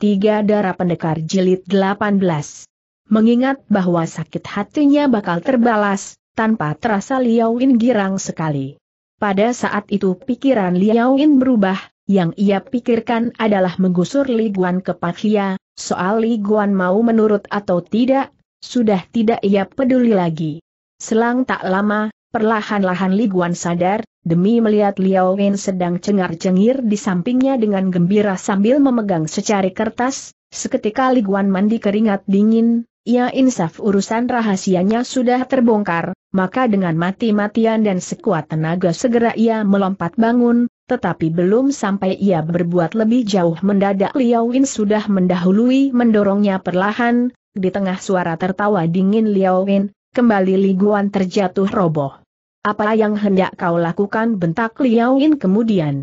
Tiga darah pendekar jilid 18. Mengingat bahwa sakit hatinya bakal terbalas, tanpa terasa Liao Yin girang sekali. Pada saat itu pikiran Liao Yin berubah, yang ia pikirkan adalah menggusur Liguan ke Pakhia, soal Liguan mau menurut atau tidak, sudah tidak ia peduli lagi. Selang tak lama, Perlahan-lahan Li Guan sadar, demi melihat Liao Wen sedang cengar-cengir di sampingnya dengan gembira sambil memegang secari kertas, seketika Li Guan mandi keringat dingin, ia ya insaf urusan rahasianya sudah terbongkar, maka dengan mati-matian dan sekuat tenaga segera ia melompat bangun, tetapi belum sampai ia berbuat lebih jauh mendadak Liao Wen sudah mendahului mendorongnya perlahan, di tengah suara tertawa dingin Liao Wen, kembali Liguan terjatuh roboh. Apa yang hendak kau lakukan bentak Liao Yin kemudian?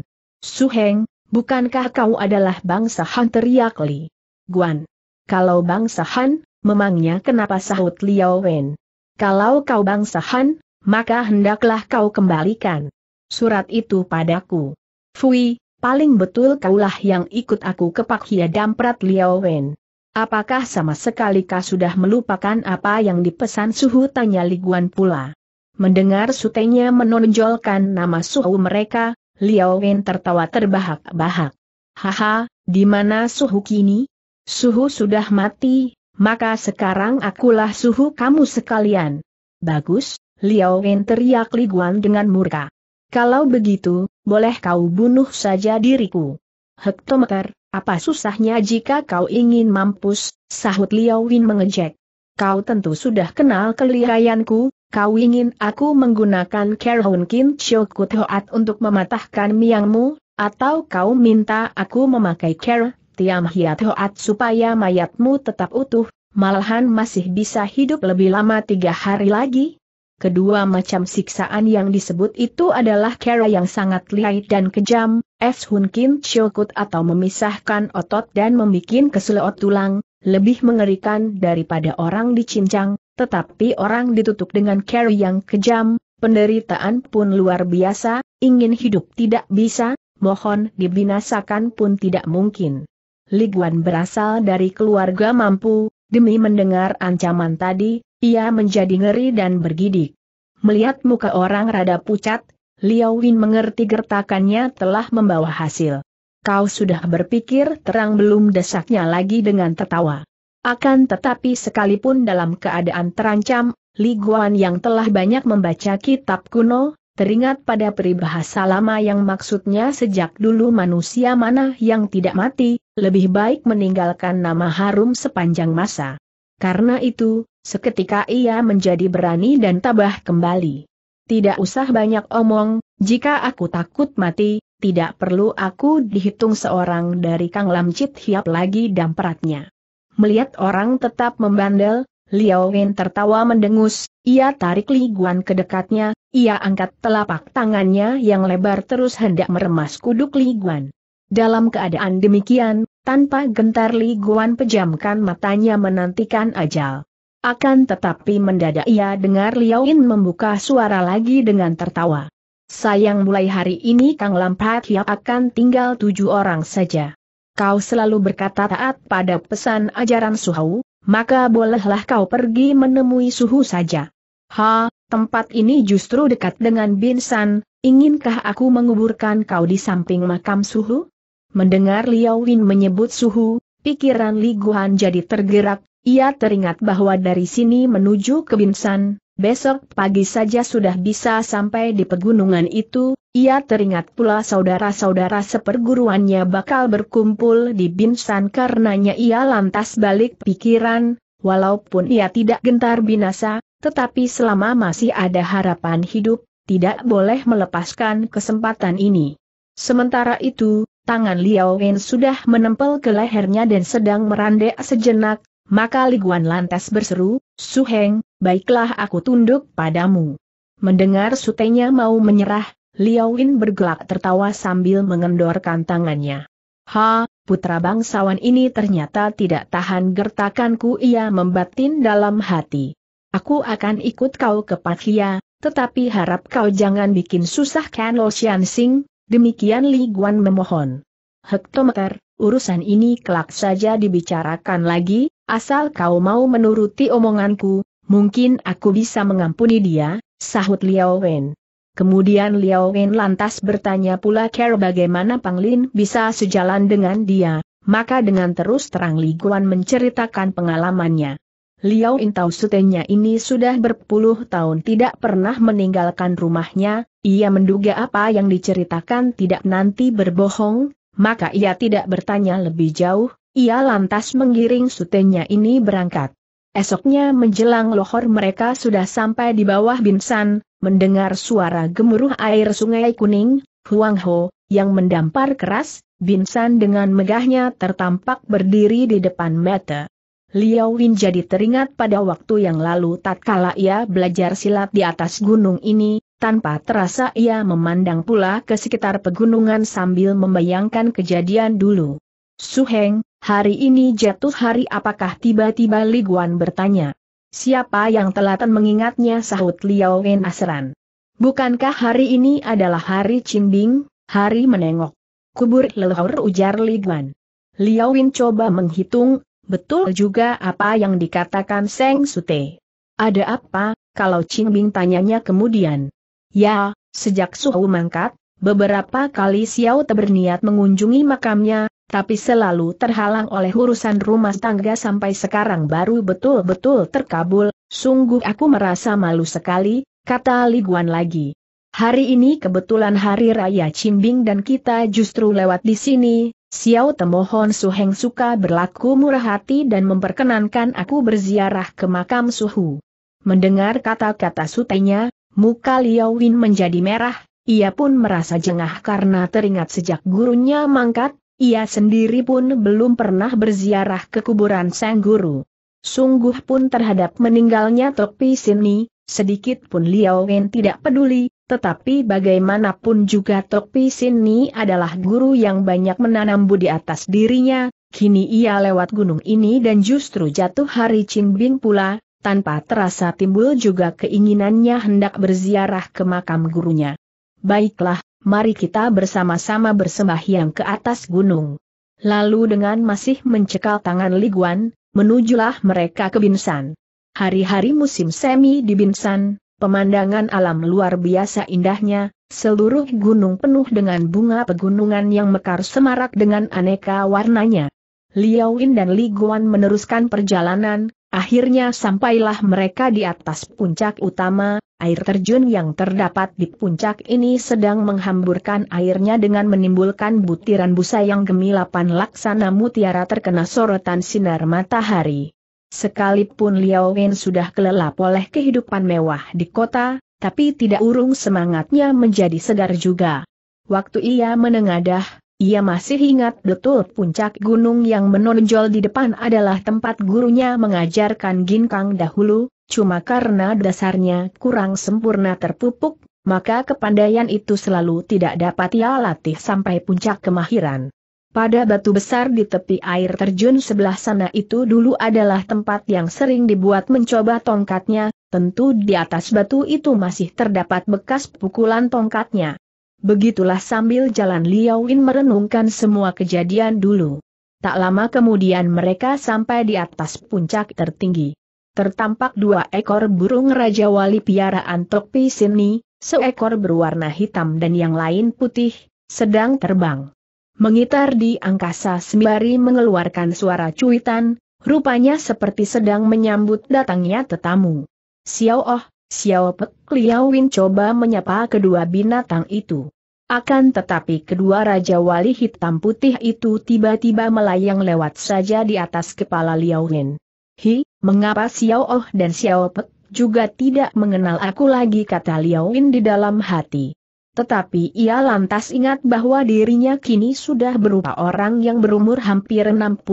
Heng, bukankah kau adalah bangsa Han teriak Li? Guan. Kalau bangsa Han, memangnya kenapa sahut Liao Wen? Kalau kau bangsa Han, maka hendaklah kau kembalikan surat itu padaku. Fui, paling betul kaulah yang ikut aku ke Pak Hia Damprat Liao Wen. Apakah sama sekali kau sudah melupakan apa yang dipesan Suhu tanya Liguan pula. Mendengar sutenya menonjolkan nama Suhu mereka, Liao Wen tertawa terbahak-bahak. Haha, di mana Suhu kini? Suhu sudah mati, maka sekarang akulah Suhu kamu sekalian. Bagus, Liao Wen teriak Liguan dengan murka. Kalau begitu, boleh kau bunuh saja diriku. Hektometer, apa susahnya jika kau ingin mampus, sahut Liao Win mengejek. Kau tentu sudah kenal kelirayanku. kau ingin aku menggunakan Kerhun Kin Chokut Hoat untuk mematahkan miangmu, atau kau minta aku memakai Ker Tiam Hiat Hoat supaya mayatmu tetap utuh, malahan masih bisa hidup lebih lama tiga hari lagi? Kedua macam siksaan yang disebut itu adalah kera yang sangat lihai dan kejam, es Hunkin kin atau memisahkan otot dan membuat keselot tulang, lebih mengerikan daripada orang dicincang, tetapi orang ditutup dengan kera yang kejam, penderitaan pun luar biasa, ingin hidup tidak bisa, mohon dibinasakan pun tidak mungkin. Liguan berasal dari keluarga mampu, demi mendengar ancaman tadi, ia menjadi ngeri dan bergidik. Melihat muka orang rada pucat, Liao Win mengerti gertakannya telah membawa hasil. Kau sudah berpikir terang belum desaknya lagi dengan tertawa. Akan tetapi sekalipun dalam keadaan terancam, Li Guan yang telah banyak membaca kitab kuno, teringat pada peribahasa lama yang maksudnya sejak dulu manusia mana yang tidak mati, lebih baik meninggalkan nama harum sepanjang masa. Karena itu, seketika ia menjadi berani dan tabah kembali. Tidak usah banyak omong, jika aku takut mati, tidak perlu aku dihitung seorang dari Kang Chit hiap lagi dampratnya. Melihat orang tetap membandel, Liao Wen tertawa mendengus, ia tarik Li Guan ke dekatnya, ia angkat telapak tangannya yang lebar terus hendak meremas kuduk Li Guan. Dalam keadaan demikian, tanpa gentar Li Guan pejamkan matanya menantikan ajal. Akan tetapi mendadak ia dengar Liaoin membuka suara lagi dengan tertawa. Sayang mulai hari ini Kang Lam Hiap akan tinggal tujuh orang saja. Kau selalu berkata taat pada pesan ajaran Suhu, maka bolehlah kau pergi menemui Suhu saja. Ha, tempat ini justru dekat dengan Binsan, inginkah aku menguburkan kau di samping makam Suhu? Mendengar Liao Win menyebut suhu, pikiran Li Guan jadi tergerak, ia teringat bahwa dari sini menuju ke Binsan, besok pagi saja sudah bisa sampai di pegunungan itu, ia teringat pula saudara-saudara seperguruannya bakal berkumpul di Binsan karenanya ia lantas balik pikiran, walaupun ia tidak gentar binasa, tetapi selama masih ada harapan hidup, tidak boleh melepaskan kesempatan ini. Sementara itu, tangan Liao Wen sudah menempel ke lehernya dan sedang merandek sejenak, maka Liguan lantas berseru, Su Heng, baiklah aku tunduk padamu. Mendengar sutenya mau menyerah, Liao Wen bergelak tertawa sambil mengendorkan tangannya. Ha, putra bangsawan ini ternyata tidak tahan gertakanku ia membatin dalam hati. Aku akan ikut kau ke Pathia, tetapi harap kau jangan bikin susah Kan Lo Sing, Demikian Li Guan memohon. Hektometer, urusan ini kelak saja dibicarakan lagi, asal kau mau menuruti omonganku, mungkin aku bisa mengampuni dia, sahut Liao Wen. Kemudian Liao Wen lantas bertanya pula Care bagaimana Panglin bisa sejalan dengan dia, maka dengan terus terang Li Guan menceritakan pengalamannya. Liao Intau sutenya ini sudah berpuluh tahun tidak pernah meninggalkan rumahnya, ia menduga apa yang diceritakan tidak nanti berbohong, maka ia tidak bertanya lebih jauh, ia lantas menggiring sutenya ini berangkat. Esoknya menjelang lohor mereka sudah sampai di bawah binsan, mendengar suara gemuruh air sungai kuning, Huang Ho, yang mendampar keras, binsan dengan megahnya tertampak berdiri di depan mata. Liao Win jadi teringat pada waktu yang lalu tatkala ia belajar silat di atas gunung ini, tanpa terasa ia memandang pula ke sekitar pegunungan sambil membayangkan kejadian dulu. Suheng, hari ini jatuh hari apakah tiba-tiba Li Guan bertanya. Siapa yang telatan mengingatnya sahut Liao Wen Asran. Bukankah hari ini adalah hari cimbing, hari menengok. Kubur leluhur ujar Liguan. Liao Wen coba menghitung, betul juga apa yang dikatakan Seng Sute. Ada apa, kalau cimbing tanyanya kemudian. Ya, sejak Suhu mangkat, beberapa kali Xiao Te berniat mengunjungi makamnya, tapi selalu terhalang oleh urusan rumah tangga sampai sekarang baru betul-betul terkabul, sungguh aku merasa malu sekali, kata Li Guan lagi. Hari ini kebetulan hari raya Cimbing dan kita justru lewat di sini, Xiao Temohon Heng suka berlaku murah hati dan memperkenankan aku berziarah ke makam Suhu. Mendengar kata-kata sutenya, Muka Liao Win menjadi merah, ia pun merasa jengah karena teringat sejak gurunya mangkat, ia sendiri pun belum pernah berziarah ke kuburan sang guru. Sungguh pun terhadap meninggalnya Tok Sini, sedikit pun Liao Wen tidak peduli, tetapi bagaimanapun juga Tok Sini adalah guru yang banyak menanam budi atas dirinya, kini ia lewat gunung ini dan justru jatuh hari Bing pula, tanpa terasa timbul juga keinginannya hendak berziarah ke makam gurunya. Baiklah, mari kita bersama-sama bersembahyang ke atas gunung. Lalu dengan masih mencekal tangan Liguan, menujulah mereka ke Binsan. Hari-hari musim semi di Binsan, pemandangan alam luar biasa indahnya, seluruh gunung penuh dengan bunga pegunungan yang mekar semarak dengan aneka warnanya. Liao dan Li Guan meneruskan perjalanan, Akhirnya sampailah mereka di atas puncak utama, air terjun yang terdapat di puncak ini sedang menghamburkan airnya dengan menimbulkan butiran busa yang gemilapan laksana mutiara terkena sorotan sinar matahari. Sekalipun Liao Wen sudah kelelap oleh kehidupan mewah di kota, tapi tidak urung semangatnya menjadi segar juga. Waktu ia menengadah, ia masih ingat betul puncak gunung yang menonjol di depan adalah tempat gurunya mengajarkan ginkang dahulu, cuma karena dasarnya kurang sempurna terpupuk, maka kepandaian itu selalu tidak dapat ia latih sampai puncak kemahiran. Pada batu besar di tepi air terjun sebelah sana itu dulu adalah tempat yang sering dibuat mencoba tongkatnya, tentu di atas batu itu masih terdapat bekas pukulan tongkatnya. Begitulah sambil jalan Win merenungkan semua kejadian dulu. Tak lama kemudian mereka sampai di atas puncak tertinggi. Tertampak dua ekor burung Raja Wali piaraan Tokpi Sini, seekor berwarna hitam dan yang lain putih, sedang terbang. Mengitar di angkasa sembari mengeluarkan suara cuitan, rupanya seperti sedang menyambut datangnya tetamu. Xiao Oh, Xiao Pek Liao Win coba menyapa kedua binatang itu. Akan tetapi kedua Raja Wali Hitam Putih itu tiba-tiba melayang lewat saja di atas kepala Liao Win. Hi, mengapa Xiao Oh dan Xiao Pek juga tidak mengenal aku lagi kata Liao Win di dalam hati. Tetapi ia lantas ingat bahwa dirinya kini sudah berupa orang yang berumur hampir 60,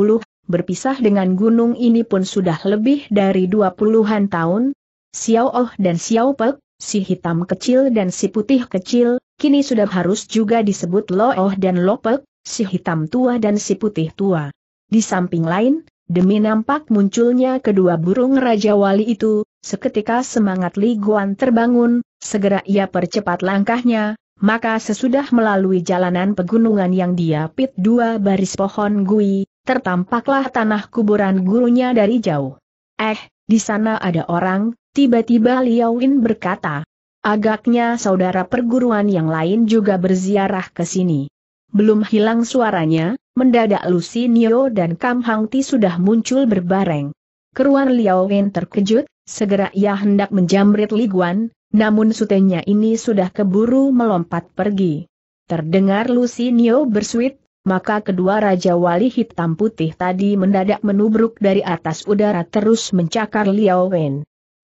berpisah dengan gunung ini pun sudah lebih dari dua puluhan tahun, Xiao Oh dan Xiao Pek, si hitam kecil dan si putih kecil, kini sudah harus juga disebut Lo Oh dan Lo Pek, si hitam tua dan si putih tua. Di samping lain, demi nampak munculnya kedua burung Raja Wali itu, seketika semangat Li Guan terbangun, segera ia percepat langkahnya, maka sesudah melalui jalanan pegunungan yang diapit dua baris pohon gui, tertampaklah tanah kuburan gurunya dari jauh. Eh, di sana ada orang, Tiba-tiba Liao berkata, agaknya saudara perguruan yang lain juga berziarah ke sini. Belum hilang suaranya, mendadak Lucy Nio dan Kam Hang Ti sudah muncul berbareng. Keruan Liao terkejut, segera ia hendak menjamret Liguan, namun sutenya ini sudah keburu melompat pergi. Terdengar Lucy Nio bersuit, maka kedua Raja Wali Hitam Putih tadi mendadak menubruk dari atas udara terus mencakar Liao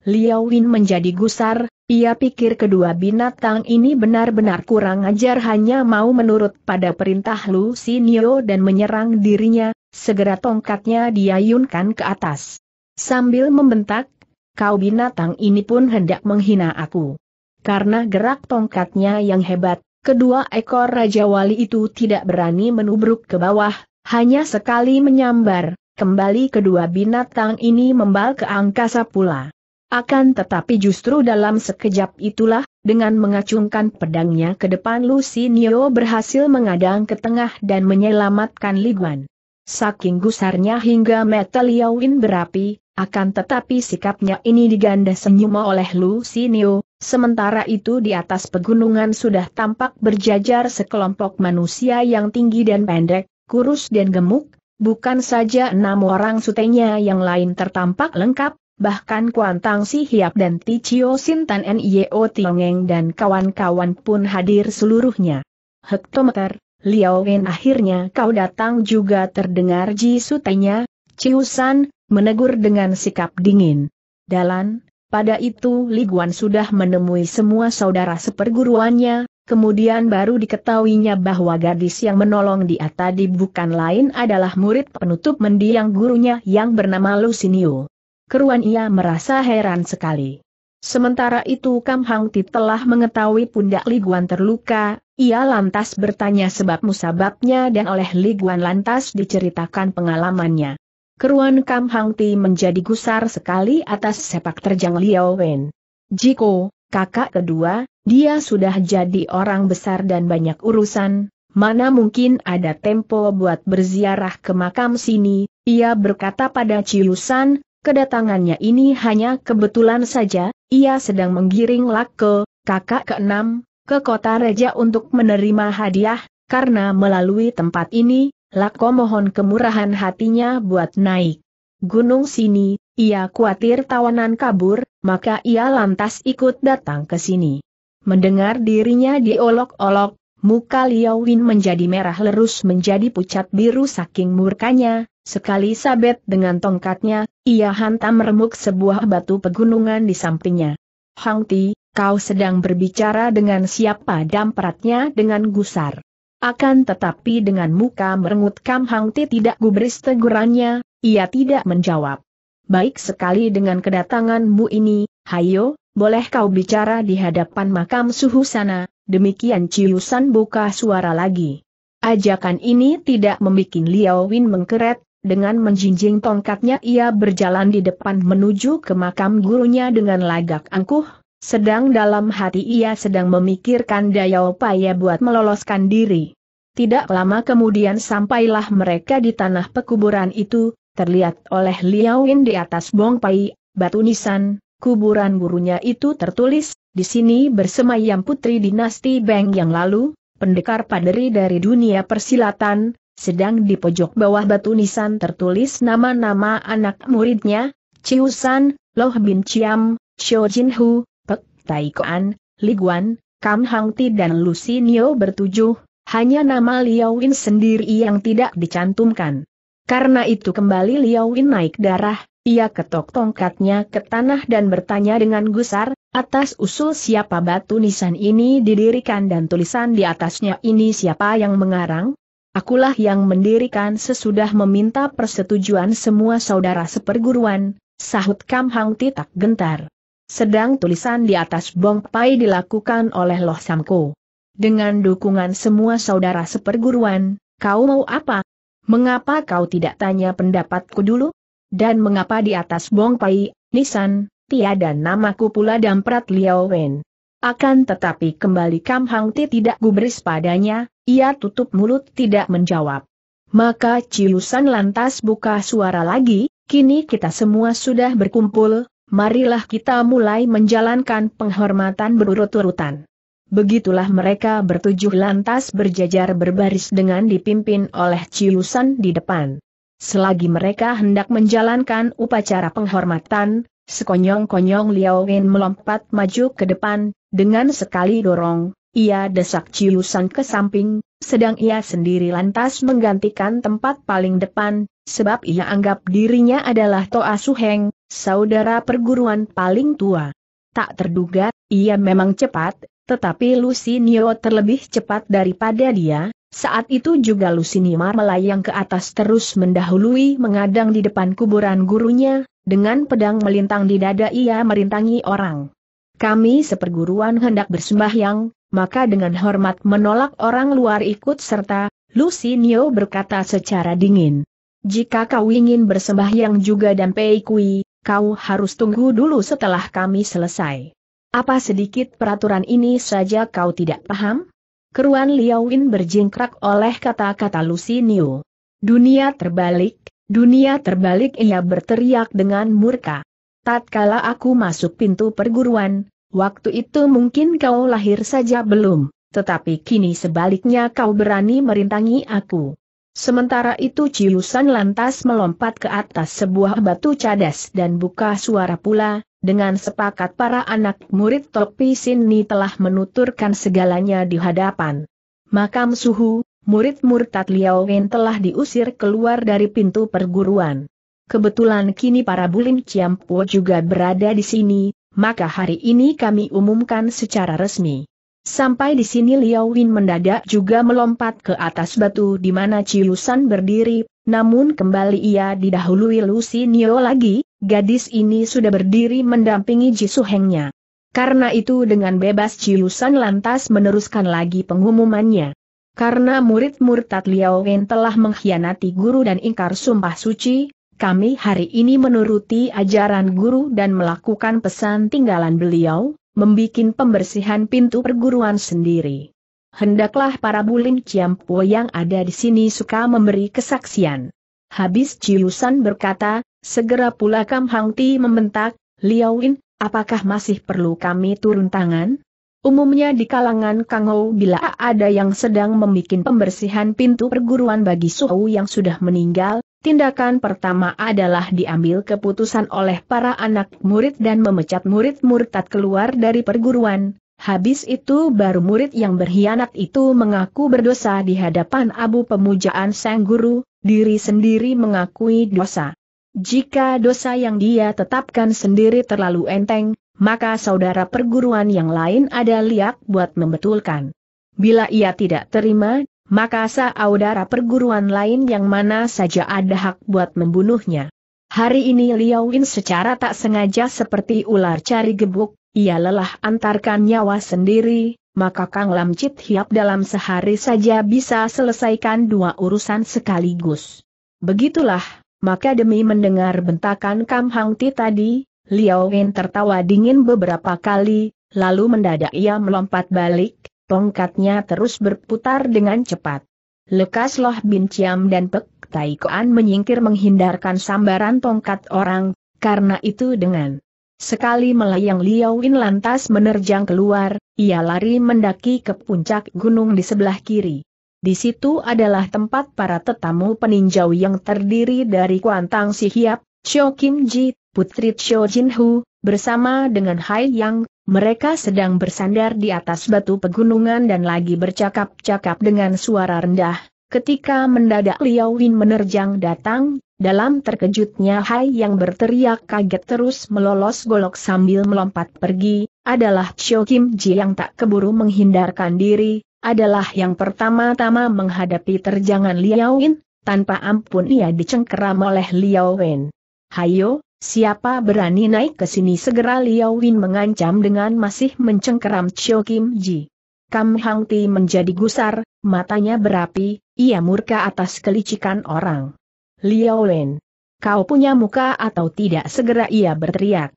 Liao Win menjadi gusar, ia pikir kedua binatang ini benar-benar kurang ajar hanya mau menurut pada perintah Lu Sinio dan menyerang dirinya, segera tongkatnya diayunkan ke atas. Sambil membentak, kau binatang ini pun hendak menghina aku. Karena gerak tongkatnya yang hebat, kedua ekor Raja Wali itu tidak berani menubruk ke bawah, hanya sekali menyambar, kembali kedua binatang ini membal ke angkasa pula. Akan tetapi justru dalam sekejap itulah, dengan mengacungkan pedangnya ke depan Lucinio berhasil mengadang ke tengah dan menyelamatkan Liguan. Saking gusarnya hingga mata Win berapi, akan tetapi sikapnya ini diganda senyum oleh Lucinio, sementara itu di atas pegunungan sudah tampak berjajar sekelompok manusia yang tinggi dan pendek, kurus dan gemuk, bukan saja enam orang sutenya yang lain tertampak lengkap, bahkan Kuantang Si Hiap dan Ticio Sintan Nio Tiongeng dan kawan-kawan pun hadir seluruhnya. Hektometer, Liao Wen akhirnya kau datang juga terdengar Ji Sutenya, Ciusan, menegur dengan sikap dingin. Dalan, pada itu Li Guan sudah menemui semua saudara seperguruannya, Kemudian baru diketahuinya bahwa gadis yang menolong dia tadi bukan lain adalah murid penutup mendiang gurunya yang bernama Lusinio keruan ia merasa heran sekali. Sementara itu Kam Hang Ti telah mengetahui pundak Li Guan terluka, ia lantas bertanya sebab musababnya dan oleh Li Guan lantas diceritakan pengalamannya. Keruan Kam Hang Ti menjadi gusar sekali atas sepak terjang Liao Wen. Jiko, kakak kedua, dia sudah jadi orang besar dan banyak urusan, mana mungkin ada tempo buat berziarah ke makam sini, ia berkata pada Ciusan, Kedatangannya ini hanya kebetulan saja, ia sedang menggiring Lako, kakak keenam, ke kota Reja untuk menerima hadiah, karena melalui tempat ini, Lako mohon kemurahan hatinya buat naik gunung sini, ia khawatir tawanan kabur, maka ia lantas ikut datang ke sini. Mendengar dirinya diolok-olok, Muka Liao Win menjadi merah lerus menjadi pucat biru saking murkanya, sekali sabet dengan tongkatnya, ia hantam remuk sebuah batu pegunungan di sampingnya. Hang Ti, kau sedang berbicara dengan siapa dampratnya dengan gusar. Akan tetapi dengan muka merengut Kam Hang Ti tidak gubris tegurannya, ia tidak menjawab. Baik sekali dengan kedatanganmu ini, hayo, boleh kau bicara di hadapan makam suhu sana, Demikian Ciusan buka suara lagi. Ajakan ini tidak membuat Liao Win mengkeret, dengan menjinjing tongkatnya ia berjalan di depan menuju ke makam gurunya dengan lagak angkuh, sedang dalam hati ia sedang memikirkan daya upaya buat meloloskan diri. Tidak lama kemudian sampailah mereka di tanah pekuburan itu, terlihat oleh Liao Win di atas bongpai, batu nisan, kuburan gurunya itu tertulis, di sini bersemayam putri dinasti Beng yang lalu, pendekar paderi dari dunia persilatan, sedang di pojok bawah batu nisan tertulis nama-nama anak muridnya, Ciusan, Loh Bin Chiam, Xiao Jin Hu, Pek Tai Kuan, Li Guan, Kam Hang Ti dan Nio bertujuh, hanya nama Liao Win sendiri yang tidak dicantumkan. Karena itu kembali Liao Win naik darah, ia ketok tongkatnya ke tanah dan bertanya dengan gusar, atas usul siapa batu nisan ini didirikan dan tulisan di atasnya ini siapa yang mengarang? Akulah yang mendirikan sesudah meminta persetujuan semua saudara seperguruan, sahut Kam Hang Titak gentar. Sedang tulisan di atas Bong Pai dilakukan oleh Loh Samko. Dengan dukungan semua saudara seperguruan, kau mau apa? Mengapa kau tidak tanya pendapatku dulu? Dan mengapa di atas Bongpai, Nisan, tiada namaku pula damprat Liao Wen. Akan tetapi kembali Kam Hang Ti tidak gubris padanya, ia tutup mulut tidak menjawab. Maka Ciusan lantas buka suara lagi, kini kita semua sudah berkumpul, marilah kita mulai menjalankan penghormatan berurut-urutan. Begitulah mereka bertujuh lantas berjajar berbaris dengan dipimpin oleh Ciusan di depan. Selagi mereka hendak menjalankan upacara penghormatan, sekonyong-konyong Liao Wen melompat maju ke depan, dengan sekali dorong, ia desak San ke samping, sedang ia sendiri lantas menggantikan tempat paling depan, sebab ia anggap dirinya adalah Toa Suheng, saudara perguruan paling tua. Tak terduga, ia memang cepat, tetapi Lucy Nio terlebih cepat daripada dia, saat itu juga Lusinimar melayang ke atas terus mendahului mengadang di depan kuburan gurunya, dengan pedang melintang di dada ia merintangi orang. Kami seperguruan hendak bersembahyang, maka dengan hormat menolak orang luar ikut serta, Lusinio berkata secara dingin. Jika kau ingin bersembahyang juga dan Pei kau harus tunggu dulu setelah kami selesai. Apa sedikit peraturan ini saja kau tidak paham? Keruan Liaoin berjingkrak oleh kata-kata Lucy Niu. Dunia terbalik, dunia terbalik ia berteriak dengan murka. Tatkala aku masuk pintu perguruan, waktu itu mungkin kau lahir saja belum, tetapi kini sebaliknya kau berani merintangi aku. Sementara itu Ciusan lantas melompat ke atas sebuah batu cadas dan buka suara pula, dengan sepakat para anak murid Topi Sini telah menuturkan segalanya di hadapan. Makam Suhu, murid murtad Liao Wen telah diusir keluar dari pintu perguruan. Kebetulan kini para Bulim Ciampo juga berada di sini, maka hari ini kami umumkan secara resmi. Sampai di sini Liao Win mendadak juga melompat ke atas batu di mana Ciusan berdiri, namun kembali ia didahului Lucy Nio lagi, gadis ini sudah berdiri mendampingi Jisuhengnya. Karena itu dengan bebas Ciusan lantas meneruskan lagi pengumumannya. Karena murid-murid Liao Wen telah mengkhianati guru dan ingkar sumpah suci, kami hari ini menuruti ajaran guru dan melakukan pesan tinggalan beliau, membikin pembersihan pintu perguruan sendiri. Hendaklah para bulim Ciampo yang ada di sini suka memberi kesaksian. Habis Ciusan berkata, segera pula Kam Hang Ti membentak, liawin, apakah masih perlu kami turun tangan? Umumnya di kalangan kang Kangou bila ada yang sedang membuat pembersihan pintu perguruan bagi Suhu yang sudah meninggal, Tindakan pertama adalah diambil keputusan oleh para anak murid dan memecat murid murtad keluar dari perguruan. Habis itu baru murid yang berkhianat itu mengaku berdosa di hadapan abu pemujaan sang guru, diri sendiri mengakui dosa. Jika dosa yang dia tetapkan sendiri terlalu enteng, maka saudara perguruan yang lain ada liak buat membetulkan. Bila ia tidak terima, maka saudara perguruan lain yang mana saja ada hak buat membunuhnya. Hari ini Liao Win secara tak sengaja seperti ular cari gebuk, ia lelah antarkan nyawa sendiri, maka Kang Lam Chit Hiap dalam sehari saja bisa selesaikan dua urusan sekaligus. Begitulah, maka demi mendengar bentakan Kam Hang Ti tadi, Liao Win tertawa dingin beberapa kali, lalu mendadak ia melompat balik, Tongkatnya terus berputar dengan cepat. Lekas Loh Bin Ciam dan Pek Tai Koan menyingkir menghindarkan sambaran tongkat orang, karena itu dengan sekali melayang Liao Win lantas menerjang keluar, ia lari mendaki ke puncak gunung di sebelah kiri. Di situ adalah tempat para tetamu peninjau yang terdiri dari Kuantang Sihiap, Chio Kim Ji, Putri Chio Jin Hu, bersama dengan Hai Yang, mereka sedang bersandar di atas batu pegunungan dan lagi bercakap-cakap dengan suara rendah, ketika mendadak Liao Win menerjang datang, dalam terkejutnya Hai yang berteriak kaget terus melolos golok sambil melompat pergi, adalah Chio Kim Ji yang tak keburu menghindarkan diri, adalah yang pertama-tama menghadapi terjangan Liao Win, tanpa ampun ia dicengkeram oleh Liao Win. Hayo, Siapa berani naik ke sini segera Liao Win mengancam dengan masih mencengkeram Chio Kim Ji. Kam Hang Ti menjadi gusar, matanya berapi, ia murka atas kelicikan orang. Liao Wen, kau punya muka atau tidak segera ia berteriak.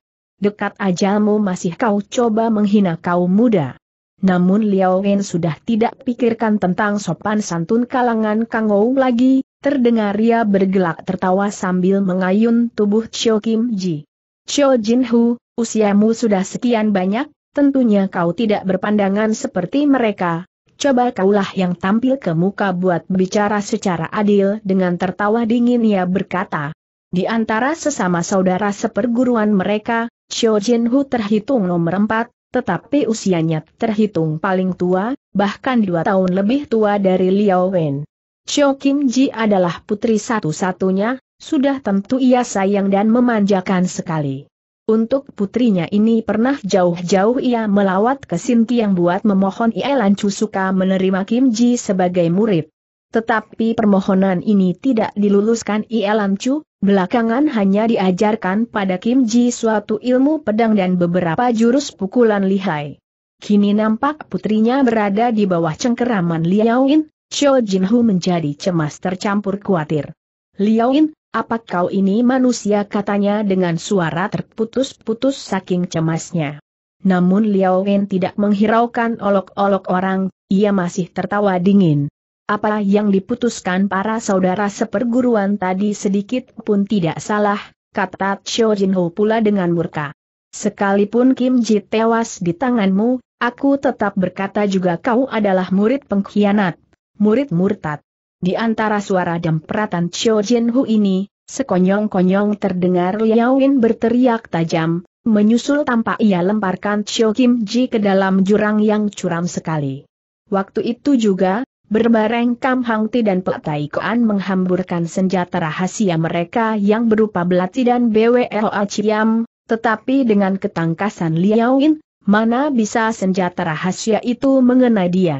Dekat ajalmu masih kau coba menghina kaum muda. Namun Liao Wen sudah tidak pikirkan tentang sopan santun kalangan Kang Ou lagi, Terdengar ia bergelak tertawa sambil mengayun tubuh Chio Kim Ji. Chio Jin Hu, usiamu sudah sekian banyak, tentunya kau tidak berpandangan seperti mereka. Coba kaulah yang tampil ke muka buat bicara secara adil dengan tertawa dingin ia berkata. Di antara sesama saudara seperguruan mereka, Chio Jin Hu terhitung nomor empat, tetapi usianya terhitung paling tua, bahkan dua tahun lebih tua dari Liao Wen. Cho Kim Ji adalah putri satu-satunya, sudah tentu ia sayang dan memanjakan sekali. Untuk putrinya ini pernah jauh-jauh ia melawat ke Sinti yang buat memohon Ielan suka menerima Kim Ji sebagai murid. Tetapi permohonan ini tidak diluluskan Ielan Chu, belakangan hanya diajarkan pada Kim Ji suatu ilmu pedang dan beberapa jurus pukulan lihai. Kini nampak putrinya berada di bawah cengkeraman Liaoin, Cho Jin Hu menjadi cemas tercampur khawatir. Liaoin, apa kau ini manusia katanya dengan suara terputus-putus saking cemasnya. Namun Liao Wen tidak menghiraukan olok-olok orang, ia masih tertawa dingin. Apa yang diputuskan para saudara seperguruan tadi sedikit pun tidak salah, kata Cho Jin Ho pula dengan murka. Sekalipun Kim Ji tewas di tanganmu, aku tetap berkata juga kau adalah murid pengkhianat murid murtad. Di antara suara peratan Xiao Jin Hu ini, sekonyong-konyong terdengar Liao Yin berteriak tajam, menyusul tampak ia lemparkan Xiao Kim Ji ke dalam jurang yang curam sekali. Waktu itu juga, berbareng Kam Hang Ti dan Pek Tai Koan menghamburkan senjata rahasia mereka yang berupa belati dan BWLA Ciam, tetapi dengan ketangkasan Liao Yin, mana bisa senjata rahasia itu mengenai dia.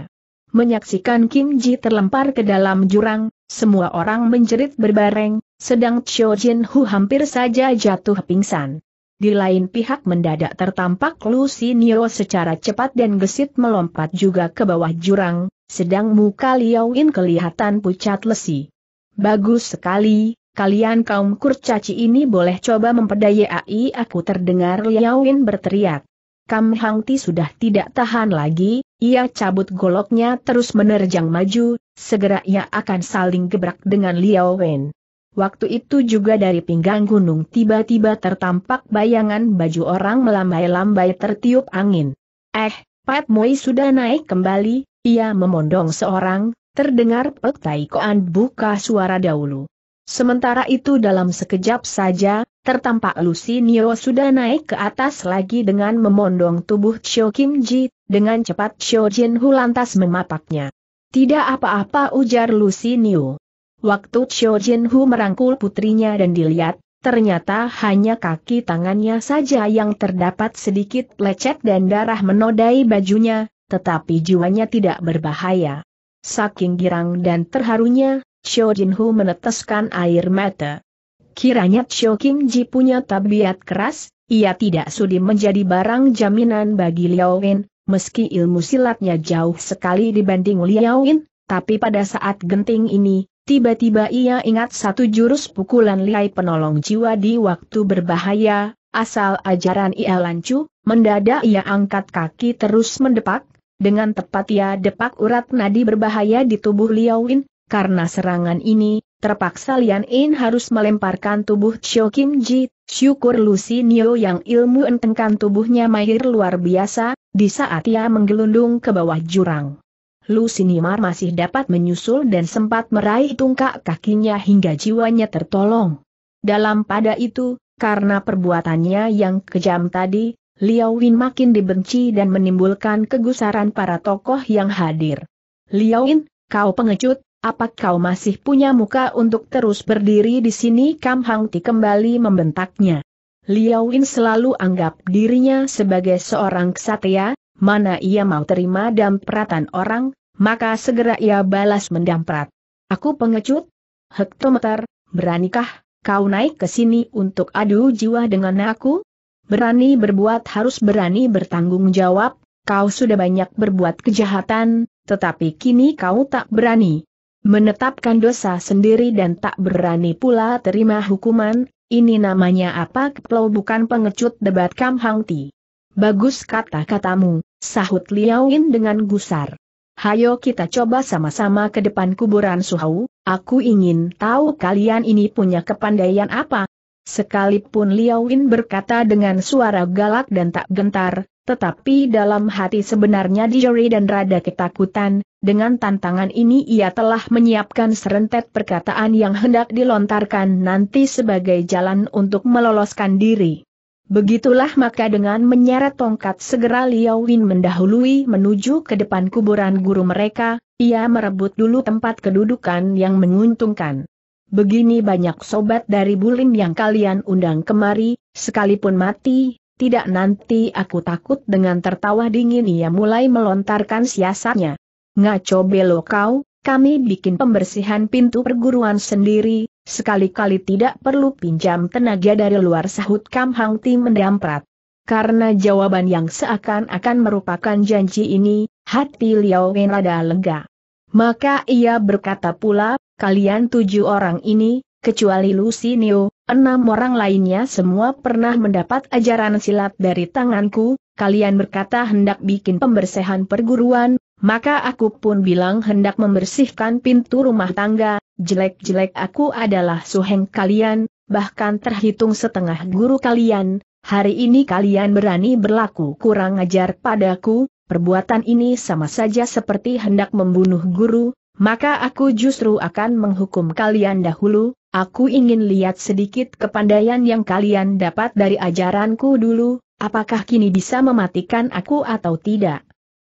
Menyaksikan Kim Ji terlempar ke dalam jurang, semua orang menjerit berbareng, sedang Cho Jin Hu hampir saja jatuh pingsan. Di lain pihak mendadak tertampak Nio secara cepat dan gesit melompat juga ke bawah jurang, sedang muka Liao In kelihatan pucat lesi. Bagus sekali, kalian kaum kurcaci ini boleh coba memperdaya AI aku terdengar Liao In berteriak. Kam Hang sudah tidak tahan lagi, ia cabut goloknya terus menerjang maju, segera ia akan saling gebrak dengan Liao Wen. Waktu itu juga dari pinggang gunung tiba-tiba tertampak bayangan baju orang melambai-lambai tertiup angin. Eh, Pat Moi sudah naik kembali, ia memondong seorang, terdengar Pek Tai Koan buka suara dahulu. Sementara itu dalam sekejap saja, tertampak Lucy Nio sudah naik ke atas lagi dengan memondong tubuh Chio Kim Ji, dengan cepat Xiao Jin Hu lantas memapaknya. Tidak apa-apa ujar Lucy Niu. Waktu Xiao Jin Hu merangkul putrinya dan dilihat, ternyata hanya kaki tangannya saja yang terdapat sedikit lecet dan darah menodai bajunya, tetapi jiwanya tidak berbahaya. Saking girang dan terharunya, Xiao Hu meneteskan air mata. Kiranya Xiao Kim Ji punya tabiat keras, ia tidak sudi menjadi barang jaminan bagi Liao Wen, Meski ilmu silatnya jauh sekali dibanding Liaoin, tapi pada saat genting ini, tiba-tiba ia ingat satu jurus pukulan liai penolong jiwa di waktu berbahaya, asal ajaran ia lancu, mendadak ia angkat kaki terus mendepak, dengan tepat ia depak urat nadi berbahaya di tubuh Liaoin, karena serangan ini, terpaksa Lian In harus melemparkan tubuh Chio Kim Ji Syukur Lucy Lucinio yang ilmu entengkan tubuhnya mahir luar biasa, di saat ia menggelundung ke bawah jurang. Lucy Nimar masih dapat menyusul dan sempat meraih tungkak kakinya hingga jiwanya tertolong. Dalam pada itu, karena perbuatannya yang kejam tadi, Liao Win makin dibenci dan menimbulkan kegusaran para tokoh yang hadir. Liao Win, kau pengecut, apa kau masih punya muka untuk terus berdiri di sini? Kam Hang Ti kembali membentaknya. Liao Win selalu anggap dirinya sebagai seorang ksatria. mana ia mau terima dampratan orang, maka segera ia balas mendamprat. Aku pengecut? Hektometer, beranikah kau naik ke sini untuk adu jiwa dengan aku? Berani berbuat harus berani bertanggung jawab, kau sudah banyak berbuat kejahatan, tetapi kini kau tak berani. Menetapkan dosa sendiri dan tak berani pula terima hukuman, ini namanya apa keplau bukan pengecut debat Kam Hang Ti. Bagus kata-katamu, sahut Liao In dengan gusar. Hayo kita coba sama-sama ke depan kuburan Suhau, aku ingin tahu kalian ini punya kepandaian apa, Sekalipun Liao Win berkata dengan suara galak dan tak gentar, tetapi dalam hati sebenarnya dijeri dan rada ketakutan, dengan tantangan ini ia telah menyiapkan serentet perkataan yang hendak dilontarkan nanti sebagai jalan untuk meloloskan diri. Begitulah maka dengan menyeret tongkat segera Liao Win mendahului menuju ke depan kuburan guru mereka, ia merebut dulu tempat kedudukan yang menguntungkan begini banyak sobat dari Bulim yang kalian undang kemari, sekalipun mati, tidak nanti aku takut dengan tertawa dingin ia mulai melontarkan siasatnya. Ngaco belo kau, kami bikin pembersihan pintu perguruan sendiri, sekali-kali tidak perlu pinjam tenaga dari luar sahut Kam Hang Ti mendamprat. Karena jawaban yang seakan-akan merupakan janji ini, hati Liao Wen lega. Maka ia berkata pula, kalian tujuh orang ini, kecuali Lucy Neo, enam orang lainnya semua pernah mendapat ajaran silat dari tanganku, kalian berkata hendak bikin pembersihan perguruan, maka aku pun bilang hendak membersihkan pintu rumah tangga, jelek-jelek aku adalah suheng kalian, bahkan terhitung setengah guru kalian, hari ini kalian berani berlaku kurang ajar padaku, perbuatan ini sama saja seperti hendak membunuh guru, maka aku justru akan menghukum kalian dahulu, aku ingin lihat sedikit kepandaian yang kalian dapat dari ajaranku dulu, apakah kini bisa mematikan aku atau tidak.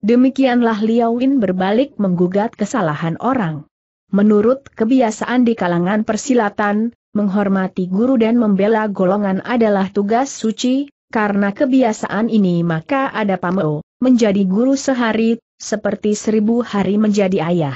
Demikianlah Win berbalik menggugat kesalahan orang. Menurut kebiasaan di kalangan persilatan, menghormati guru dan membela golongan adalah tugas suci, karena kebiasaan ini maka ada pameo, menjadi guru sehari, seperti seribu hari menjadi ayah.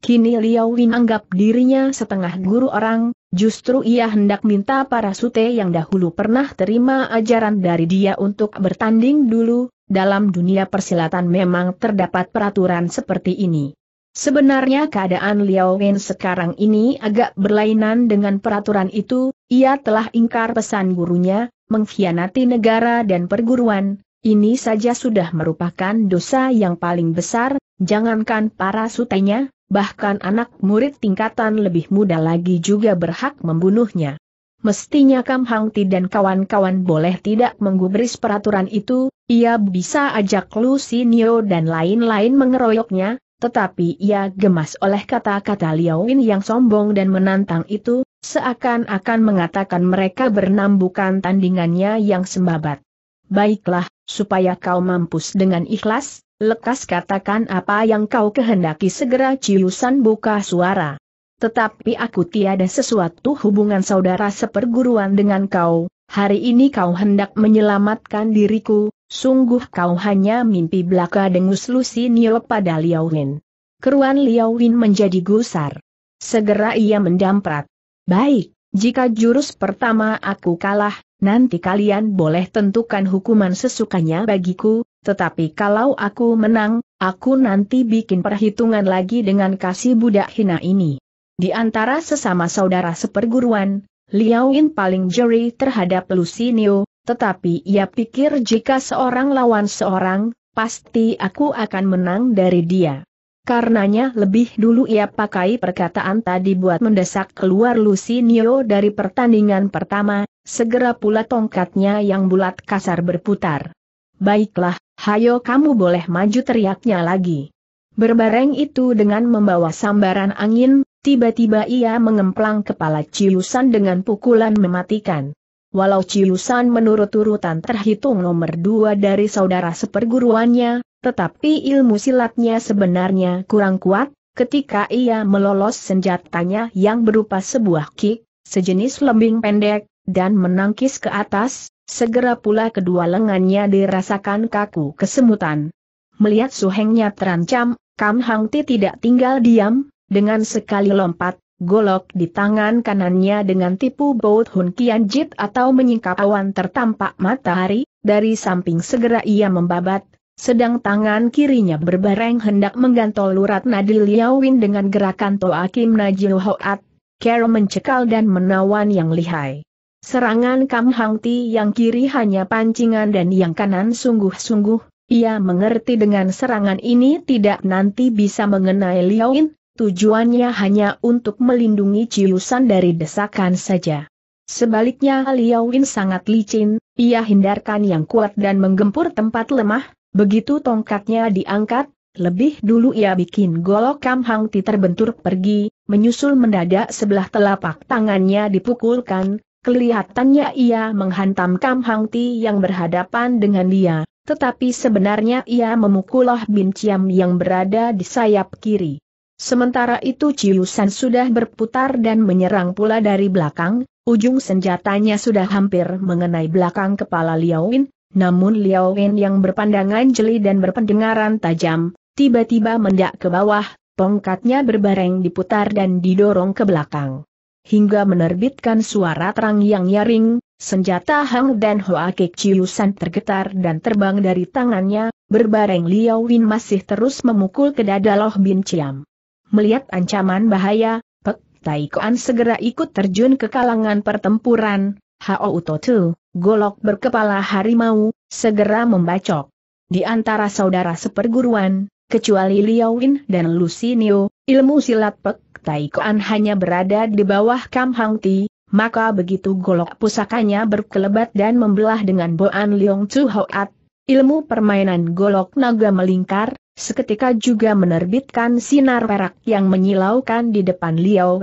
Kini Liao Win anggap dirinya setengah guru orang, justru ia hendak minta para sute yang dahulu pernah terima ajaran dari dia untuk bertanding dulu, dalam dunia persilatan memang terdapat peraturan seperti ini. Sebenarnya keadaan Liao Wen sekarang ini agak berlainan dengan peraturan itu, ia telah ingkar pesan gurunya, mengkhianati negara dan perguruan, ini saja sudah merupakan dosa yang paling besar, jangankan para sutenya, bahkan anak murid tingkatan lebih muda lagi juga berhak membunuhnya. Mestinya Kam Hang Ti dan kawan-kawan boleh tidak menggubris peraturan itu, ia bisa ajak Lu Sinio dan lain-lain mengeroyoknya, tetapi ia gemas oleh kata-kata Win yang sombong dan menantang itu, seakan-akan mengatakan mereka bernam bukan tandingannya yang sembabat. Baiklah, supaya kau mampus dengan ikhlas, lekas katakan apa yang kau kehendaki segera Ciusan buka suara. Tetapi aku tiada sesuatu hubungan saudara seperguruan dengan kau, hari ini kau hendak menyelamatkan diriku, sungguh kau hanya mimpi belaka dengus Lusinio pada Liao Win. Keruan Liao Win menjadi gusar. Segera ia mendamprat. Baik, jika jurus pertama aku kalah, Nanti kalian boleh tentukan hukuman sesukanya bagiku, tetapi kalau aku menang, aku nanti bikin perhitungan lagi dengan kasih budak hina ini. Di antara sesama saudara seperguruan, Yin paling jeri terhadap Lucinio, tetapi ia pikir jika seorang lawan seorang, pasti aku akan menang dari dia. Karenanya lebih dulu ia pakai perkataan tadi buat mendesak keluar Lucy Lucinio dari pertandingan pertama, segera pula tongkatnya yang bulat kasar berputar. Baiklah, hayo kamu boleh maju teriaknya lagi. Berbareng itu dengan membawa sambaran angin, tiba-tiba ia mengemplang kepala Ciusan dengan pukulan mematikan. Walau Ciusan menurut urutan terhitung nomor dua dari saudara seperguruannya, tetapi ilmu silatnya sebenarnya kurang kuat, ketika ia melolos senjatanya yang berupa sebuah kick, sejenis lembing pendek, dan menangkis ke atas, segera pula kedua lengannya dirasakan kaku kesemutan. Melihat suhengnya terancam, Kam Hang Ti tidak tinggal diam, dengan sekali lompat, golok di tangan kanannya dengan tipu baut Hun Kian Jit atau menyingkap awan tertampak matahari, dari samping segera ia membabat, sedang tangan kirinya berbareng hendak menggantol urat nadi Liawin dengan gerakan Toakim Najil Hoat, Kero mencekal dan menawan yang lihai. Serangan Kam Hang Ti yang kiri hanya pancingan dan yang kanan sungguh-sungguh, ia mengerti dengan serangan ini tidak nanti bisa mengenai Liawin, tujuannya hanya untuk melindungi Ciusan dari desakan saja. Sebaliknya Liawin sangat licin, ia hindarkan yang kuat dan menggempur tempat lemah, Begitu tongkatnya diangkat, lebih dulu ia bikin golok Kam Hang Ti terbentur pergi, menyusul mendadak sebelah telapak tangannya dipukulkan, kelihatannya ia menghantam Kam yang berhadapan dengan dia, tetapi sebenarnya ia memukul Bin Ciam yang berada di sayap kiri. Sementara itu Ciusan sudah berputar dan menyerang pula dari belakang, ujung senjatanya sudah hampir mengenai belakang kepala Liawin. Namun Liao Wen yang berpandangan jeli dan berpendengaran tajam, tiba-tiba mendak ke bawah, tongkatnya berbareng diputar dan didorong ke belakang. Hingga menerbitkan suara terang yang nyaring, senjata Hang dan Hoa Kek Chiusan tergetar dan terbang dari tangannya, berbareng Liao Wen masih terus memukul ke dada Loh Bin Chiam. Melihat ancaman bahaya, Pek Tai Koan segera ikut terjun ke kalangan pertempuran, Hao Utotu, golok berkepala harimau, segera membacok. Di antara saudara seperguruan, kecuali Liaowin dan Lucinio, ilmu silat Pek Tai hanya berada di bawah Kam Hang Ti, maka begitu golok pusakanya berkelebat dan membelah dengan Boan Leong Chu Hoat, ilmu permainan golok naga melingkar, seketika juga menerbitkan sinar perak yang menyilaukan di depan Liao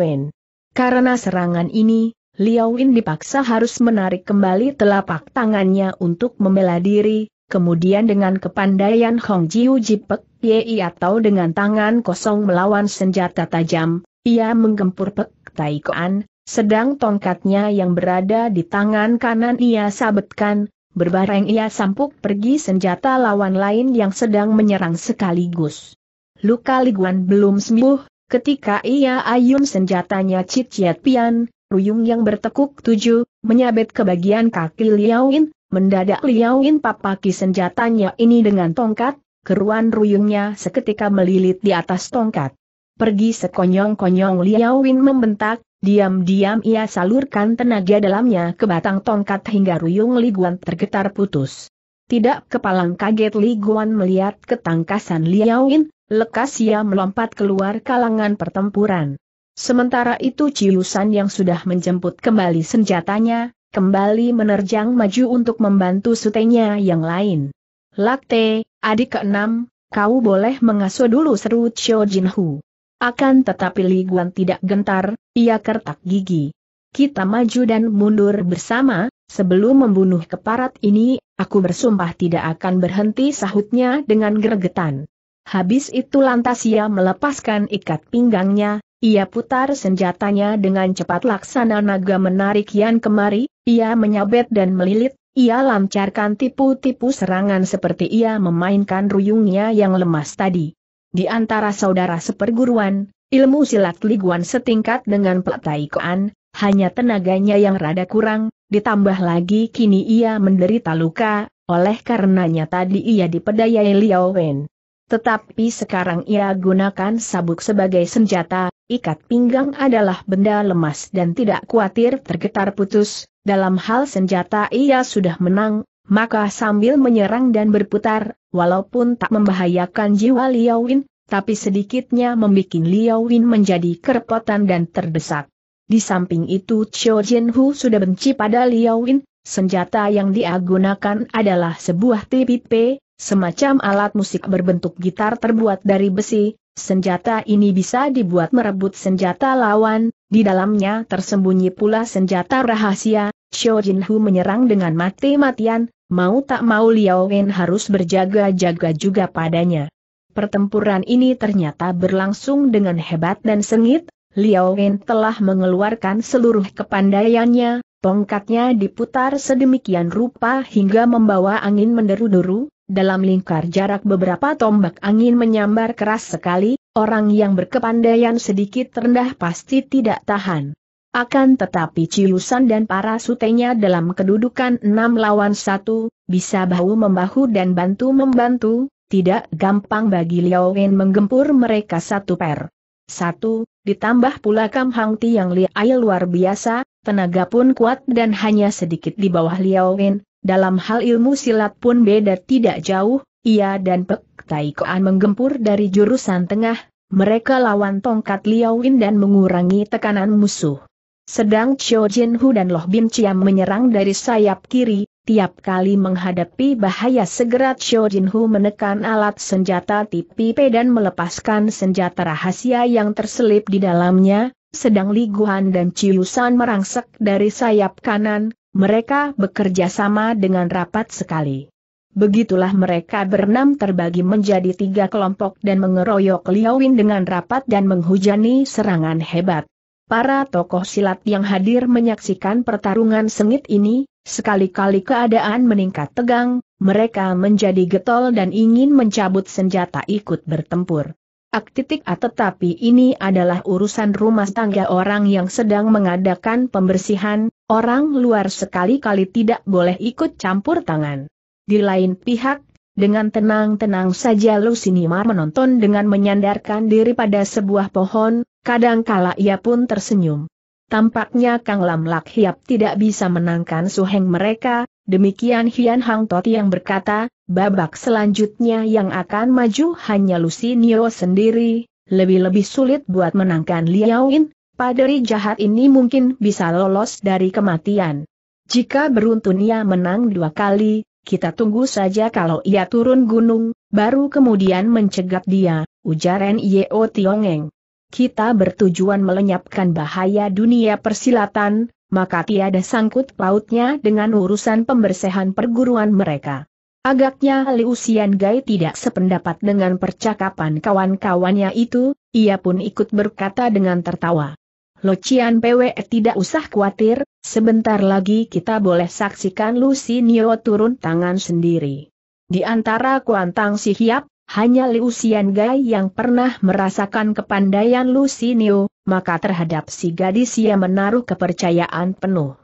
Karena serangan ini, Liao Win dipaksa harus menarik kembali telapak tangannya untuk membela diri, kemudian dengan kepandaian Hong Jiu Jipek Yei atau dengan tangan kosong melawan senjata tajam, ia menggempur Pek Koan, sedang tongkatnya yang berada di tangan kanan ia sabetkan, berbareng ia sampuk pergi senjata lawan lain yang sedang menyerang sekaligus. Luka Liguan belum sembuh, ketika ia ayun senjatanya Ciciet Pian, Ruyung yang bertekuk tujuh, menyabet ke bagian kaki Liawin. mendadak Liawin papaki senjatanya ini dengan tongkat, keruan ruyungnya seketika melilit di atas tongkat. Pergi sekonyong-konyong Liawin membentak, diam-diam ia salurkan tenaga dalamnya ke batang tongkat hingga ruyung Liguan tergetar putus. Tidak kepalang kaget Liguan melihat ketangkasan Liawin, lekas ia melompat keluar kalangan pertempuran. Sementara itu Ciusan yang sudah menjemput kembali senjatanya, kembali menerjang maju untuk membantu sutenya yang lain. Lakte, adik keenam, kau boleh mengasuh dulu seru Chiu Jin Hu. Akan tetapi Li Guan tidak gentar, ia kertak gigi. Kita maju dan mundur bersama, sebelum membunuh keparat ini, aku bersumpah tidak akan berhenti sahutnya dengan gergetan. Habis itu lantas ia melepaskan ikat pinggangnya, ia putar senjatanya dengan cepat laksana naga menarik Yan kemari, ia menyabet dan melilit, ia lancarkan tipu-tipu serangan seperti ia memainkan ruyungnya yang lemas tadi. Di antara saudara seperguruan, ilmu silat liguan setingkat dengan pelataikoan, hanya tenaganya yang rada kurang, ditambah lagi kini ia menderita luka, oleh karenanya tadi ia dipedayai Liao Wen. Tetapi sekarang ia gunakan sabuk sebagai senjata, Ikat pinggang adalah benda lemas dan tidak khawatir tergetar putus, dalam hal senjata ia sudah menang, maka sambil menyerang dan berputar, walaupun tak membahayakan jiwa Liao Win, tapi sedikitnya membuat Liao Win menjadi kerepotan dan terdesak. Di samping itu Chio Jin Hu sudah benci pada Liao Win, senjata yang dia gunakan adalah sebuah TPP, semacam alat musik berbentuk gitar terbuat dari besi, Senjata ini bisa dibuat merebut senjata lawan, di dalamnya tersembunyi pula senjata rahasia, Xiao Jinhu menyerang dengan mati-matian, mau tak mau Liao Wen harus berjaga-jaga juga padanya. Pertempuran ini ternyata berlangsung dengan hebat dan sengit, Liao Wen telah mengeluarkan seluruh kepandaiannya, tongkatnya diputar sedemikian rupa hingga membawa angin menderu-deru, dalam lingkar jarak beberapa tombak angin menyambar keras sekali, orang yang berkepandaian sedikit rendah pasti tidak tahan. Akan tetapi Ciusan dan para sutenya dalam kedudukan enam lawan satu bisa bahu-membahu dan bantu-membantu, tidak gampang bagi Liao Wen menggempur mereka satu per. Satu, ditambah pula Kam Hang Ti yang liai luar biasa, tenaga pun kuat dan hanya sedikit di bawah Liao Wen, dalam hal ilmu silat pun beda tidak jauh, ia dan Pek Tai Koan menggempur dari jurusan tengah, mereka lawan tongkat Liaowin dan mengurangi tekanan musuh. Sedang Xiao Jin Hu dan Loh Bin Chiam menyerang dari sayap kiri, tiap kali menghadapi bahaya segera Xiao Jin Hu menekan alat senjata tipi P dan melepaskan senjata rahasia yang terselip di dalamnya, sedang Li Liguan dan Ciusan merangsek dari sayap kanan, mereka bekerja sama dengan rapat sekali. Begitulah mereka berenam terbagi menjadi tiga kelompok dan mengeroyok Liawin dengan rapat dan menghujani serangan hebat. Para tokoh silat yang hadir menyaksikan pertarungan sengit ini, sekali-kali keadaan meningkat tegang, mereka menjadi getol dan ingin mencabut senjata ikut bertempur ak titik A ah, tetapi ini adalah urusan rumah tangga orang yang sedang mengadakan pembersihan, orang luar sekali-kali tidak boleh ikut campur tangan. Di lain pihak, dengan tenang-tenang saja Lusinimar menonton dengan menyandarkan diri pada sebuah pohon, kadangkala ia pun tersenyum. Tampaknya Kang Lam Lak Hiap tidak bisa menangkan suheng mereka, demikian Hian Hang Toti yang berkata, Babak selanjutnya yang akan maju hanya Nio sendiri, lebih-lebih sulit buat menangkan Liaoin, paderi jahat ini mungkin bisa lolos dari kematian. Jika beruntun ia menang dua kali, kita tunggu saja kalau ia turun gunung, baru kemudian mencegat dia, ujar N.I.O. Tiongeng. Kita bertujuan melenyapkan bahaya dunia persilatan, maka tiada sangkut pautnya dengan urusan pembersihan perguruan mereka. Agaknya Liu Gai tidak sependapat dengan percakapan kawan-kawannya itu, ia pun ikut berkata dengan tertawa. Lo Cian PW tidak usah khawatir, sebentar lagi kita boleh saksikan Lu Nio turun tangan sendiri. Di antara Kuantang si Hiap, hanya Liu Gai yang pernah merasakan kepandaian Lu Nio, maka terhadap si gadis ia menaruh kepercayaan penuh.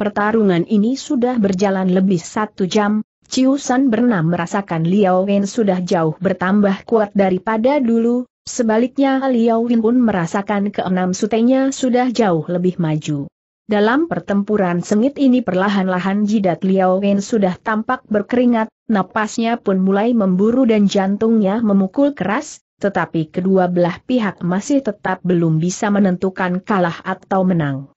Pertarungan ini sudah berjalan lebih satu jam, Ciu San bernam merasakan Liao Wen sudah jauh bertambah kuat daripada dulu, sebaliknya Liao Wen pun merasakan keenam sutenya sudah jauh lebih maju. Dalam pertempuran sengit ini perlahan-lahan jidat Liao Wen sudah tampak berkeringat, napasnya pun mulai memburu dan jantungnya memukul keras, tetapi kedua belah pihak masih tetap belum bisa menentukan kalah atau menang.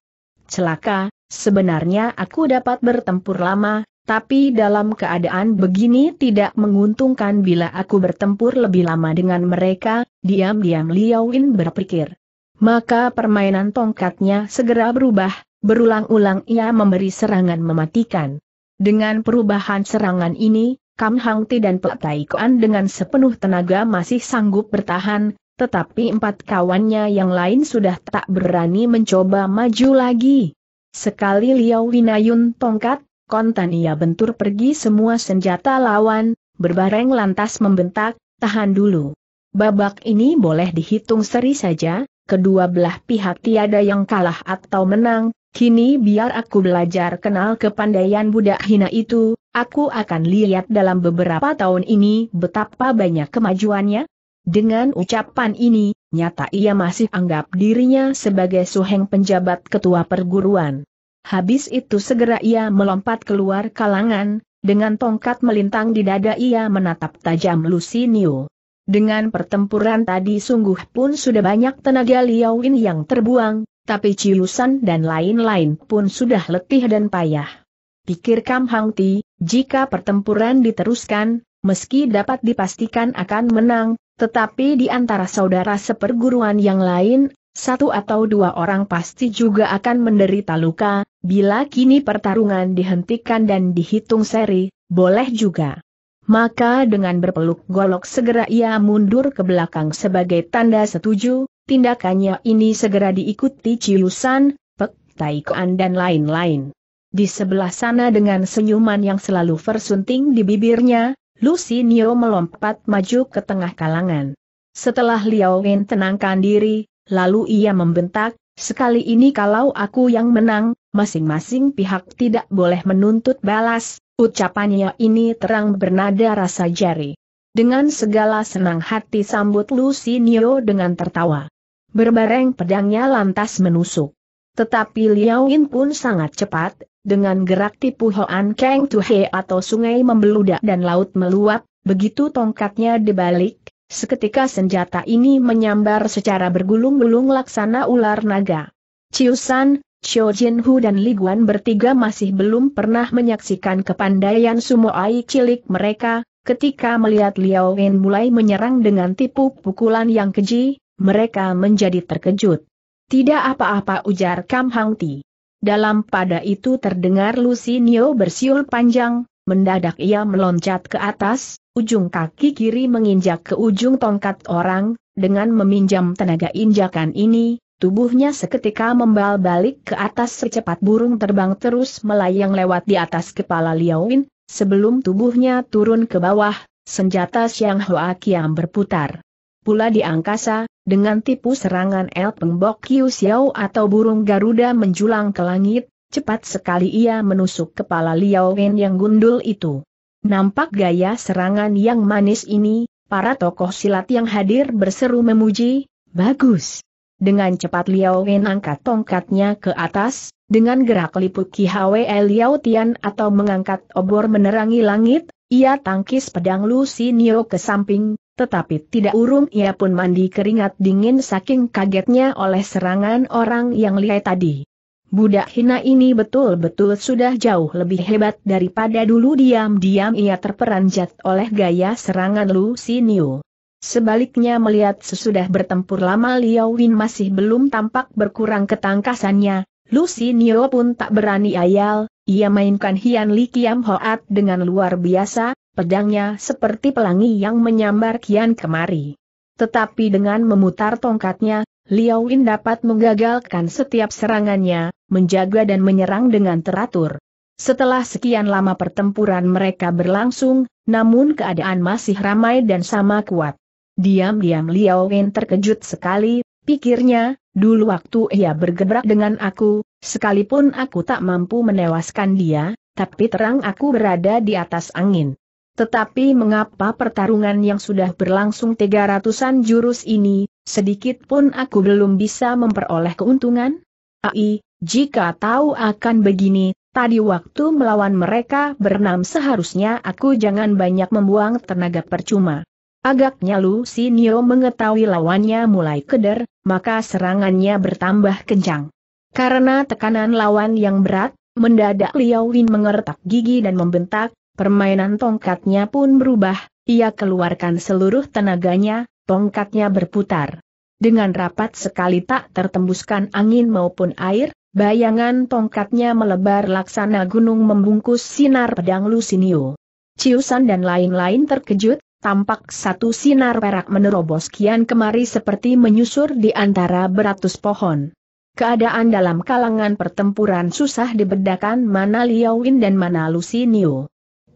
Celaka, sebenarnya aku dapat bertempur lama, tapi dalam keadaan begini tidak menguntungkan bila aku bertempur lebih lama dengan mereka, diam-diam Liao Win berpikir. Maka permainan tongkatnya segera berubah, berulang-ulang ia memberi serangan mematikan. Dengan perubahan serangan ini, Kam Hang Ti dan Pek Tai Kuan dengan sepenuh tenaga masih sanggup bertahan, tetapi empat kawannya yang lain sudah tak berani mencoba maju lagi. Sekali Liao Winayun tongkat, kontan ia bentur pergi semua senjata lawan, berbareng lantas membentak, tahan dulu. Babak ini boleh dihitung seri saja, kedua belah pihak tiada yang kalah atau menang, kini biar aku belajar kenal kepandaian budak hina itu, aku akan lihat dalam beberapa tahun ini betapa banyak kemajuannya. Dengan ucapan ini, nyata ia masih anggap dirinya sebagai suheng penjabat ketua perguruan. Habis itu segera ia melompat keluar kalangan, dengan tongkat melintang di dada ia menatap tajam Lusinio. Dengan pertempuran tadi sungguh pun sudah banyak tenaga liawin yang terbuang, tapi Ciusan dan lain-lain pun sudah letih dan payah. Pikir Kam Hang Ti, jika pertempuran diteruskan, meski dapat dipastikan akan menang, tetapi di antara saudara seperguruan yang lain satu atau dua orang pasti juga akan menderita luka, bila kini pertarungan dihentikan dan dihitung seri, boleh juga. Maka dengan berpeluk golok segera ia mundur ke belakang sebagai tanda setuju, tindakannya ini segera diikuti Ciusan, Pek, Taikoan dan lain-lain. Di sebelah sana dengan senyuman yang selalu versunting di bibirnya, Lucy Nio melompat maju ke tengah kalangan. Setelah Liao Wen tenangkan diri, lalu ia membentak, sekali ini kalau aku yang menang, masing-masing pihak tidak boleh menuntut balas, ucapannya ini terang bernada rasa jari. Dengan segala senang hati sambut Lucy Lucinio dengan tertawa. Berbareng pedangnya lantas menusuk. Tetapi Liao Yin pun sangat cepat, dengan gerak tipu Hoan Kang Tuhe atau sungai membeludak dan laut meluap, begitu tongkatnya dibalik, Seketika senjata ini menyambar secara bergulung-gulung laksana ular naga. Ciusan, Xiao Jinhu dan Li Guan bertiga masih belum pernah menyaksikan kepandaian sumo ai cilik mereka, ketika melihat Liao Wen mulai menyerang dengan tipu pukulan yang keji, mereka menjadi terkejut. Tidak apa-apa ujar Kam Hang Ti. Dalam pada itu terdengar Nio bersiul panjang, mendadak ia meloncat ke atas, ujung kaki kiri menginjak ke ujung tongkat orang, dengan meminjam tenaga injakan ini, tubuhnya seketika membal balik ke atas secepat burung terbang terus melayang lewat di atas kepala Liaoin, sebelum tubuhnya turun ke bawah, senjata Siang Hoa Kiam berputar. Pula di angkasa, dengan tipu serangan El Pengbok Kiu Xiao atau burung Garuda menjulang ke langit, cepat sekali ia menusuk kepala Liao Wen yang gundul itu. Nampak gaya serangan yang manis ini, para tokoh silat yang hadir berseru memuji, bagus. Dengan cepat Liao Wen angkat tongkatnya ke atas, dengan gerak liput Ki Hwe Liao Tian atau mengangkat obor menerangi langit, ia tangkis pedang Lu Sinio ke samping, tetapi tidak urung ia pun mandi keringat dingin saking kagetnya oleh serangan orang yang lihai tadi. Budak hina ini betul-betul sudah jauh lebih hebat daripada dulu diam-diam ia terperanjat oleh gaya serangan Lu Sinio. Sebaliknya melihat sesudah bertempur lama Liao Win masih belum tampak berkurang ketangkasannya, Lu Sinio pun tak berani ayal, ia mainkan Hian Li Kiam Hoat dengan luar biasa, pedangnya seperti pelangi yang menyambar kian kemari. Tetapi dengan memutar tongkatnya, Liao Win dapat menggagalkan setiap serangannya, menjaga dan menyerang dengan teratur. Setelah sekian lama pertempuran mereka berlangsung, namun keadaan masih ramai dan sama kuat. Diam-diam Liao Wen terkejut sekali, pikirnya, dulu waktu ia bergebrak dengan aku, sekalipun aku tak mampu menewaskan dia, tapi terang aku berada di atas angin. Tetapi mengapa pertarungan yang sudah berlangsung tiga ratusan jurus ini, sedikit pun aku belum bisa memperoleh keuntungan? Ai, jika tahu akan begini, tadi waktu melawan mereka bernam seharusnya aku jangan banyak membuang tenaga percuma. Agaknya lu, Lucinio mengetahui lawannya mulai keder, maka serangannya bertambah kencang. Karena tekanan lawan yang berat, mendadak Liao Win mengertak gigi dan membentak, permainan tongkatnya pun berubah, ia keluarkan seluruh tenaganya, tongkatnya berputar. Dengan rapat sekali tak tertembuskan angin maupun air, Bayangan tongkatnya melebar laksana gunung membungkus sinar pedang Lusinio. Ciusan dan lain-lain terkejut, tampak satu sinar perak menerobos kian kemari seperti menyusur di antara beratus pohon. Keadaan dalam kalangan pertempuran susah dibedakan mana Liawin dan mana Lusinio.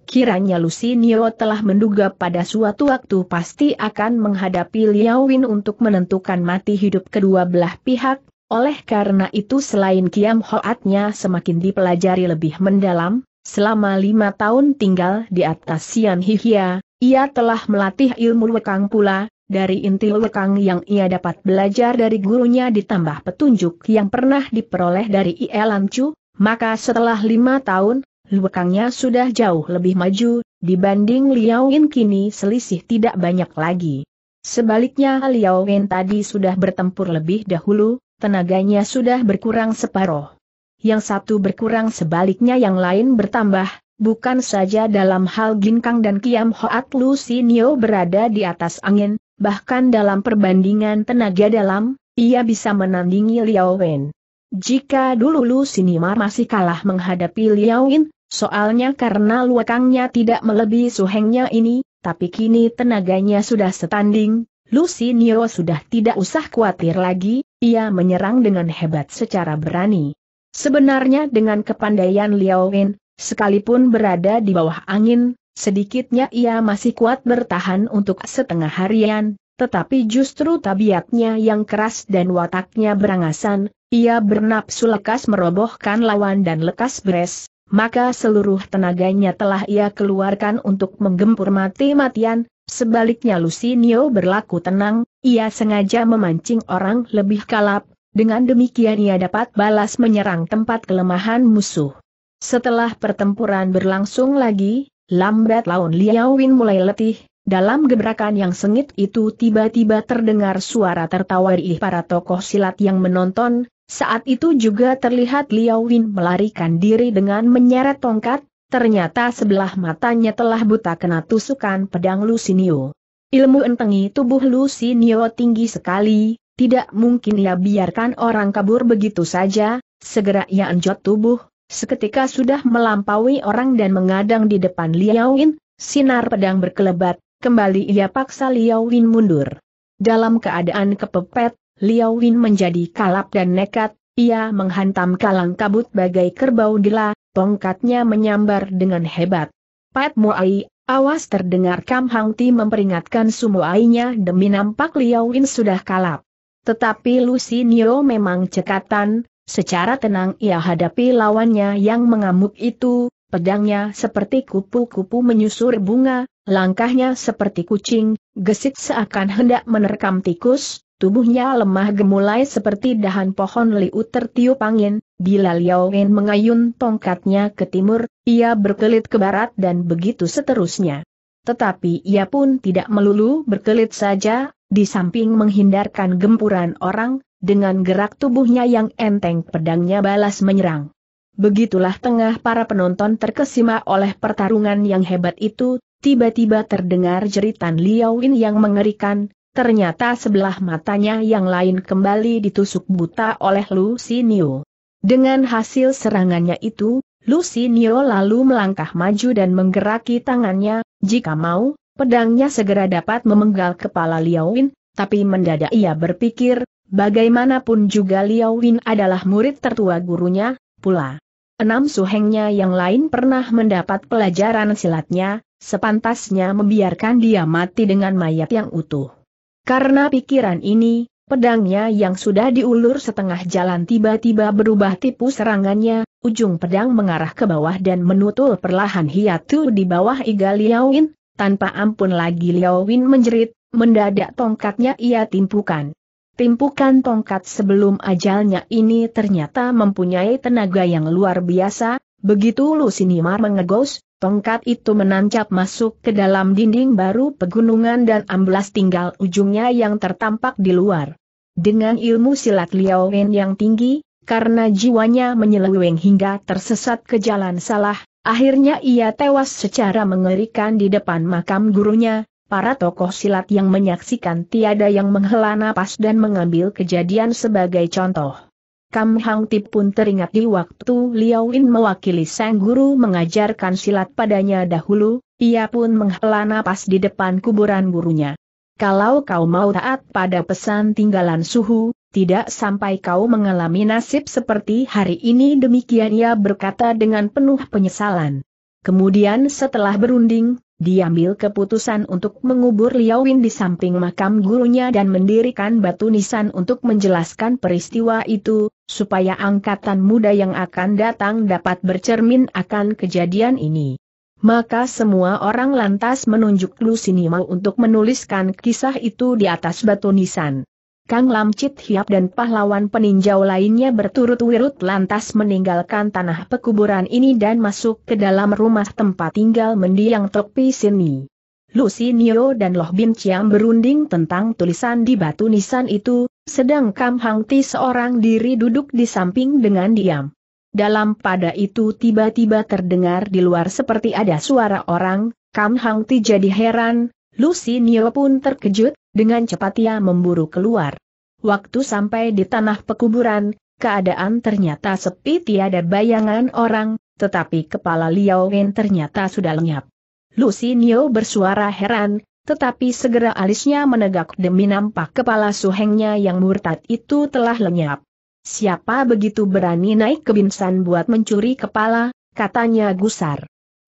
Kiranya Lusinio telah menduga pada suatu waktu pasti akan menghadapi Liawin untuk menentukan mati hidup kedua belah pihak, oleh karena itu selain Kiam Hoatnya semakin dipelajari lebih mendalam, selama lima tahun tinggal di atas Sian Hihia, ia telah melatih ilmu wekang pula, dari inti wekang yang ia dapat belajar dari gurunya ditambah petunjuk yang pernah diperoleh dari IE Lamcu, maka setelah lima tahun, wekangnya sudah jauh lebih maju, dibanding Liao Yin kini selisih tidak banyak lagi. Sebaliknya Liao tadi sudah bertempur lebih dahulu, tenaganya sudah berkurang separoh. Yang satu berkurang sebaliknya yang lain bertambah, bukan saja dalam hal Ginkang dan Kiam Hoat lu Lusinio berada di atas angin, bahkan dalam perbandingan tenaga dalam, ia bisa menandingi Liao Wen. Jika dulu lu Lusinimar masih kalah menghadapi Liao Wen, soalnya karena luakangnya tidak melebihi suhengnya ini, tapi kini tenaganya sudah setanding, lu Lusinio sudah tidak usah khawatir lagi, ia menyerang dengan hebat secara berani. Sebenarnya dengan kepandaian Liao Wen, sekalipun berada di bawah angin, sedikitnya ia masih kuat bertahan untuk setengah harian, tetapi justru tabiatnya yang keras dan wataknya berangasan, ia bernapsu lekas merobohkan lawan dan lekas beres, maka seluruh tenaganya telah ia keluarkan untuk menggempur mati-matian, sebaliknya Lucinio berlaku tenang, ia sengaja memancing orang lebih kalap, dengan demikian ia dapat balas menyerang tempat kelemahan musuh. Setelah pertempuran berlangsung lagi, lambat laun Liaowin mulai letih, dalam gebrakan yang sengit itu tiba-tiba terdengar suara tertawa dari para tokoh silat yang menonton, saat itu juga terlihat Liaowin melarikan diri dengan menyeret tongkat, ternyata sebelah matanya telah buta kena tusukan pedang Lusinio. Ilmu entengi tubuh Nio tinggi sekali, tidak mungkin ia biarkan orang kabur begitu saja, segera ia enjot tubuh, seketika sudah melampaui orang dan mengadang di depan Win, sinar pedang berkelebat, kembali ia paksa Win mundur. Dalam keadaan kepepet, Win menjadi kalap dan nekat, ia menghantam kalang kabut bagai kerbau gila, tongkatnya menyambar dengan hebat. Pat muai. Awas terdengar Kam Hang Ti memperingatkan sumuainya demi nampak Liao Win sudah kalap. Tetapi Lucinio memang cekatan, secara tenang ia hadapi lawannya yang mengamuk itu, pedangnya seperti kupu-kupu menyusur bunga, langkahnya seperti kucing, gesit seakan hendak menerkam tikus, Tubuhnya lemah gemulai seperti dahan pohon liu tertiup angin, bila Liao Wen mengayun tongkatnya ke timur, ia berkelit ke barat dan begitu seterusnya. Tetapi ia pun tidak melulu berkelit saja, di samping menghindarkan gempuran orang, dengan gerak tubuhnya yang enteng pedangnya balas menyerang. Begitulah tengah para penonton terkesima oleh pertarungan yang hebat itu, tiba-tiba terdengar jeritan Liao Wen yang mengerikan, ternyata sebelah matanya yang lain kembali ditusuk buta oleh Lucinio. Dengan hasil serangannya itu, Lucinio lalu melangkah maju dan menggeraki tangannya, jika mau, pedangnya segera dapat memenggal kepala Win, tapi mendadak ia berpikir, bagaimanapun juga Win adalah murid tertua gurunya, pula. Enam suhengnya yang lain pernah mendapat pelajaran silatnya, sepantasnya membiarkan dia mati dengan mayat yang utuh. Karena pikiran ini, pedangnya yang sudah diulur setengah jalan tiba-tiba berubah tipu serangannya, ujung pedang mengarah ke bawah dan menutul perlahan hiatu di bawah iga Liawin. tanpa ampun lagi Liawin menjerit, mendadak tongkatnya ia timpukan. Timpukan tongkat sebelum ajalnya ini ternyata mempunyai tenaga yang luar biasa, begitu Lusinimar mengegos, Tongkat itu menancap masuk ke dalam dinding baru pegunungan dan amblas tinggal ujungnya yang tertampak di luar. Dengan ilmu silat Liao Wen yang tinggi, karena jiwanya menyeleweng hingga tersesat ke jalan salah, akhirnya ia tewas secara mengerikan di depan makam gurunya, para tokoh silat yang menyaksikan tiada yang menghela napas dan mengambil kejadian sebagai contoh. Kam Hang Tip pun teringat di waktu Liao Win mewakili sang guru mengajarkan silat padanya dahulu, ia pun menghela napas di depan kuburan gurunya. Kalau kau mau taat pada pesan tinggalan suhu, tidak sampai kau mengalami nasib seperti hari ini demikian ia berkata dengan penuh penyesalan. Kemudian setelah berunding, diambil keputusan untuk mengubur Win di samping makam gurunya dan mendirikan batu nisan untuk menjelaskan peristiwa itu, supaya angkatan muda yang akan datang dapat bercermin akan kejadian ini. Maka semua orang lantas menunjuk Lusinima untuk menuliskan kisah itu di atas batu nisan. Kang Lam Chit Hiap dan pahlawan peninjau lainnya berturut-wirut lantas meninggalkan tanah pekuburan ini dan masuk ke dalam rumah tempat tinggal mendiang Tok Pi Sini. Lucy Nio dan Loh Bin Chiam berunding tentang tulisan di batu nisan itu, sedang Kam Hang Ti seorang diri duduk di samping dengan diam. Dalam pada itu tiba-tiba terdengar di luar seperti ada suara orang, Kam Hang Ti jadi heran, Lucy Neo pun terkejut, dengan cepat ia memburu keluar. Waktu sampai di tanah pekuburan, keadaan ternyata sepi tiada bayangan orang, tetapi kepala Liao Wen ternyata sudah lenyap. Lucy Neo bersuara heran, tetapi segera alisnya menegak demi nampak kepala suhengnya yang murtad itu telah lenyap. Siapa begitu berani naik ke binsan buat mencuri kepala, katanya gusar.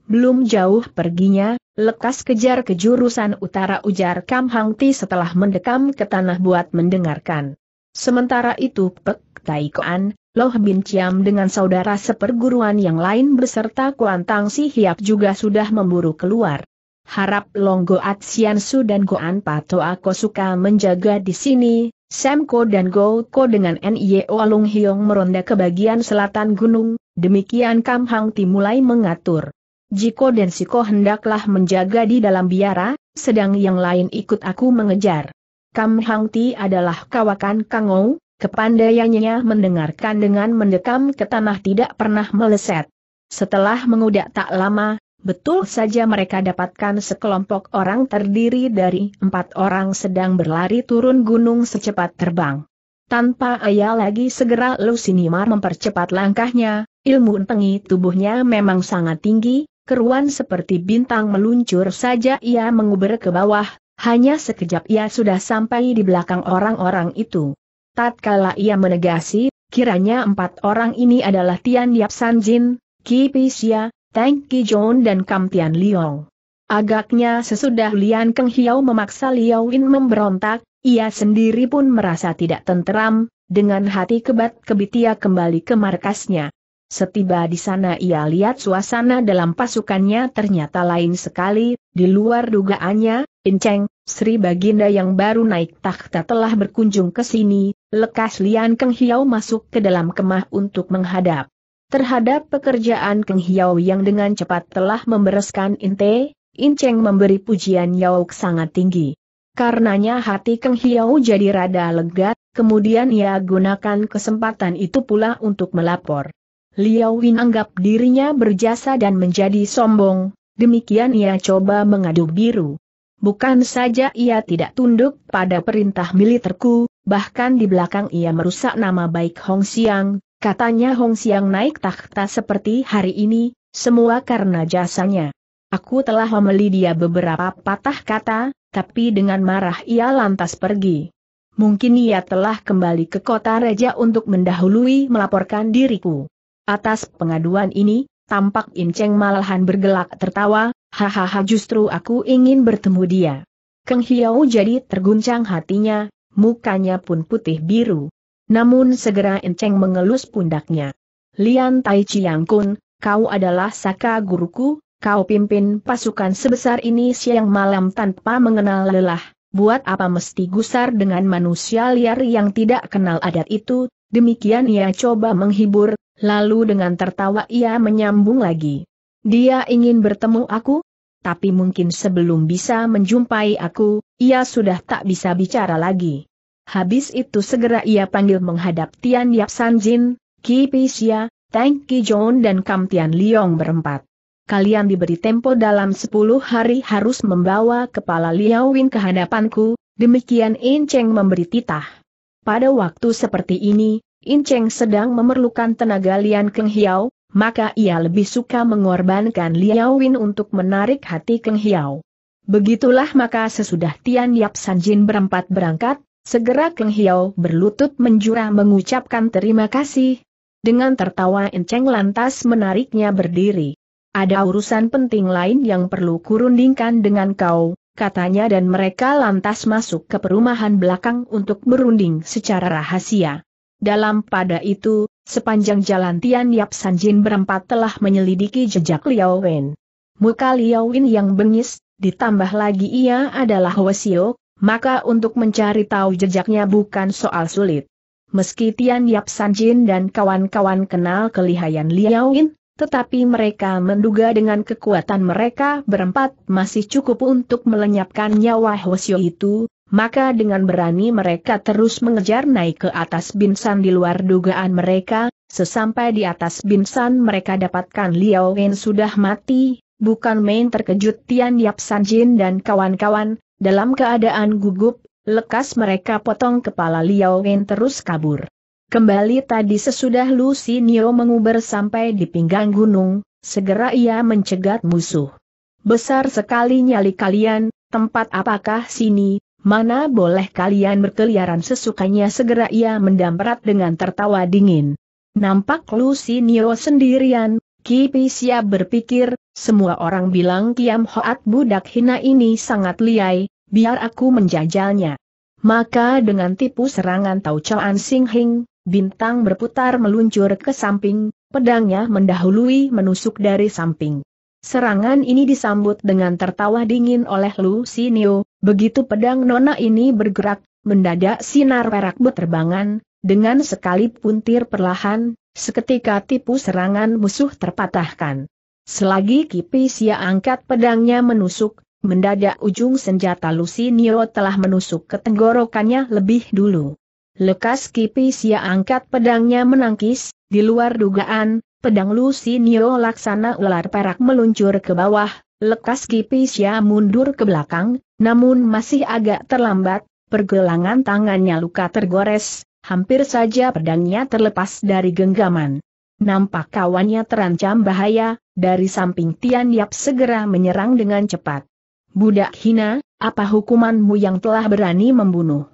Belum jauh perginya, Lekas kejar ke jurusan utara ujar Kam Hang Ti setelah mendekam ke tanah buat mendengarkan. Sementara itu Pek Tai Koan, Loh Bin Ciam dengan saudara seperguruan yang lain beserta Kuan Tang Si Hiap juga sudah memburu keluar. Harap Long Go Atsian Su dan Goan Pato Ako suka menjaga di sini, Sam Ko dan Go Ko dengan NIO Alung Hiong meronda ke bagian selatan gunung, demikian Kam Hang Ti mulai mengatur. Jiko dan Siko hendaklah menjaga di dalam biara, sedang yang lain ikut aku mengejar. Kam Hang Ti adalah kawakan Kangou, kepandaiannya mendengarkan dengan mendekam ke tanah tidak pernah meleset. Setelah mengudak tak lama, betul saja mereka dapatkan sekelompok orang terdiri dari empat orang sedang berlari turun gunung secepat terbang. Tanpa ayah lagi segera Lusinimar mempercepat langkahnya, ilmu tengi tubuhnya memang sangat tinggi, keruan seperti bintang meluncur saja ia menguber ke bawah, hanya sekejap ia sudah sampai di belakang orang-orang itu. Tatkala ia menegasi, kiranya empat orang ini adalah Tian Yap Jin, Ki Pisya, Tang Ki John dan Kam Tian Liong. Agaknya sesudah Lian Keng Hiau memaksa Liao Win memberontak, ia sendiri pun merasa tidak tenteram, dengan hati kebat kebitia kembali ke markasnya. Setiba di sana ia lihat suasana dalam pasukannya ternyata lain sekali, di luar dugaannya, Inceng, Sri Baginda yang baru naik takhta telah berkunjung ke sini, lekas Lian Keng Hiau masuk ke dalam kemah untuk menghadap. Terhadap pekerjaan Keng Hiau yang dengan cepat telah membereskan Inte, Inceng memberi pujian Yauk sangat tinggi. Karenanya hati Keng Hiau jadi rada lega, kemudian ia gunakan kesempatan itu pula untuk melapor. Liao Win anggap dirinya berjasa dan menjadi sombong, demikian ia coba mengadu biru. Bukan saja ia tidak tunduk pada perintah militerku, bahkan di belakang ia merusak nama baik Hong Xiang, katanya Hong Xiang naik takhta seperti hari ini, semua karena jasanya. Aku telah memeli dia beberapa patah kata, tapi dengan marah ia lantas pergi. Mungkin ia telah kembali ke kota raja untuk mendahului melaporkan diriku. Atas pengaduan ini, tampak Inceng malahan bergelak tertawa, hahaha justru aku ingin bertemu dia. Keng Hiao jadi terguncang hatinya, mukanya pun putih biru. Namun segera Inceng mengelus pundaknya. Lian Tai Chiang Kun, kau adalah saka guruku, kau pimpin pasukan sebesar ini siang malam tanpa mengenal lelah, buat apa mesti gusar dengan manusia liar yang tidak kenal adat itu, Demikian ia coba menghibur, lalu dengan tertawa ia menyambung lagi. Dia ingin bertemu aku? Tapi mungkin sebelum bisa menjumpai aku, ia sudah tak bisa bicara lagi. Habis itu segera ia panggil menghadap Tian Yap Jin, Ki Pisia, Tang Ki John dan Kam Tian Liong berempat. Kalian diberi tempo dalam sepuluh hari harus membawa kepala Liao Win ke hadapanku, demikian In Cheng memberi titah. Pada waktu seperti ini, In sedang memerlukan tenaga Lian Keng Hiao, maka ia lebih suka mengorbankan Liao Win untuk menarik hati Keng Hiao. Begitulah maka sesudah Tian Yap Sanjin berempat berangkat, segera Keng Hiao berlutut menjura mengucapkan terima kasih. Dengan tertawa In lantas menariknya berdiri. Ada urusan penting lain yang perlu kurundingkan dengan kau, katanya dan mereka lantas masuk ke perumahan belakang untuk berunding secara rahasia. Dalam pada itu, sepanjang jalan Tian Yap Sanjin berempat telah menyelidiki jejak Liao Wen. Muka Liao Wen yang bengis, ditambah lagi ia adalah Hwasio, maka untuk mencari tahu jejaknya bukan soal sulit. Meski Tian Yap Sanjin dan kawan-kawan kenal kelihayan Liao Wen, tetapi mereka menduga dengan kekuatan mereka berempat masih cukup untuk melenyapkan nyawa Hwasyo itu, maka dengan berani mereka terus mengejar naik ke atas binsan di luar dugaan mereka, sesampai di atas binsan mereka dapatkan Liao Wen sudah mati, bukan main terkejut Tian Yap Sanjin dan kawan-kawan, dalam keadaan gugup, lekas mereka potong kepala Liao Wen terus kabur. Kembali tadi sesudah Lucy Nio menguber sampai di pinggang gunung, segera ia mencegat musuh. Besar sekali nyali kalian, tempat apakah sini, mana boleh kalian berkeliaran sesukanya segera ia mendamprat dengan tertawa dingin. Nampak Lucy Nio sendirian, Kipi siap berpikir, semua orang bilang Kiam Hoat budak hina ini sangat liai, biar aku menjajalnya. Maka dengan tipu serangan Tau Chuan Sing Hing, Bintang berputar meluncur ke samping, pedangnya mendahului menusuk dari samping. Serangan ini disambut dengan tertawa dingin oleh Lu Sinio, begitu pedang nona ini bergerak, mendadak sinar perak berterbangan, dengan sekali puntir perlahan, seketika tipu serangan musuh terpatahkan. Selagi Kipisia angkat pedangnya menusuk, mendadak ujung senjata Lu Sinio telah menusuk ke tenggorokannya lebih dulu. Lekas kipis Sia angkat pedangnya menangkis, di luar dugaan, pedang Nio laksana ular perak meluncur ke bawah, lekas kipis Sia mundur ke belakang, namun masih agak terlambat, pergelangan tangannya luka tergores, hampir saja pedangnya terlepas dari genggaman. Nampak kawannya terancam bahaya, dari samping Tian Yap segera menyerang dengan cepat. Budak hina, apa hukumanmu yang telah berani membunuh?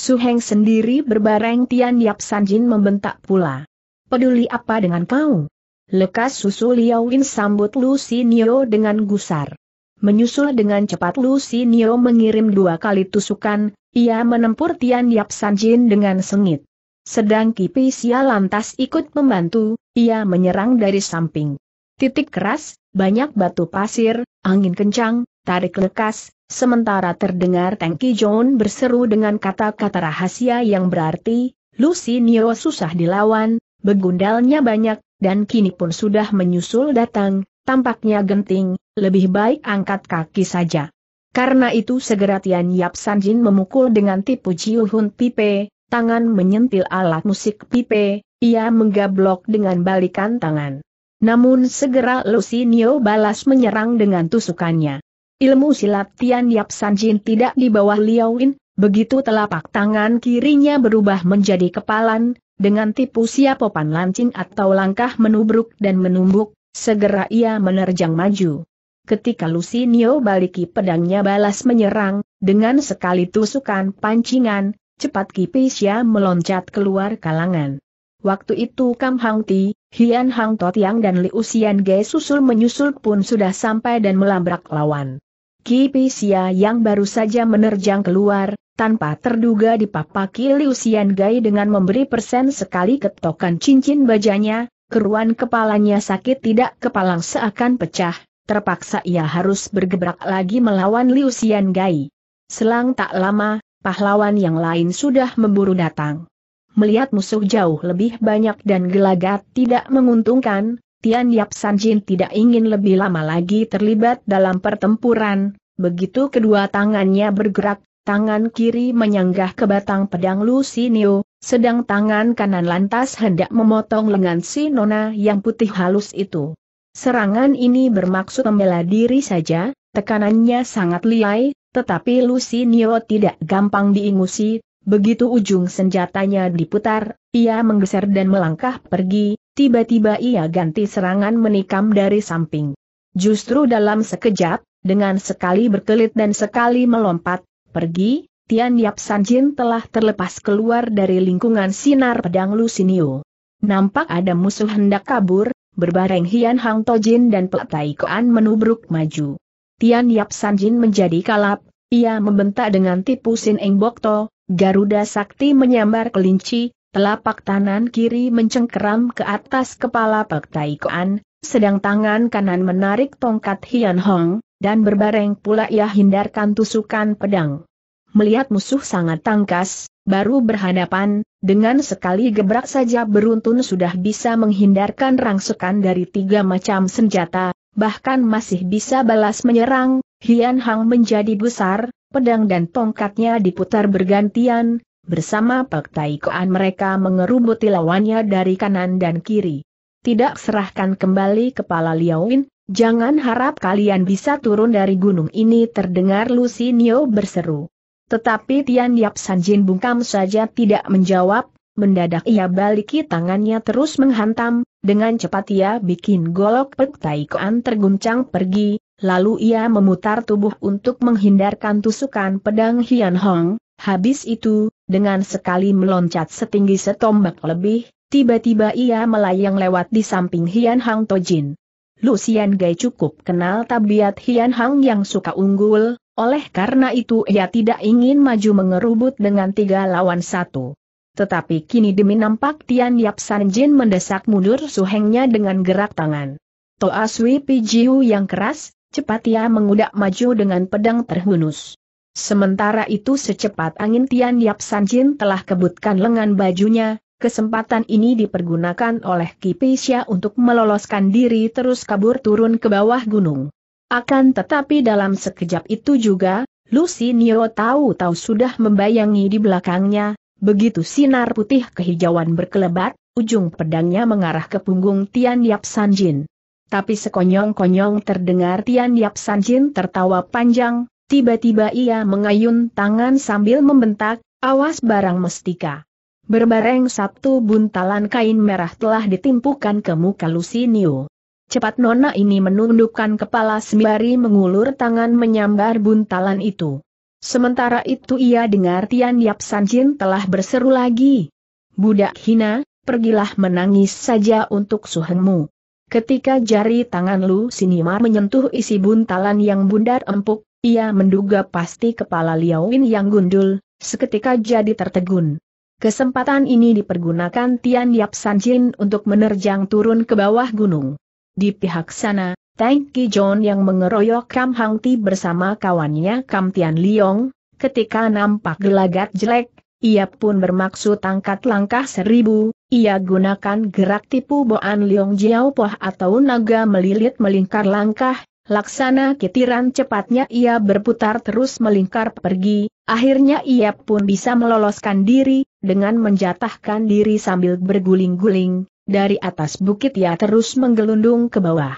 Su Heng sendiri berbareng Tian Yap Sanjin membentak pula. Peduli apa dengan kau? Lekas susul Liao Liawin sambut Lu Nio dengan gusar. Menyusul dengan cepat Lu Nio mengirim dua kali tusukan, ia menempur Tian Yap Sanjin dengan sengit. Sedang Kipi Sia lantas ikut membantu, ia menyerang dari samping. Titik keras, banyak batu pasir, angin kencang, tarik lekas, Sementara terdengar Tengki John berseru dengan kata-kata rahasia yang berarti, Lucy Neo susah dilawan, begundalnya banyak, dan kini pun sudah menyusul datang, tampaknya genting, lebih baik angkat kaki saja. Karena itu segera Tian Yap Sanjin memukul dengan tipu Jiuhun Pipe, tangan menyentil alat musik Pipe, ia menggablok dengan balikan tangan. Namun segera Lucy Neo balas menyerang dengan tusukannya. Ilmu silat Tian Yap Sanjin tidak di bawah Win, begitu telapak tangan kirinya berubah menjadi kepalan, dengan tipu siapopan lancing atau langkah menubruk dan menumbuk, segera ia menerjang maju. Ketika Lucy Nio baliki pedangnya balas menyerang, dengan sekali tusukan pancingan, cepat kipis Kipisya meloncat keluar kalangan. Waktu itu Kam Hang Ti, Hian Hang Totiang dan Liu Xian Ge susul menyusul pun sudah sampai dan melabrak lawan. Ki Pisia yang baru saja menerjang keluar, tanpa terduga dipapaki Liu Xian Gai dengan memberi persen sekali ketokan cincin bajanya, keruan kepalanya sakit tidak kepalang seakan pecah, terpaksa ia harus bergebrak lagi melawan Liu Xian Gai. Selang tak lama, pahlawan yang lain sudah memburu datang. Melihat musuh jauh lebih banyak dan gelagat tidak menguntungkan, Tian Yap Sanjin tidak ingin lebih lama lagi terlibat dalam pertempuran, begitu kedua tangannya bergerak, tangan kiri menyanggah ke batang pedang Lu Sinio, sedang tangan kanan lantas hendak memotong lengan si nona yang putih halus itu. Serangan ini bermaksud membela diri saja, tekanannya sangat liai, tetapi Lucinio tidak gampang diingusi, Begitu ujung senjatanya diputar, ia menggeser dan melangkah pergi, tiba-tiba ia ganti serangan menikam dari samping. Justru dalam sekejap, dengan sekali berkelit dan sekali melompat, pergi, Tian Yap Sanjin telah terlepas keluar dari lingkungan sinar pedang Lusinio. Nampak ada musuh hendak kabur, berbareng Hian Hang Tojin dan Pek Tai Koan menubruk maju. Tian Yap Sanjin menjadi kalap, ia membentak dengan tipu Sin Eng Bokto, Garuda Sakti menyambar kelinci, telapak tangan kiri mencengkeram ke atas kepala Pak Kuan, sedang tangan kanan menarik tongkat Hian Hong, dan berbareng pula ia hindarkan tusukan pedang. Melihat musuh sangat tangkas, baru berhadapan, dengan sekali gebrak saja beruntun sudah bisa menghindarkan rangsukan dari tiga macam senjata, bahkan masih bisa balas menyerang, Hian Hong menjadi besar, pedang dan tongkatnya diputar bergantian, bersama Pak Tai Koan mereka mengerubuti lawannya dari kanan dan kiri. Tidak serahkan kembali kepala Liawin, jangan harap kalian bisa turun dari gunung ini terdengar Lucy Nio berseru. Tetapi Tian Yap Sanjin bungkam saja tidak menjawab, mendadak ia baliki tangannya terus menghantam, dengan cepat ia bikin golok Pek Tai Koan terguncang pergi, lalu ia memutar tubuh untuk menghindarkan tusukan pedang Hian Hong, habis itu, dengan sekali meloncat setinggi setombak lebih, tiba-tiba ia melayang lewat di samping Hian Hang Tojin. Lucian Gai cukup kenal tabiat Hian Hang yang suka unggul, oleh karena itu ia tidak ingin maju mengerubut dengan tiga lawan satu. Tetapi kini demi nampak Tian Yap San Jin mendesak mundur suhengnya dengan gerak tangan. Toa Sui Pijiu yang keras, Cepat ia mengudak maju dengan pedang terhunus. Sementara itu secepat angin Tian Yap Jin telah kebutkan lengan bajunya, kesempatan ini dipergunakan oleh Kipisya untuk meloloskan diri terus kabur turun ke bawah gunung. Akan tetapi dalam sekejap itu juga, Lucy Nio tahu-tahu sudah membayangi di belakangnya, begitu sinar putih kehijauan berkelebat, ujung pedangnya mengarah ke punggung Tian Yap Jin tapi sekonyong-konyong terdengar Tian Yap Jin tertawa panjang, tiba-tiba ia mengayun tangan sambil membentak, awas barang mestika. Berbareng satu buntalan kain merah telah ditimpukan ke muka Lucy Niu. Cepat nona ini menundukkan kepala sembari mengulur tangan menyambar buntalan itu. Sementara itu ia dengar Tian Yap Jin telah berseru lagi. Budak hina, pergilah menangis saja untuk suhengmu. Ketika jari tangan Lu Sinimar menyentuh isi buntalan yang bundar empuk, ia menduga pasti kepala Win yang gundul, seketika jadi tertegun. Kesempatan ini dipergunakan Tian Yap San Jin untuk menerjang turun ke bawah gunung. Di pihak sana, Tang Ki Jong yang mengeroyok Kam Hang Ti bersama kawannya Kam Tian Liong, ketika nampak gelagat jelek, ia pun bermaksud angkat langkah seribu, ia gunakan gerak tipu Boan Liong Jiao Poh atau naga melilit melingkar langkah, laksana kitiran cepatnya ia berputar terus melingkar pergi, akhirnya ia pun bisa meloloskan diri, dengan menjatahkan diri sambil berguling-guling, dari atas bukit ia terus menggelundung ke bawah.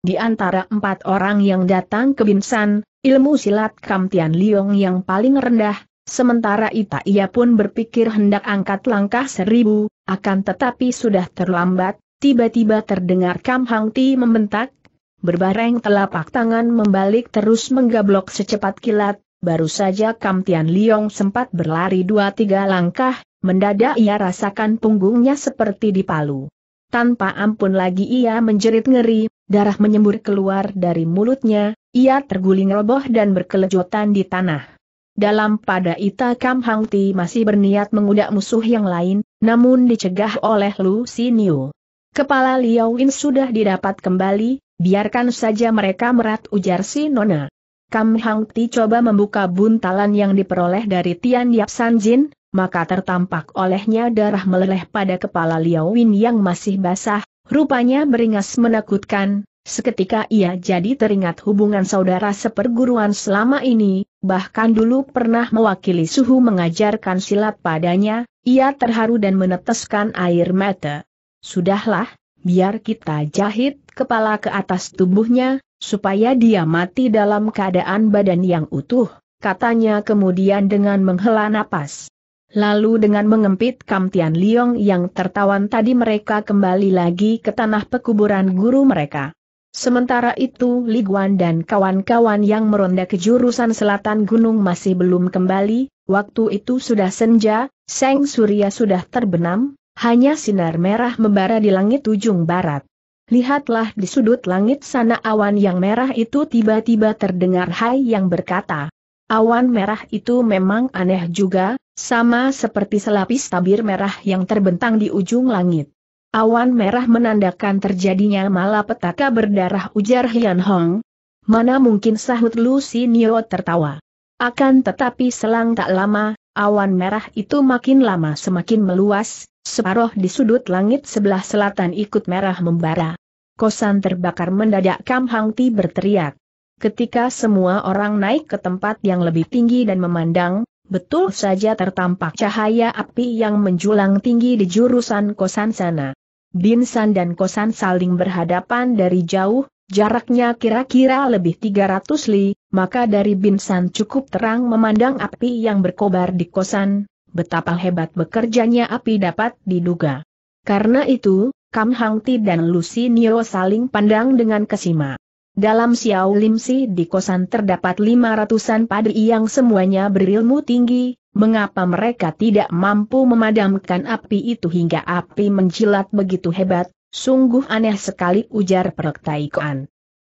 Di antara empat orang yang datang ke Binsan, ilmu silat Kamtian Liong yang paling rendah, Sementara Ita ia pun berpikir hendak angkat langkah seribu, akan tetapi sudah terlambat, tiba-tiba terdengar Kam Hang Ti membentak, berbareng telapak tangan membalik terus menggablok secepat kilat, baru saja Kam Tian Liong sempat berlari dua-tiga langkah, mendadak ia rasakan punggungnya seperti dipalu. Tanpa ampun lagi ia menjerit ngeri, darah menyembur keluar dari mulutnya, ia terguling roboh dan berkelejutan di tanah dalam pada Ita Kam Hang Ti masih berniat mengudak musuh yang lain, namun dicegah oleh Lu Niu. Kepala Liao sudah didapat kembali, biarkan saja mereka merat ujar si Nona. Kam Hang Ti coba membuka buntalan yang diperoleh dari Tian Yap San Jin, maka tertampak olehnya darah meleleh pada kepala Liao yang masih basah, rupanya beringas menakutkan, Seketika ia jadi teringat hubungan saudara seperguruan selama ini, bahkan dulu pernah mewakili suhu mengajarkan silat padanya, ia terharu dan meneteskan air mata. Sudahlah, biar kita jahit kepala ke atas tubuhnya, supaya dia mati dalam keadaan badan yang utuh, katanya kemudian dengan menghela napas. Lalu dengan mengempit Kam Tian Liong yang tertawan tadi mereka kembali lagi ke tanah pekuburan guru mereka. Sementara itu Li Guan dan kawan-kawan yang meronda ke jurusan selatan gunung masih belum kembali, waktu itu sudah senja, Seng Surya sudah terbenam, hanya sinar merah membara di langit ujung barat. Lihatlah di sudut langit sana awan yang merah itu tiba-tiba terdengar Hai yang berkata. Awan merah itu memang aneh juga, sama seperti selapis tabir merah yang terbentang di ujung langit. Awan merah menandakan terjadinya malapetaka berdarah ujar Hian Hong. Mana mungkin sahut Lu Sinio tertawa. Akan tetapi selang tak lama, awan merah itu makin lama semakin meluas, separuh di sudut langit sebelah selatan ikut merah membara. Kosan terbakar mendadak Kam Hang Ti berteriak. Ketika semua orang naik ke tempat yang lebih tinggi dan memandang, Betul saja tertampak cahaya api yang menjulang tinggi di jurusan kosan sana. Binsan dan Kosan saling berhadapan dari jauh, jaraknya kira-kira lebih 300 li, maka dari Binsan cukup terang memandang api yang berkobar di Kosan, betapa hebat bekerjanya api dapat diduga. Karena itu, Kam Hang Ti dan Lucy Nio saling pandang dengan kesima. Dalam Xiao Lim Si di kosan terdapat lima ratusan padi yang semuanya berilmu tinggi, Mengapa mereka tidak mampu memadamkan api itu hingga api menjilat begitu hebat? Sungguh aneh sekali ujar Perek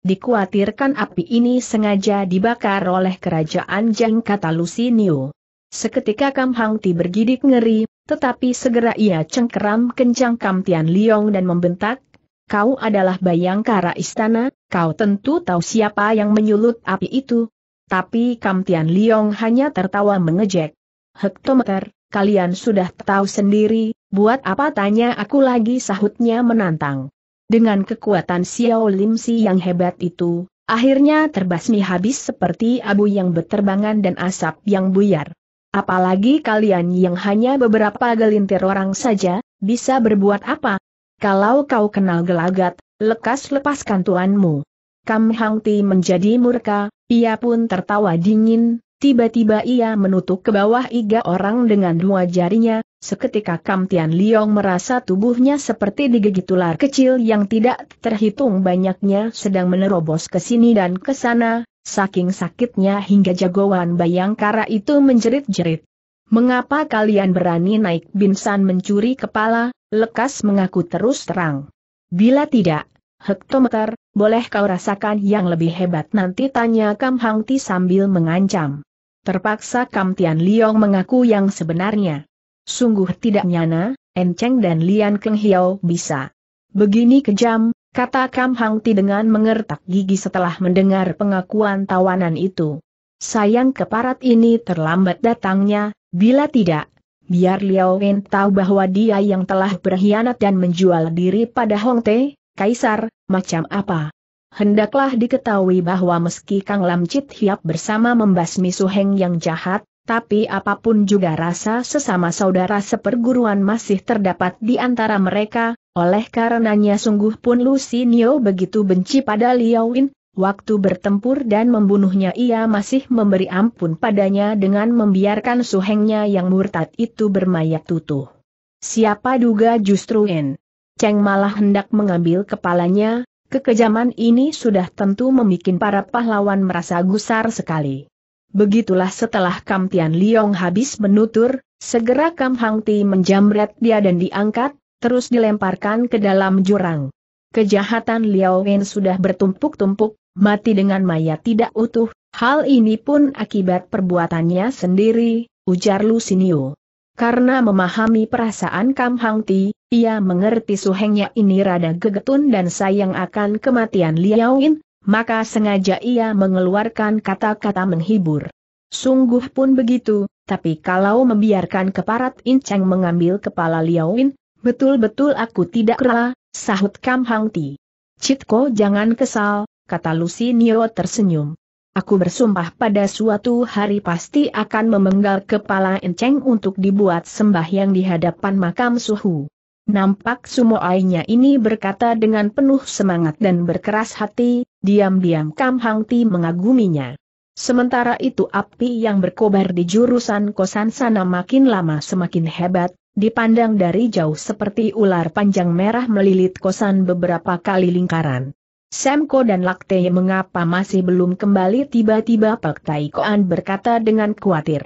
Dikuatirkan api ini sengaja dibakar oleh kerajaan Jeng kata Niu. Seketika Kam Hang Ti bergidik ngeri, tetapi segera ia cengkeram kencang Kam Tian Liong dan membentak, Kau adalah bayangkara istana, kau tentu tahu siapa yang menyulut api itu. Tapi Kam Tian Liong hanya tertawa mengejek hektometer, kalian sudah tahu sendiri, buat apa tanya aku lagi sahutnya menantang. Dengan kekuatan Xiao Lim Si yang hebat itu, akhirnya terbasmi habis seperti abu yang berterbangan dan asap yang buyar. Apalagi kalian yang hanya beberapa gelintir orang saja, bisa berbuat apa? Kalau kau kenal gelagat, lekas lepaskan tuanmu. Kam Hang Ti menjadi murka, ia pun tertawa dingin, Tiba-tiba ia menutup ke bawah iga orang dengan dua jarinya, seketika Kam Tian Liong merasa tubuhnya seperti digigit ular kecil yang tidak terhitung banyaknya sedang menerobos ke sini dan ke sana, saking sakitnya hingga jagoan Bayangkara itu menjerit-jerit. Mengapa kalian berani naik binsan mencuri kepala, lekas mengaku terus terang. Bila tidak, hektometer, boleh kau rasakan yang lebih hebat nanti tanya Kam Hangti sambil mengancam. Terpaksa Kam Tian Liong mengaku yang sebenarnya. Sungguh tidak nyana, Enceng dan Lian Keng Hiao bisa. Begini kejam, kata Kam Hang Ti dengan mengertak gigi setelah mendengar pengakuan tawanan itu. Sayang keparat ini terlambat datangnya, bila tidak, biar Liao Wen tahu bahwa dia yang telah berkhianat dan menjual diri pada Hong Te, Kaisar, macam apa. Hendaklah diketahui bahwa meski Kang Lam Chit Hiap bersama membasmi Suheng yang jahat, tapi apapun juga rasa sesama saudara seperguruan masih terdapat di antara mereka, oleh karenanya sungguh pun Nio begitu benci pada Win, waktu bertempur dan membunuhnya ia masih memberi ampun padanya dengan membiarkan suhengnya yang murtad itu bermayat tutuh. Siapa duga justru En Cheng malah hendak mengambil kepalanya, Kekejaman ini sudah tentu membuat para pahlawan merasa gusar sekali. Begitulah setelah Kam Tian Liong habis menutur, segera Kam Hang Ti menjamret dia dan diangkat, terus dilemparkan ke dalam jurang. Kejahatan Liao Wen sudah bertumpuk-tumpuk, mati dengan mayat tidak utuh, hal ini pun akibat perbuatannya sendiri, ujar Lu Sinio. Karena memahami perasaan Kam Hang Ti, ia mengerti suhengnya ini rada gegetun dan sayang akan kematian Liaoin, maka sengaja ia mengeluarkan kata-kata menghibur. Sungguh pun begitu, tapi kalau membiarkan keparat Cheng mengambil kepala Liaoin, betul-betul aku tidak rela, sahut Kam Hang Ti. Citko jangan kesal, kata Lucy Nio tersenyum. Aku bersumpah pada suatu hari pasti akan memenggal kepala Enceng untuk dibuat sembah yang di hadapan makam suhu. Nampak semua ainya ini berkata dengan penuh semangat dan berkeras hati, diam-diam Kam Hang Ti mengaguminya. Sementara itu api yang berkobar di jurusan kosan sana makin lama semakin hebat, dipandang dari jauh seperti ular panjang merah melilit kosan beberapa kali lingkaran. Semko dan Lakte mengapa masih belum kembali tiba-tiba Pak Taikoan berkata dengan khawatir.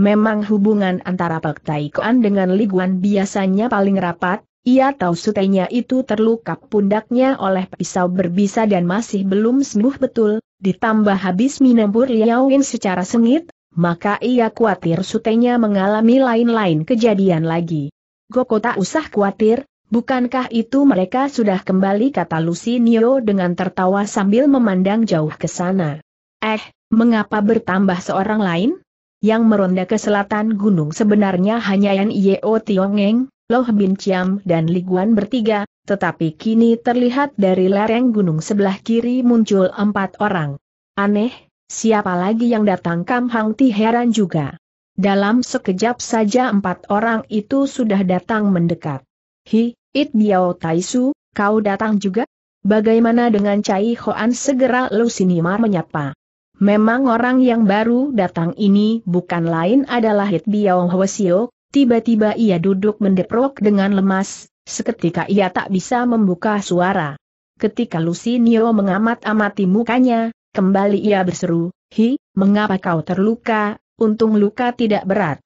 Memang hubungan antara Pek Taikuan dengan Liguan biasanya paling rapat, ia tahu sutenya itu terluka pundaknya oleh pisau berbisa dan masih belum sembuh betul, ditambah habis Liao Liaoin secara sengit, maka ia khawatir sutenya mengalami lain-lain kejadian lagi. Goko tak usah khawatir, bukankah itu mereka sudah kembali kata Lucy Nio dengan tertawa sambil memandang jauh ke sana. Eh, mengapa bertambah seorang lain? yang meronda ke selatan gunung sebenarnya hanya Yan Yeo Tiongeng, Loh Bin Chiam dan Liguan bertiga, tetapi kini terlihat dari lereng gunung sebelah kiri muncul empat orang. Aneh, siapa lagi yang datang Kam Hang Ti heran juga. Dalam sekejap saja empat orang itu sudah datang mendekat. Hi, It Biao Taisu, kau datang juga? Bagaimana dengan Cai Hoan segera Sinimar menyapa? Memang orang yang baru datang ini bukan lain adalah Hit Biao Hwasio, tiba-tiba ia duduk mendeprok dengan lemas, seketika ia tak bisa membuka suara. Ketika Lucy Nio mengamat-amati mukanya, kembali ia berseru, Hi, mengapa kau terluka, untung luka tidak berat.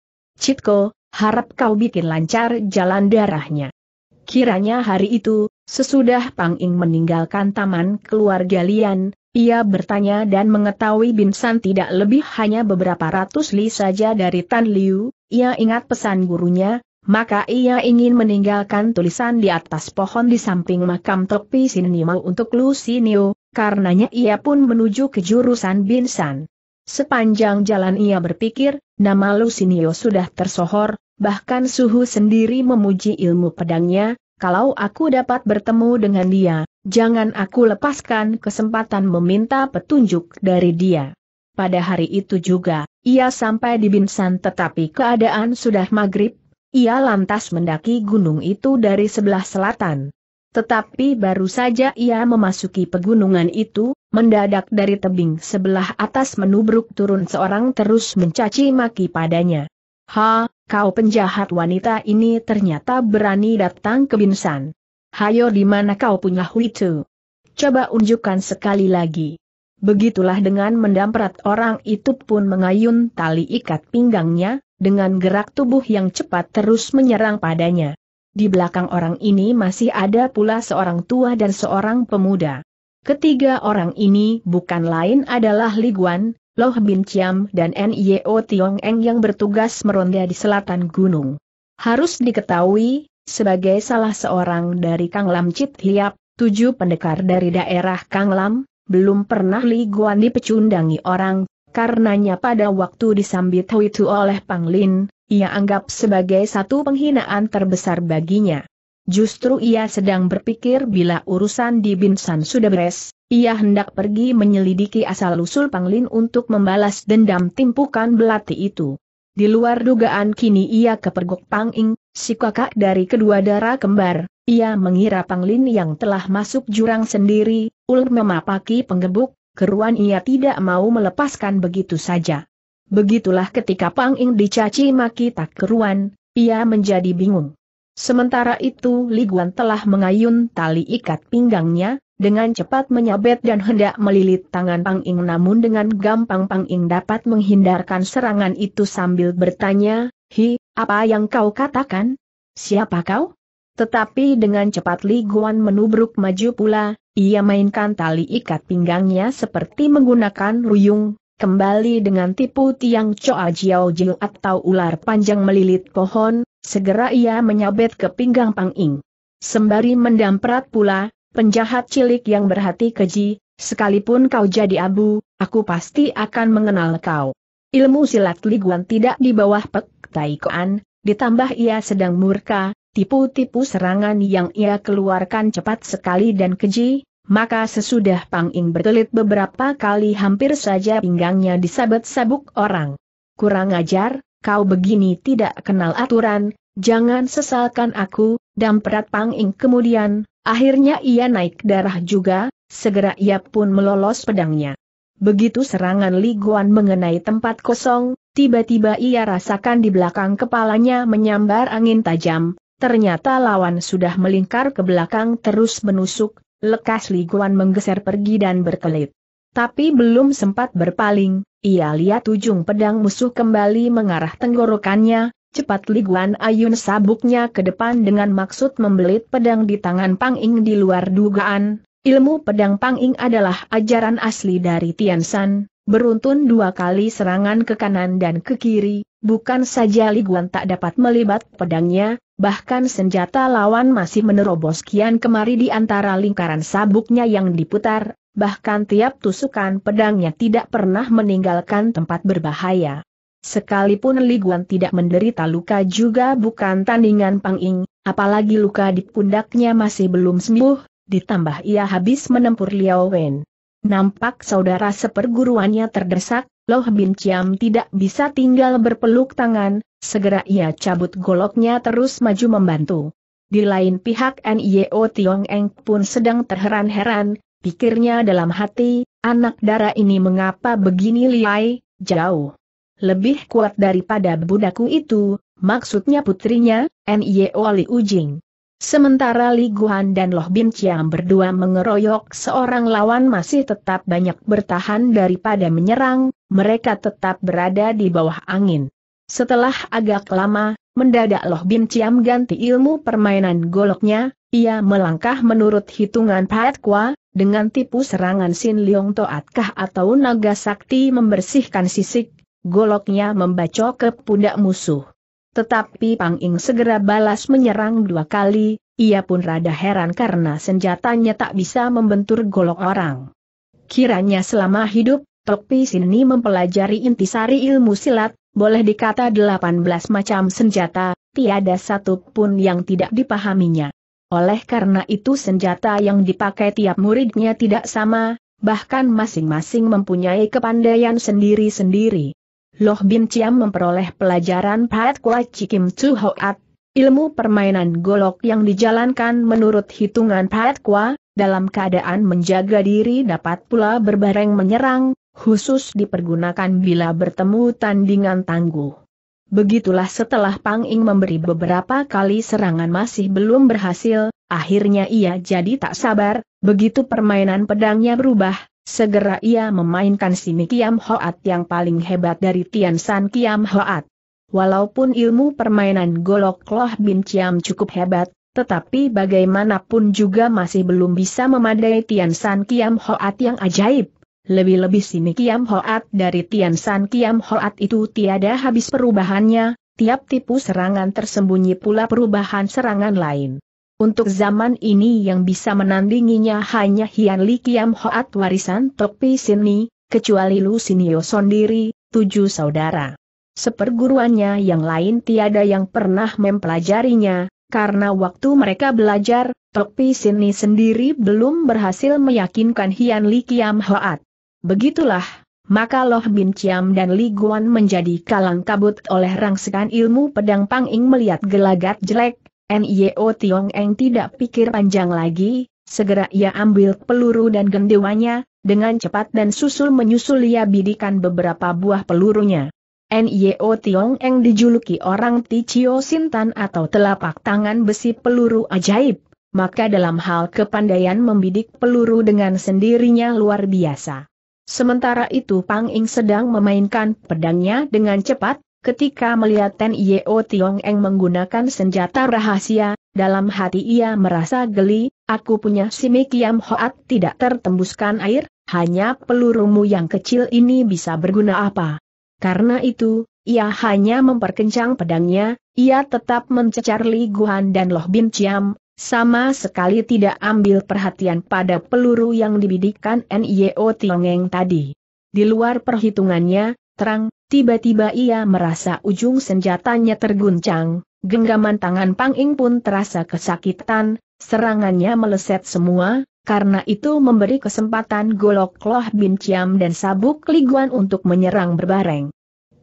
Citko, harap kau bikin lancar jalan darahnya. Kiranya hari itu, sesudah Pang Ing meninggalkan taman keluarga Lian, ia bertanya dan mengetahui Binsan tidak lebih hanya beberapa ratus li saja dari Tan Liu, ia ingat pesan gurunya, maka ia ingin meninggalkan tulisan di atas pohon di samping makam Topi Sinimau untuk Lu Sinio, karenanya ia pun menuju ke jurusan Binsan. Sepanjang jalan ia berpikir, nama Lu Sinio sudah tersohor, bahkan suhu sendiri memuji ilmu pedangnya, kalau aku dapat bertemu dengan dia, Jangan aku lepaskan kesempatan meminta petunjuk dari dia. Pada hari itu juga, ia sampai di Binsan tetapi keadaan sudah maghrib, ia lantas mendaki gunung itu dari sebelah selatan. Tetapi baru saja ia memasuki pegunungan itu, mendadak dari tebing sebelah atas menubruk turun seorang terus mencaci maki padanya. Ha, kau penjahat wanita ini ternyata berani datang ke Binsan. Hayo di mana kau punya hui itu? Coba unjukkan sekali lagi. Begitulah dengan mendamprat orang itu pun mengayun tali ikat pinggangnya, dengan gerak tubuh yang cepat terus menyerang padanya. Di belakang orang ini masih ada pula seorang tua dan seorang pemuda. Ketiga orang ini bukan lain adalah Liguan, Loh Bin Chiam dan NIO Tiong Eng yang bertugas meronda di selatan gunung. Harus diketahui, sebagai salah seorang dari Kang Lam Chit Hiap, tujuh pendekar dari daerah Kang Lam, belum pernah Li Guan dipecundangi orang, karenanya pada waktu disambit Hui Tu oleh Pang Lin, ia anggap sebagai satu penghinaan terbesar baginya. Justru ia sedang berpikir bila urusan di Binsan sudah beres, ia hendak pergi menyelidiki asal-usul Pang Lin untuk membalas dendam timpukan belati itu. Di luar dugaan kini ia kepergok Pang Ing, si kakak dari kedua darah kembar. Ia mengira Panglin yang telah masuk jurang sendiri, Ul memapaki penggebuk, keruan ia tidak mau melepaskan begitu saja. Begitulah ketika Pang Ing dicaci maki tak keruan, ia menjadi bingung. Sementara itu Liguan telah mengayun tali ikat pinggangnya, dengan cepat menyabet dan hendak melilit tangan Pang Ing namun dengan gampang Pang Ing dapat menghindarkan serangan itu sambil bertanya, Hi, apa yang kau katakan? Siapa kau? Tetapi dengan cepat Li Guan menubruk maju pula, ia mainkan tali ikat pinggangnya seperti menggunakan ruyung, kembali dengan tipu tiang Choa Jiao Jiu atau ular panjang melilit pohon, segera ia menyabet ke pinggang Pang Ing. Sembari mendamprat pula, penjahat cilik yang berhati keji, sekalipun kau jadi abu, aku pasti akan mengenal kau. Ilmu silat Liguan tidak di bawah Pek Taikoan, ditambah ia sedang murka, tipu-tipu serangan yang ia keluarkan cepat sekali dan keji, maka sesudah Pang Ing berkelit beberapa kali hampir saja pinggangnya disabet sabuk orang. Kurang ajar, kau begini tidak kenal aturan, jangan sesalkan aku, dan perat Pang Ing kemudian, Akhirnya ia naik darah juga, segera ia pun melolos pedangnya. Begitu serangan Li Guan mengenai tempat kosong, tiba-tiba ia rasakan di belakang kepalanya menyambar angin tajam, ternyata lawan sudah melingkar ke belakang terus menusuk, lekas Li Guan menggeser pergi dan berkelit. Tapi belum sempat berpaling, ia lihat ujung pedang musuh kembali mengarah tenggorokannya, Cepat Li Guan Ayun sabuknya ke depan dengan maksud membelit pedang di tangan Pang Ing di luar dugaan. Ilmu pedang Pang Ing adalah ajaran asli dari Tian San, beruntun dua kali serangan ke kanan dan ke kiri, bukan saja Li Guan tak dapat melibat pedangnya, bahkan senjata lawan masih menerobos kian kemari di antara lingkaran sabuknya yang diputar, bahkan tiap tusukan pedangnya tidak pernah meninggalkan tempat berbahaya. Sekalipun Li Guan tidak menderita luka juga bukan tandingan Pang Ing, apalagi luka di pundaknya masih belum sembuh, ditambah ia habis menempur Liao Wen. Nampak saudara seperguruannya terdesak, Loh Bin Ciam tidak bisa tinggal berpeluk tangan, segera ia cabut goloknya terus maju membantu. Di lain pihak NIO Tiong Eng pun sedang terheran-heran, pikirnya dalam hati, anak darah ini mengapa begini liai, jauh. Lebih kuat daripada budakku itu, maksudnya putrinya, N.I.O. Li Ujing. Sementara Li Guan dan Loh Bin Chiang berdua mengeroyok seorang lawan masih tetap banyak bertahan daripada menyerang, mereka tetap berada di bawah angin. Setelah agak lama, mendadak Loh Bin Chiang ganti ilmu permainan goloknya, ia melangkah menurut hitungan Pat Kwa, dengan tipu serangan Sin Leong Toat Kah atau Naga Sakti membersihkan sisik, goloknya membacok ke pundak musuh. Tetapi Pang Ing segera balas menyerang dua kali, ia pun rada heran karena senjatanya tak bisa membentur golok orang. Kiranya selama hidup, Tokpi sini mempelajari intisari ilmu silat, boleh dikata 18 macam senjata, tiada satu pun yang tidak dipahaminya. Oleh karena itu senjata yang dipakai tiap muridnya tidak sama, bahkan masing-masing mempunyai kepandaian sendiri-sendiri. Loh Bin Ciam memperoleh pelajaran Pat Kua Cikim Chu Hoat, ilmu permainan golok yang dijalankan menurut hitungan Pat kua, dalam keadaan menjaga diri dapat pula berbareng menyerang, khusus dipergunakan bila bertemu tandingan tangguh. Begitulah setelah Pang Ing memberi beberapa kali serangan masih belum berhasil, akhirnya ia jadi tak sabar, begitu permainan pedangnya berubah, Segera ia memainkan Simi Kiam Hoat yang paling hebat dari Tian San Kiam Hoat. Walaupun ilmu permainan golok Loh Bin Ciam cukup hebat, tetapi bagaimanapun juga masih belum bisa memadai Tian San Kiam Hoat yang ajaib. Lebih-lebih Simi Kiam Hoat dari Tian San Kiam Hoat itu tiada habis perubahannya, tiap tipu serangan tersembunyi pula perubahan serangan lain. Untuk zaman ini yang bisa menandinginya hanya Hian Li Kiam Hoat warisan topi Sini, kecuali Lu Sinio sendiri, tujuh saudara. Seperguruannya yang lain tiada yang pernah mempelajarinya, karena waktu mereka belajar, topi Sini sendiri belum berhasil meyakinkan Hian Li Kiam Hoat. Begitulah maka Loh Bin Ciam dan Li Guan menjadi kalang kabut oleh rangsekan ilmu pedang Pang Ing melihat gelagat jelek, NIO Tiong Eng tidak pikir panjang lagi, segera ia ambil peluru dan gendewanya, dengan cepat dan susul menyusul ia bidikan beberapa buah pelurunya. NIO Tiong Eng dijuluki orang Ticio Sintan atau telapak tangan besi peluru ajaib, maka dalam hal kepandaian membidik peluru dengan sendirinya luar biasa. Sementara itu Pang Ing sedang memainkan pedangnya dengan cepat, Ketika melihat Ten Yeo Tiong Eng menggunakan senjata rahasia, dalam hati ia merasa geli, aku punya si Kiam Hoat tidak tertembuskan air, hanya pelurumu yang kecil ini bisa berguna apa. Karena itu, ia hanya memperkencang pedangnya, ia tetap mencecar Li Guhan dan Loh Bin Chiam, sama sekali tidak ambil perhatian pada peluru yang dibidikan NIO Tiongeng tadi. Di luar perhitungannya, terang, Tiba-tiba ia merasa ujung senjatanya terguncang, genggaman tangan Pang Ing pun terasa kesakitan, serangannya meleset semua, karena itu memberi kesempatan Golok Loh Bin Ciam dan Sabuk Liguan untuk menyerang berbareng.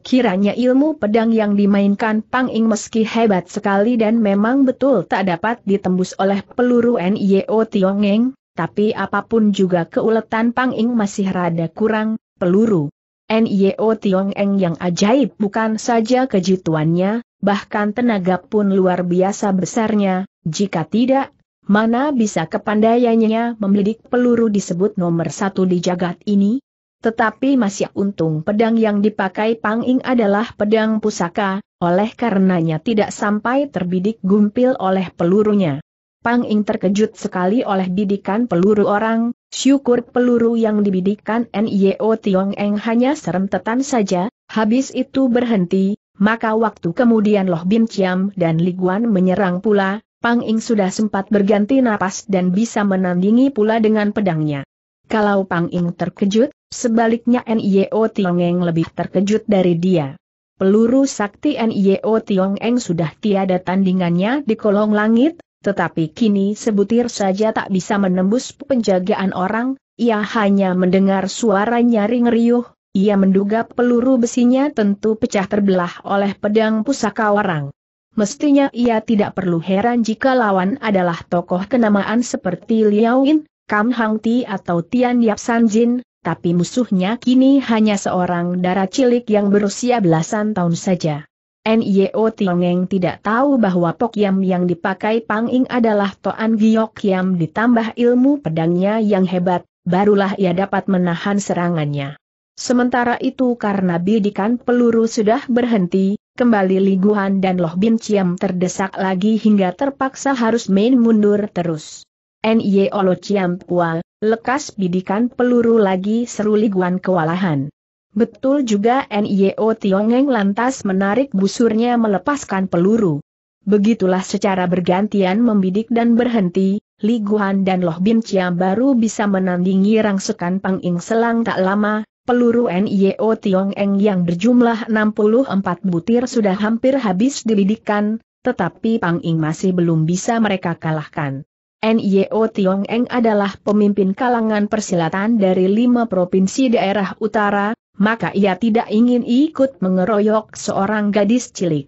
Kiranya ilmu pedang yang dimainkan Pang Ing meski hebat sekali dan memang betul tak dapat ditembus oleh peluru NIO Tiongeng, tapi apapun juga keuletan Pang Ing masih rada kurang, peluru NIO Tiong Eng yang ajaib bukan saja kejituannya, bahkan tenaga pun luar biasa besarnya, jika tidak, mana bisa kepandaiannya membidik peluru disebut nomor satu di jagat ini? Tetapi masih untung pedang yang dipakai Pang Ing adalah pedang pusaka, oleh karenanya tidak sampai terbidik gumpil oleh pelurunya. Pang Ing terkejut sekali oleh bidikan peluru orang, Syukur peluru yang dibidikan Nio Tiong Eng hanya serentetan saja, habis itu berhenti, maka waktu kemudian Loh Bin Chiam dan Liguan menyerang pula, Pang Ing sudah sempat berganti napas dan bisa menandingi pula dengan pedangnya. Kalau Pang Ing terkejut, sebaliknya Nio Tiong Eng lebih terkejut dari dia. Peluru sakti Nio Tiong Eng sudah tiada tandingannya di kolong langit, tetapi kini sebutir saja tak bisa menembus penjagaan orang, ia hanya mendengar suara nyaring riuh, ia menduga peluru besinya tentu pecah terbelah oleh pedang pusaka orang. Mestinya ia tidak perlu heran jika lawan adalah tokoh kenamaan seperti Liao Yin, Kam Hang Ti atau Tian Yap San Jin, tapi musuhnya kini hanya seorang darah cilik yang berusia belasan tahun saja. NIO Tiongeng tidak tahu bahwa pokyam yang dipakai Pang Ing adalah Toan Giok Yam ditambah ilmu pedangnya yang hebat, barulah ia dapat menahan serangannya. Sementara itu karena bidikan peluru sudah berhenti, kembali Liguhan dan Loh Bin Chiam terdesak lagi hingga terpaksa harus main mundur terus. NIO Lo Chiam Pua, lekas bidikan peluru lagi seru Liguan kewalahan. Betul juga NIO Tiongeng lantas menarik busurnya melepaskan peluru. Begitulah secara bergantian membidik dan berhenti, Li Guan dan Loh Bin Chia baru bisa menandingi rangsukan Pang Ing selang tak lama, peluru NIO Tiongeng yang berjumlah 64 butir sudah hampir habis dibidikkan, tetapi Pang Ing masih belum bisa mereka kalahkan. NIO Tiongeng adalah pemimpin kalangan persilatan dari lima provinsi daerah utara, maka ia tidak ingin ikut mengeroyok seorang gadis cilik.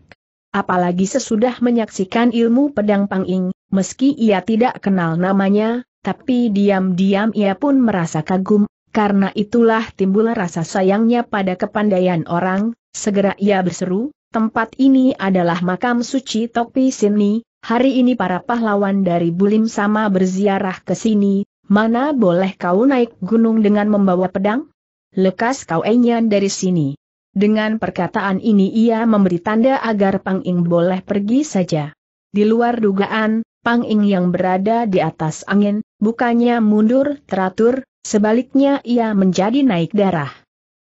Apalagi sesudah menyaksikan ilmu pedang panging, meski ia tidak kenal namanya, tapi diam-diam ia pun merasa kagum, karena itulah timbul rasa sayangnya pada kepandaian orang, segera ia berseru, tempat ini adalah makam suci Topi Sini, hari ini para pahlawan dari Bulim sama berziarah ke sini, mana boleh kau naik gunung dengan membawa pedang? lekas kau enyan dari sini. Dengan perkataan ini ia memberi tanda agar Pang Ing boleh pergi saja. Di luar dugaan, Pang Ing yang berada di atas angin, bukannya mundur teratur, sebaliknya ia menjadi naik darah.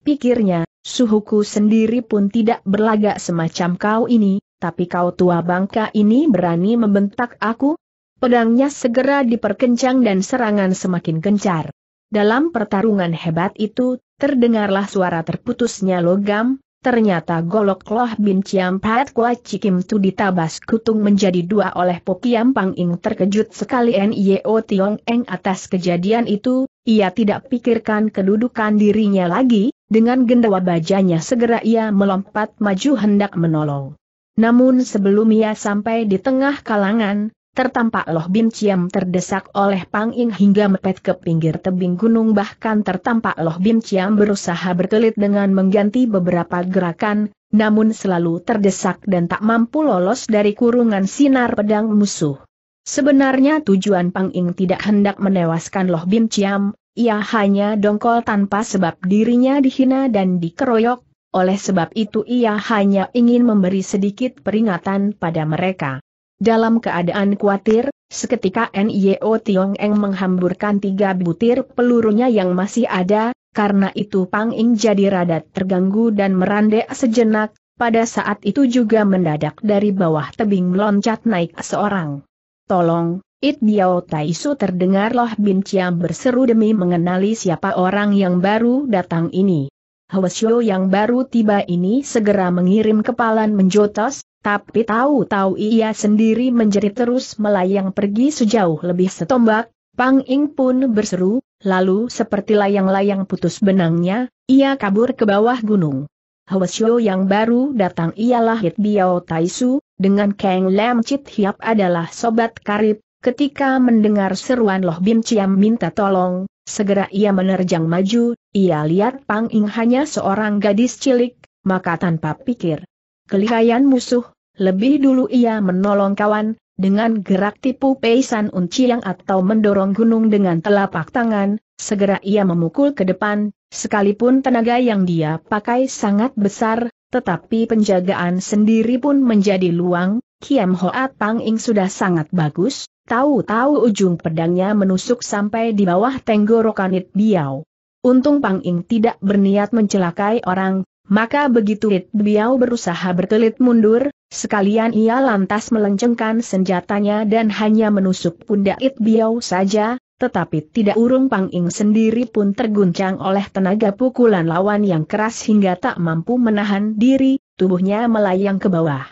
Pikirnya, suhuku sendiri pun tidak berlagak semacam kau ini, tapi kau tua bangka ini berani membentak aku? Pedangnya segera diperkencang dan serangan semakin gencar. Dalam pertarungan hebat itu, terdengarlah suara terputusnya logam, ternyata golok Loh Bin ciam Pat Kwa Cikim Tu ditabas kutung menjadi dua oleh Po Kiam Pang Ing terkejut sekali Nio Tiong Eng atas kejadian itu, ia tidak pikirkan kedudukan dirinya lagi, dengan gendawa bajanya segera ia melompat maju hendak menolong. Namun sebelum ia sampai di tengah kalangan, Tertampak Loh Bin Ciam terdesak oleh Pang Ing hingga mepet ke pinggir tebing gunung bahkan tertampak Loh Bin Ciam berusaha berkelit dengan mengganti beberapa gerakan, namun selalu terdesak dan tak mampu lolos dari kurungan sinar pedang musuh. Sebenarnya tujuan Pang Ing tidak hendak menewaskan Loh Bin Ciam, ia hanya dongkol tanpa sebab dirinya dihina dan dikeroyok, oleh sebab itu ia hanya ingin memberi sedikit peringatan pada mereka. Dalam keadaan khawatir, seketika Nio Tiong Eng menghamburkan tiga butir pelurunya yang masih ada, karena itu Pang Ing jadi rada terganggu dan merandek sejenak, pada saat itu juga mendadak dari bawah tebing meloncat naik seorang. Tolong, It Biao Taisu terdengar Loh Bin Chiam berseru demi mengenali siapa orang yang baru datang ini. Hwasyo yang baru tiba ini segera mengirim kepalan menjotos, tapi tahu-tahu ia sendiri menjerit terus melayang pergi sejauh lebih setombak, Pang Ing pun berseru, lalu seperti layang-layang putus benangnya, ia kabur ke bawah gunung. Hwasyo yang baru datang ialah Hit Biao Taisu, dengan Kang Lam Chit Hiap adalah sobat karib, ketika mendengar seruan Loh Bin Chiam minta tolong, segera ia menerjang maju, ia lihat Pang Ing hanya seorang gadis cilik, maka tanpa pikir, kelihayan musuh, lebih dulu ia menolong kawan, dengan gerak tipu peisan yang atau mendorong gunung dengan telapak tangan, segera ia memukul ke depan, sekalipun tenaga yang dia pakai sangat besar, tetapi penjagaan sendiri pun menjadi luang, Kiam Hoat Pang Ing sudah sangat bagus, tahu-tahu ujung pedangnya menusuk sampai di bawah tenggorokanit diau. Untung Pang Ing tidak berniat mencelakai orang, maka begitu It Biao berusaha berkelit mundur, sekalian ia lantas melencengkan senjatanya dan hanya menusuk pundak It Biao saja, tetapi tidak urung Pang Ing sendiri pun terguncang oleh tenaga pukulan lawan yang keras hingga tak mampu menahan diri, tubuhnya melayang ke bawah.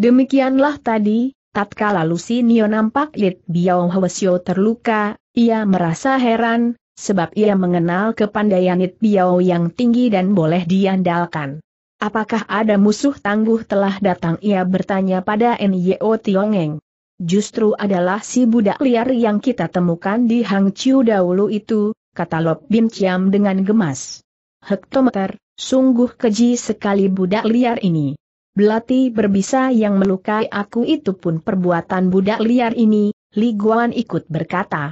Demikianlah tadi, tatkala Lucy Nio nampak Lit Biao Hwasyo terluka, ia merasa heran, sebab ia mengenal kepandaian It Biao yang tinggi dan boleh diandalkan. Apakah ada musuh tangguh telah datang ia bertanya pada Nyo Tiongeng. Justru adalah si budak liar yang kita temukan di Hang Chiu dahulu itu, kata Lop Bin Chiam dengan gemas. Hektometer, sungguh keji sekali budak liar ini. Belati berbisa yang melukai aku itu pun perbuatan budak liar ini, Li Guan ikut berkata.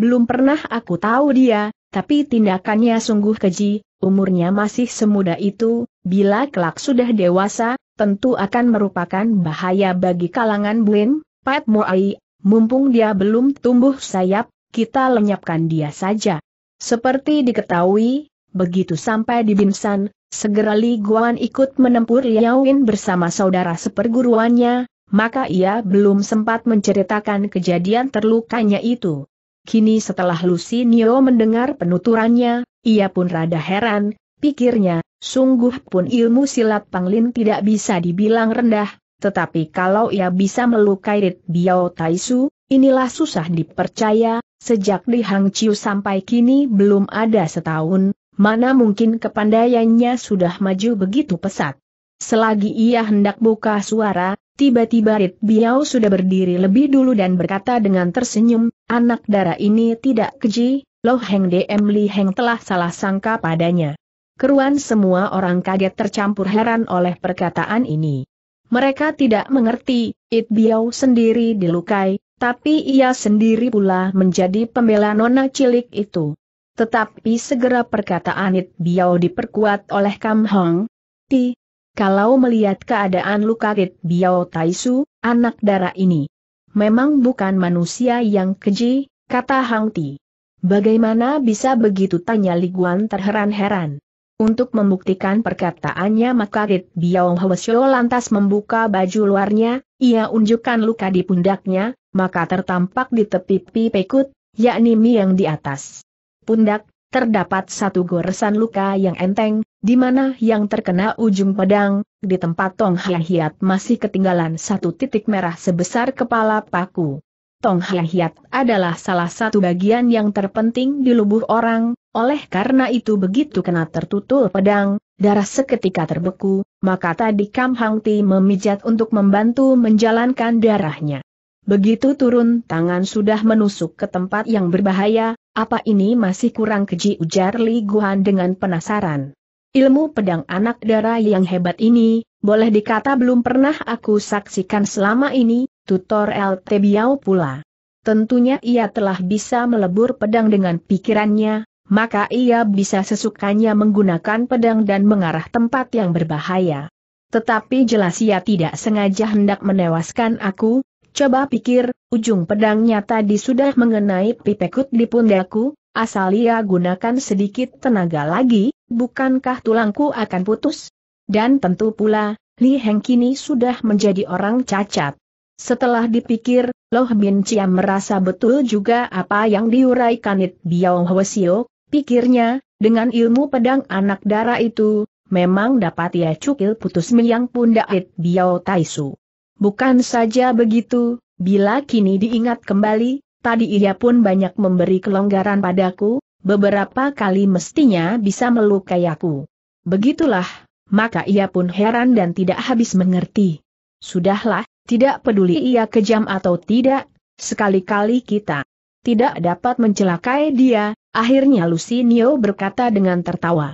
Belum pernah aku tahu dia, tapi tindakannya sungguh keji, umurnya masih semuda itu, bila kelak sudah dewasa, tentu akan merupakan bahaya bagi kalangan Buin, Pat Moai, mumpung dia belum tumbuh sayap, kita lenyapkan dia saja. Seperti diketahui, begitu sampai di Binsan, segera Li Guan ikut menempuh Liaoin bersama saudara seperguruannya, maka ia belum sempat menceritakan kejadian terlukanya itu. Kini setelah Lucy Lucinio mendengar penuturannya, ia pun rada heran, pikirnya, sungguh pun ilmu silat Panglin tidak bisa dibilang rendah, tetapi kalau ia bisa melukai Rit Biao Taisu, inilah susah dipercaya, sejak di Hang Chiu sampai kini belum ada setahun, mana mungkin kepandaiannya sudah maju begitu pesat. Selagi ia hendak buka suara, tiba-tiba Rit Biao sudah berdiri lebih dulu dan berkata dengan tersenyum, anak darah ini tidak keji, Loh Heng DM Li Heng telah salah sangka padanya. Keruan semua orang kaget tercampur heran oleh perkataan ini. Mereka tidak mengerti, It Biao sendiri dilukai, tapi ia sendiri pula menjadi pembela nona cilik itu. Tetapi segera perkataan It Biao diperkuat oleh Kam Hong. Ti, kalau melihat keadaan Rit Biao Taisu, anak darah ini memang bukan manusia yang keji, kata Hang Ti. Bagaimana bisa begitu tanya Liguan terheran-heran. Untuk membuktikan perkataannya Rit Biao Hwasyo lantas membuka baju luarnya, ia unjukkan luka di pundaknya, maka tertampak di tepi pekut, yakni mi yang di atas. Pundak, terdapat satu goresan luka yang enteng, di mana yang terkena ujung pedang, di tempat Tong Hiat masih ketinggalan satu titik merah sebesar kepala paku. Tong Hiat adalah salah satu bagian yang terpenting di lubuh orang, oleh karena itu begitu kena tertutul pedang, darah seketika terbeku, maka tadi Kam Hang Ti memijat untuk membantu menjalankan darahnya. Begitu turun tangan sudah menusuk ke tempat yang berbahaya, apa ini masih kurang keji ujar Li Guhan dengan penasaran. Ilmu pedang anak darah yang hebat ini, boleh dikata belum pernah aku saksikan selama ini, tutor LT Biao pula. Tentunya ia telah bisa melebur pedang dengan pikirannya, maka ia bisa sesukanya menggunakan pedang dan mengarah tempat yang berbahaya. Tetapi jelas ia tidak sengaja hendak menewaskan aku, coba pikir, ujung pedangnya tadi sudah mengenai pipekut di pundakku, asal ia gunakan sedikit tenaga lagi, bukankah tulangku akan putus? Dan tentu pula, Li Heng kini sudah menjadi orang cacat. Setelah dipikir, Loh Bin Chia merasa betul juga apa yang diuraikan It Biao Hwasio, pikirnya, dengan ilmu pedang anak darah itu, memang dapat ia cukil putus miliang pundak It Biao Taisu. Bukan saja begitu, bila kini diingat kembali, tadi ia pun banyak memberi kelonggaran padaku, Beberapa kali mestinya bisa melukai aku. Begitulah, maka ia pun heran dan tidak habis mengerti. Sudahlah, tidak peduli ia kejam atau tidak, sekali-kali kita tidak dapat mencelakai dia, akhirnya Lucinio berkata dengan tertawa.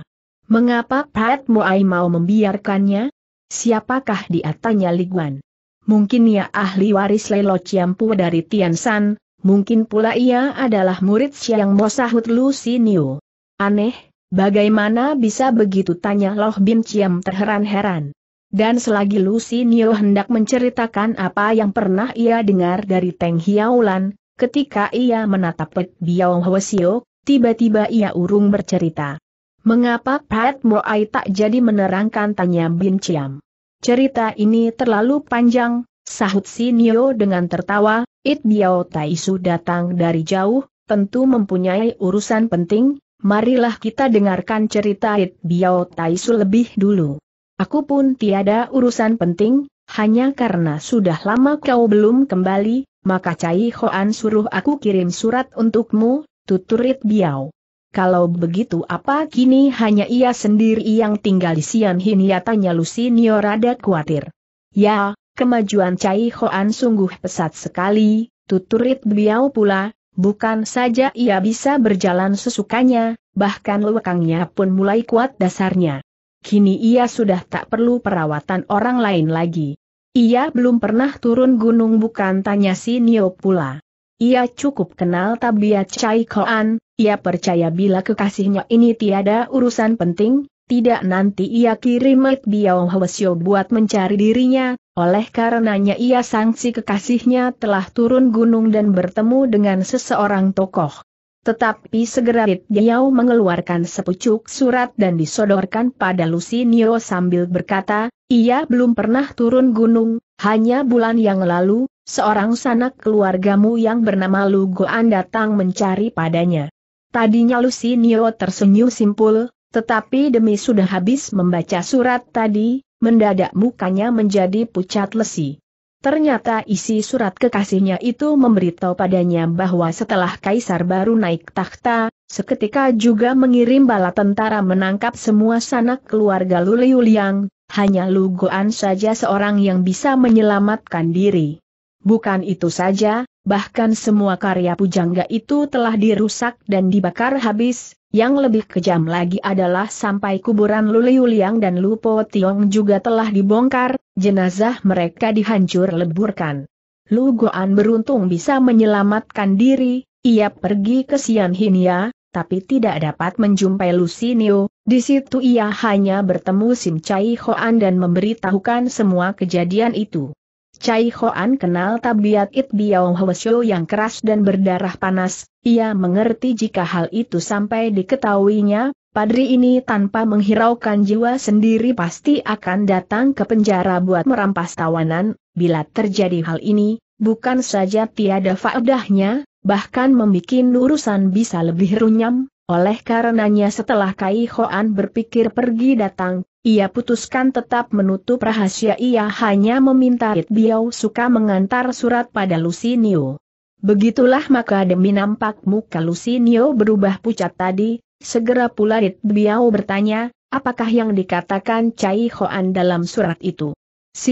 Mengapa Pat Muai mau membiarkannya? Siapakah dia tanya Liguan? Mungkin ia ahli waris Lelo Ciampu dari Tian San, mungkin pula ia adalah murid Siang Bosahut Lusinio. Aneh, bagaimana bisa begitu tanya Loh Bin Ciam terheran-heran. Dan selagi Lusinio hendak menceritakan apa yang pernah ia dengar dari Teng Hiaulan, ketika ia menatap Pet Biao Hwasio, tiba-tiba ia urung bercerita. Mengapa Pat Moai tak jadi menerangkan tanya Bin Ciam? Cerita ini terlalu panjang, sahut Nio dengan tertawa, It Diao Taisu datang dari jauh, tentu mempunyai urusan penting, marilah kita dengarkan cerita It Diao Taisu lebih dulu. Aku pun tiada urusan penting, hanya karena sudah lama kau belum kembali, maka Cai Hoan suruh aku kirim surat untukmu, tutur It Diao. Kalau begitu apa kini hanya ia sendiri yang tinggal di Sian ya tanya Lusinio Niorada khawatir. Ya, Kemajuan Cai Hoan sungguh pesat sekali, tuturit beliau pula, bukan saja ia bisa berjalan sesukanya, bahkan lewekangnya pun mulai kuat dasarnya. Kini ia sudah tak perlu perawatan orang lain lagi. Ia belum pernah turun gunung bukan tanya si Nio pula. Ia cukup kenal tabiat Cai Koan, ia percaya bila kekasihnya ini tiada urusan penting, tidak nanti ia kirim Lek Biao Hwasyo buat mencari dirinya, oleh karenanya ia sangsi kekasihnya telah turun gunung dan bertemu dengan seseorang tokoh. Tetapi segera Biao mengeluarkan sepucuk surat dan disodorkan pada Lucy Nio sambil berkata, ia belum pernah turun gunung, hanya bulan yang lalu, seorang sanak keluargamu yang bernama Lugoan datang mencari padanya. Tadinya Lucy Nio tersenyum simpul, tetapi demi sudah habis membaca surat tadi, mendadak mukanya menjadi pucat lesi. Ternyata isi surat kekasihnya itu memberitahu padanya bahwa setelah kaisar baru naik takhta, seketika juga mengirim bala tentara menangkap semua sanak keluarga Luliuliang, hanya Lugoan saja seorang yang bisa menyelamatkan diri. Bukan itu saja, bahkan semua karya pujangga itu telah dirusak dan dibakar habis, yang lebih kejam lagi adalah sampai kuburan Luliuliang dan Lupo Tiong juga telah dibongkar, jenazah mereka dihancur leburkan. Lu Goan beruntung bisa menyelamatkan diri, ia pergi ke Sian Hinia, tapi tidak dapat menjumpai Lusinio, di situ ia hanya bertemu Sim Chai Hoan dan memberitahukan semua kejadian itu. Cai Hoan kenal tabiat It Biao yang keras dan berdarah panas, ia mengerti jika hal itu sampai diketahuinya, padri ini tanpa menghiraukan jiwa sendiri pasti akan datang ke penjara buat merampas tawanan, bila terjadi hal ini, bukan saja tiada faedahnya, bahkan membuat urusan bisa lebih runyam, oleh karenanya setelah Kai Hoan berpikir pergi datang, ia putuskan tetap menutup rahasia ia hanya meminta It Biao suka mengantar surat pada Lusinio. Begitulah maka demi nampak muka Lusinio berubah pucat tadi, segera pula It Biao bertanya, apakah yang dikatakan Cai Hoan dalam surat itu?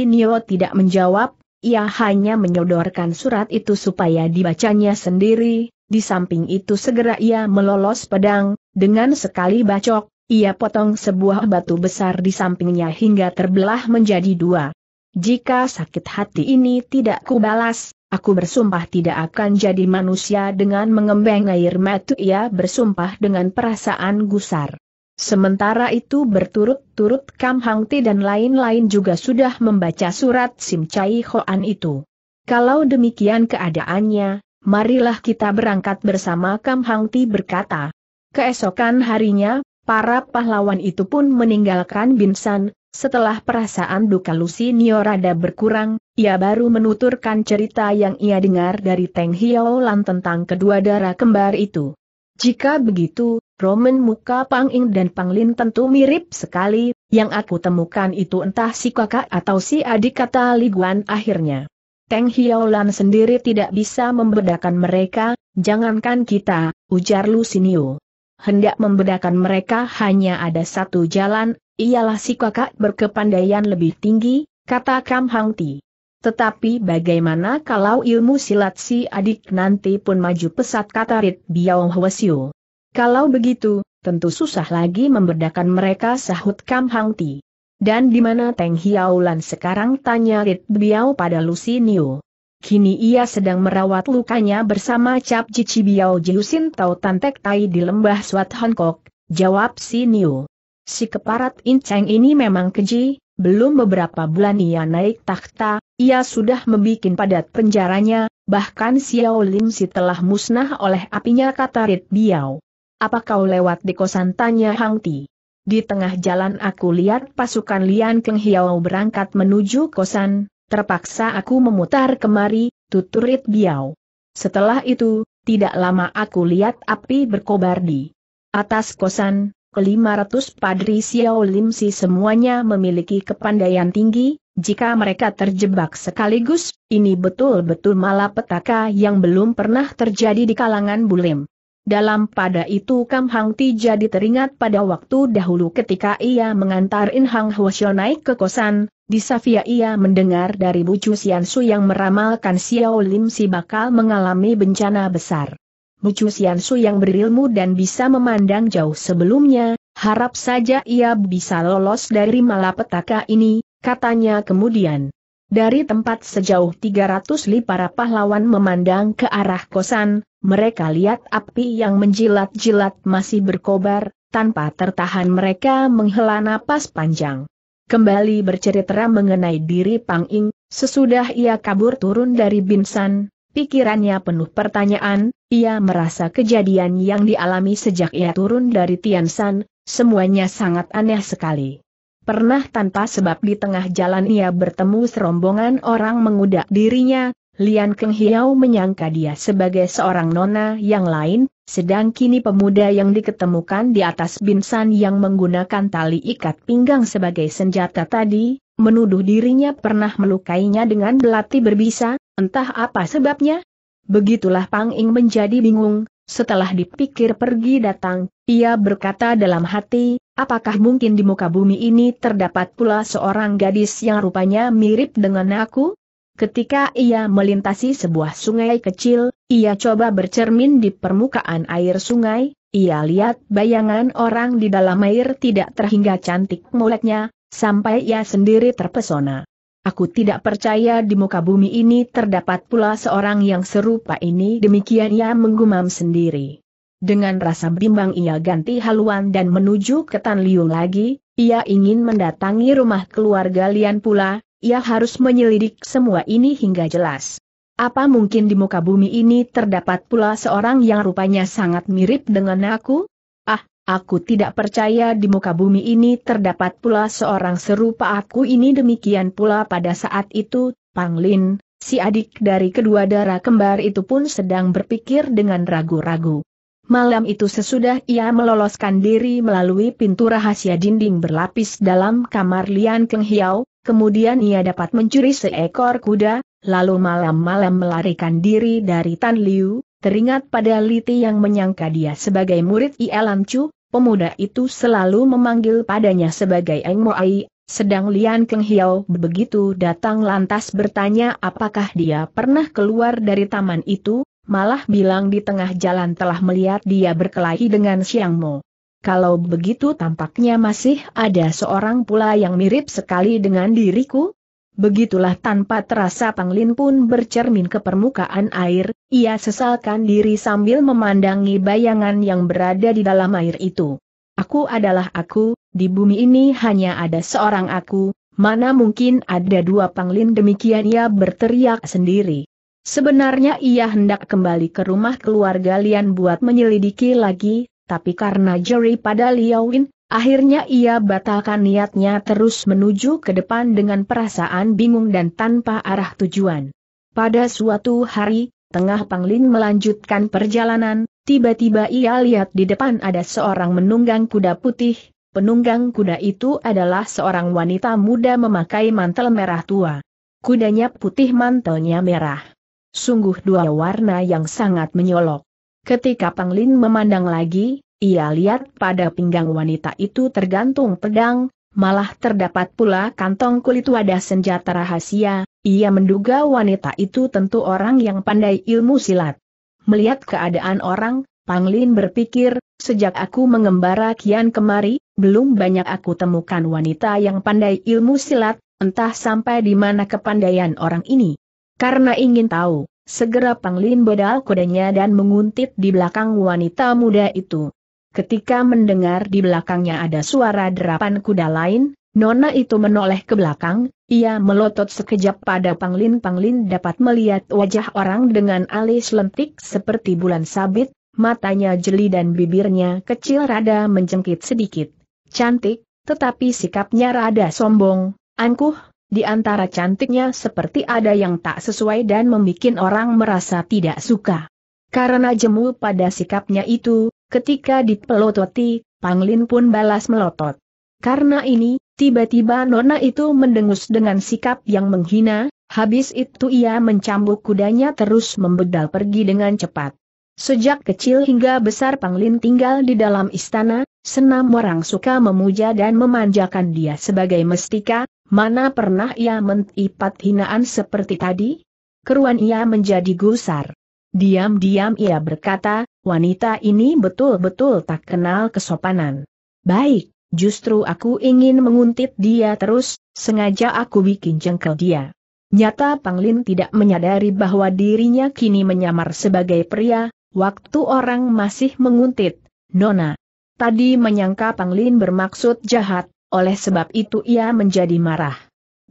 Niu tidak menjawab, ia hanya menyodorkan surat itu supaya dibacanya sendiri, di samping itu segera ia melolos pedang, dengan sekali bacok, ia potong sebuah batu besar di sampingnya hingga terbelah menjadi dua. Jika sakit hati ini tidak kubalas, aku bersumpah tidak akan jadi manusia dengan mengembang air mata ia bersumpah dengan perasaan gusar. Sementara itu berturut-turut Kam Hang dan lain-lain juga sudah membaca surat Sim Chai Hoan itu. Kalau demikian keadaannya, marilah kita berangkat bersama Kam Hang berkata. Keesokan harinya, Para pahlawan itu pun meninggalkan Binsan, setelah perasaan duka Nio rada berkurang, ia baru menuturkan cerita yang ia dengar dari Teng Lan tentang kedua darah kembar itu. Jika begitu, Roman muka Pang Ing dan Pang Lin tentu mirip sekali, yang aku temukan itu entah si kakak atau si adik kata Liguan akhirnya. Teng Lan sendiri tidak bisa membedakan mereka, jangankan kita, ujar Lusinio hendak membedakan mereka hanya ada satu jalan, ialah si kakak berkepandaian lebih tinggi, kata Kam Hang Ti. Tetapi bagaimana kalau ilmu silat si adik nanti pun maju pesat kata Rit Biao Hwasyo. Kalau begitu, tentu susah lagi membedakan mereka sahut Kam Hang Ti. Dan di mana Teng Hiaulan sekarang tanya Rit Biao pada Lucy Niu. Kini ia sedang merawat lukanya bersama Cap Cici Biao Jiusin Tau Tantek Tai di lembah Swat Hongkok, jawab si Niu. Si keparat Inceng ini memang keji, belum beberapa bulan ia naik takhta, ia sudah membuat padat penjaranya, bahkan Xiao Lim Si telah musnah oleh apinya kata Rit Biao. Apa kau lewat di kosan tanya Hang Ti? Di tengah jalan aku lihat pasukan Lian Keng Hiao berangkat menuju kosan, Terpaksa aku memutar kemari, tuturit Biao. Setelah itu, tidak lama aku lihat api berkobar di atas kosan, Kelima ratus padri Xiao Lim Si semuanya memiliki kepandaian tinggi, jika mereka terjebak sekaligus, ini betul-betul malapetaka yang belum pernah terjadi di kalangan Bulim. Dalam pada itu Kam Hang Ti jadi teringat pada waktu dahulu ketika ia mengantar In Hang Hwasyo naik ke kosan, di Safia ia mendengar dari Bu Chu Sian Su yang meramalkan Xiao Lim Si bakal mengalami bencana besar. Bu Chu Sian Su yang berilmu dan bisa memandang jauh sebelumnya, harap saja ia bisa lolos dari malapetaka ini, katanya kemudian. Dari tempat sejauh 300 li para pahlawan memandang ke arah kosan, mereka lihat api yang menjilat-jilat masih berkobar, tanpa tertahan mereka menghela napas panjang. Kembali bercerita mengenai diri Pang Ing, sesudah ia kabur turun dari Binsan, pikirannya penuh pertanyaan, ia merasa kejadian yang dialami sejak ia turun dari Tian San, semuanya sangat aneh sekali. Pernah tanpa sebab di tengah jalan ia bertemu serombongan orang mengudak dirinya, Lian Keng Hiau menyangka dia sebagai seorang nona yang lain, sedang kini pemuda yang diketemukan di atas binsan yang menggunakan tali ikat pinggang sebagai senjata tadi, menuduh dirinya pernah melukainya dengan belati berbisa, entah apa sebabnya. Begitulah Pang Ing menjadi bingung, setelah dipikir pergi datang, ia berkata dalam hati, Apakah mungkin di muka bumi ini terdapat pula seorang gadis yang rupanya mirip dengan aku? Ketika ia melintasi sebuah sungai kecil, ia coba bercermin di permukaan air sungai, ia lihat bayangan orang di dalam air tidak terhingga cantik mulutnya, sampai ia sendiri terpesona. Aku tidak percaya di muka bumi ini terdapat pula seorang yang serupa ini demikian ia menggumam sendiri. Dengan rasa bimbang ia ganti haluan dan menuju ke Tan Liung lagi, ia ingin mendatangi rumah keluarga Lian pula, ia harus menyelidik semua ini hingga jelas. Apa mungkin di muka bumi ini terdapat pula seorang yang rupanya sangat mirip dengan aku? Ah, aku tidak percaya di muka bumi ini terdapat pula seorang serupa aku ini demikian pula pada saat itu, Panglin, si adik dari kedua darah kembar itu pun sedang berpikir dengan ragu-ragu. Malam itu sesudah ia meloloskan diri melalui pintu rahasia dinding berlapis dalam kamar Lian Keng Hiau, kemudian ia dapat mencuri seekor kuda, lalu malam-malam melarikan diri dari Tan Liu, teringat pada Liti yang menyangka dia sebagai murid Lam Chu, pemuda itu selalu memanggil padanya sebagai Eng Moai, sedang Lian Keng Hiau begitu datang lantas bertanya apakah dia pernah keluar dari taman itu, malah bilang di tengah jalan telah melihat dia berkelahi dengan Siang Mo. Kalau begitu tampaknya masih ada seorang pula yang mirip sekali dengan diriku? Begitulah tanpa terasa Panglin pun bercermin ke permukaan air, ia sesalkan diri sambil memandangi bayangan yang berada di dalam air itu. Aku adalah aku, di bumi ini hanya ada seorang aku, mana mungkin ada dua Panglin demikian ia berteriak sendiri. Sebenarnya ia hendak kembali ke rumah keluarga Lian buat menyelidiki lagi, tapi karena Jerry pada Liawin, akhirnya ia batalkan niatnya terus menuju ke depan dengan perasaan bingung dan tanpa arah tujuan. Pada suatu hari, tengah Panglin melanjutkan perjalanan, tiba-tiba ia lihat di depan ada seorang menunggang kuda putih, penunggang kuda itu adalah seorang wanita muda memakai mantel merah tua. Kudanya putih mantelnya merah. Sungguh dua warna yang sangat menyolok. Ketika Panglin memandang lagi, ia lihat pada pinggang wanita itu tergantung pedang, malah terdapat pula kantong kulit wadah senjata rahasia, ia menduga wanita itu tentu orang yang pandai ilmu silat. Melihat keadaan orang, Panglin berpikir, sejak aku mengembara kian kemari, belum banyak aku temukan wanita yang pandai ilmu silat, entah sampai di mana kepandaian orang ini. Karena ingin tahu, segera Panglin bedal kudanya dan menguntit di belakang wanita muda itu. Ketika mendengar di belakangnya ada suara derapan kuda lain, Nona itu menoleh ke belakang, ia melotot sekejap pada Panglin. Panglin dapat melihat wajah orang dengan alis lentik seperti bulan sabit, matanya jeli dan bibirnya kecil rada menjengkit sedikit. Cantik, tetapi sikapnya rada sombong, angkuh, di antara cantiknya seperti ada yang tak sesuai dan membuat orang merasa tidak suka. Karena jemu pada sikapnya itu, ketika dipelototi, Panglin pun balas melotot. Karena ini, tiba-tiba Nona itu mendengus dengan sikap yang menghina, habis itu ia mencambuk kudanya terus membedal pergi dengan cepat. Sejak kecil hingga besar Panglin tinggal di dalam istana, Senam orang suka memuja dan memanjakan dia sebagai mestika, mana pernah ia mentipat hinaan seperti tadi? Keruan ia menjadi gusar. Diam-diam ia berkata, wanita ini betul-betul tak kenal kesopanan. Baik, justru aku ingin menguntit dia terus, sengaja aku bikin jengkel dia. Nyata Panglin tidak menyadari bahwa dirinya kini menyamar sebagai pria, waktu orang masih menguntit, Nona, Tadi menyangka Panglin bermaksud jahat, oleh sebab itu ia menjadi marah.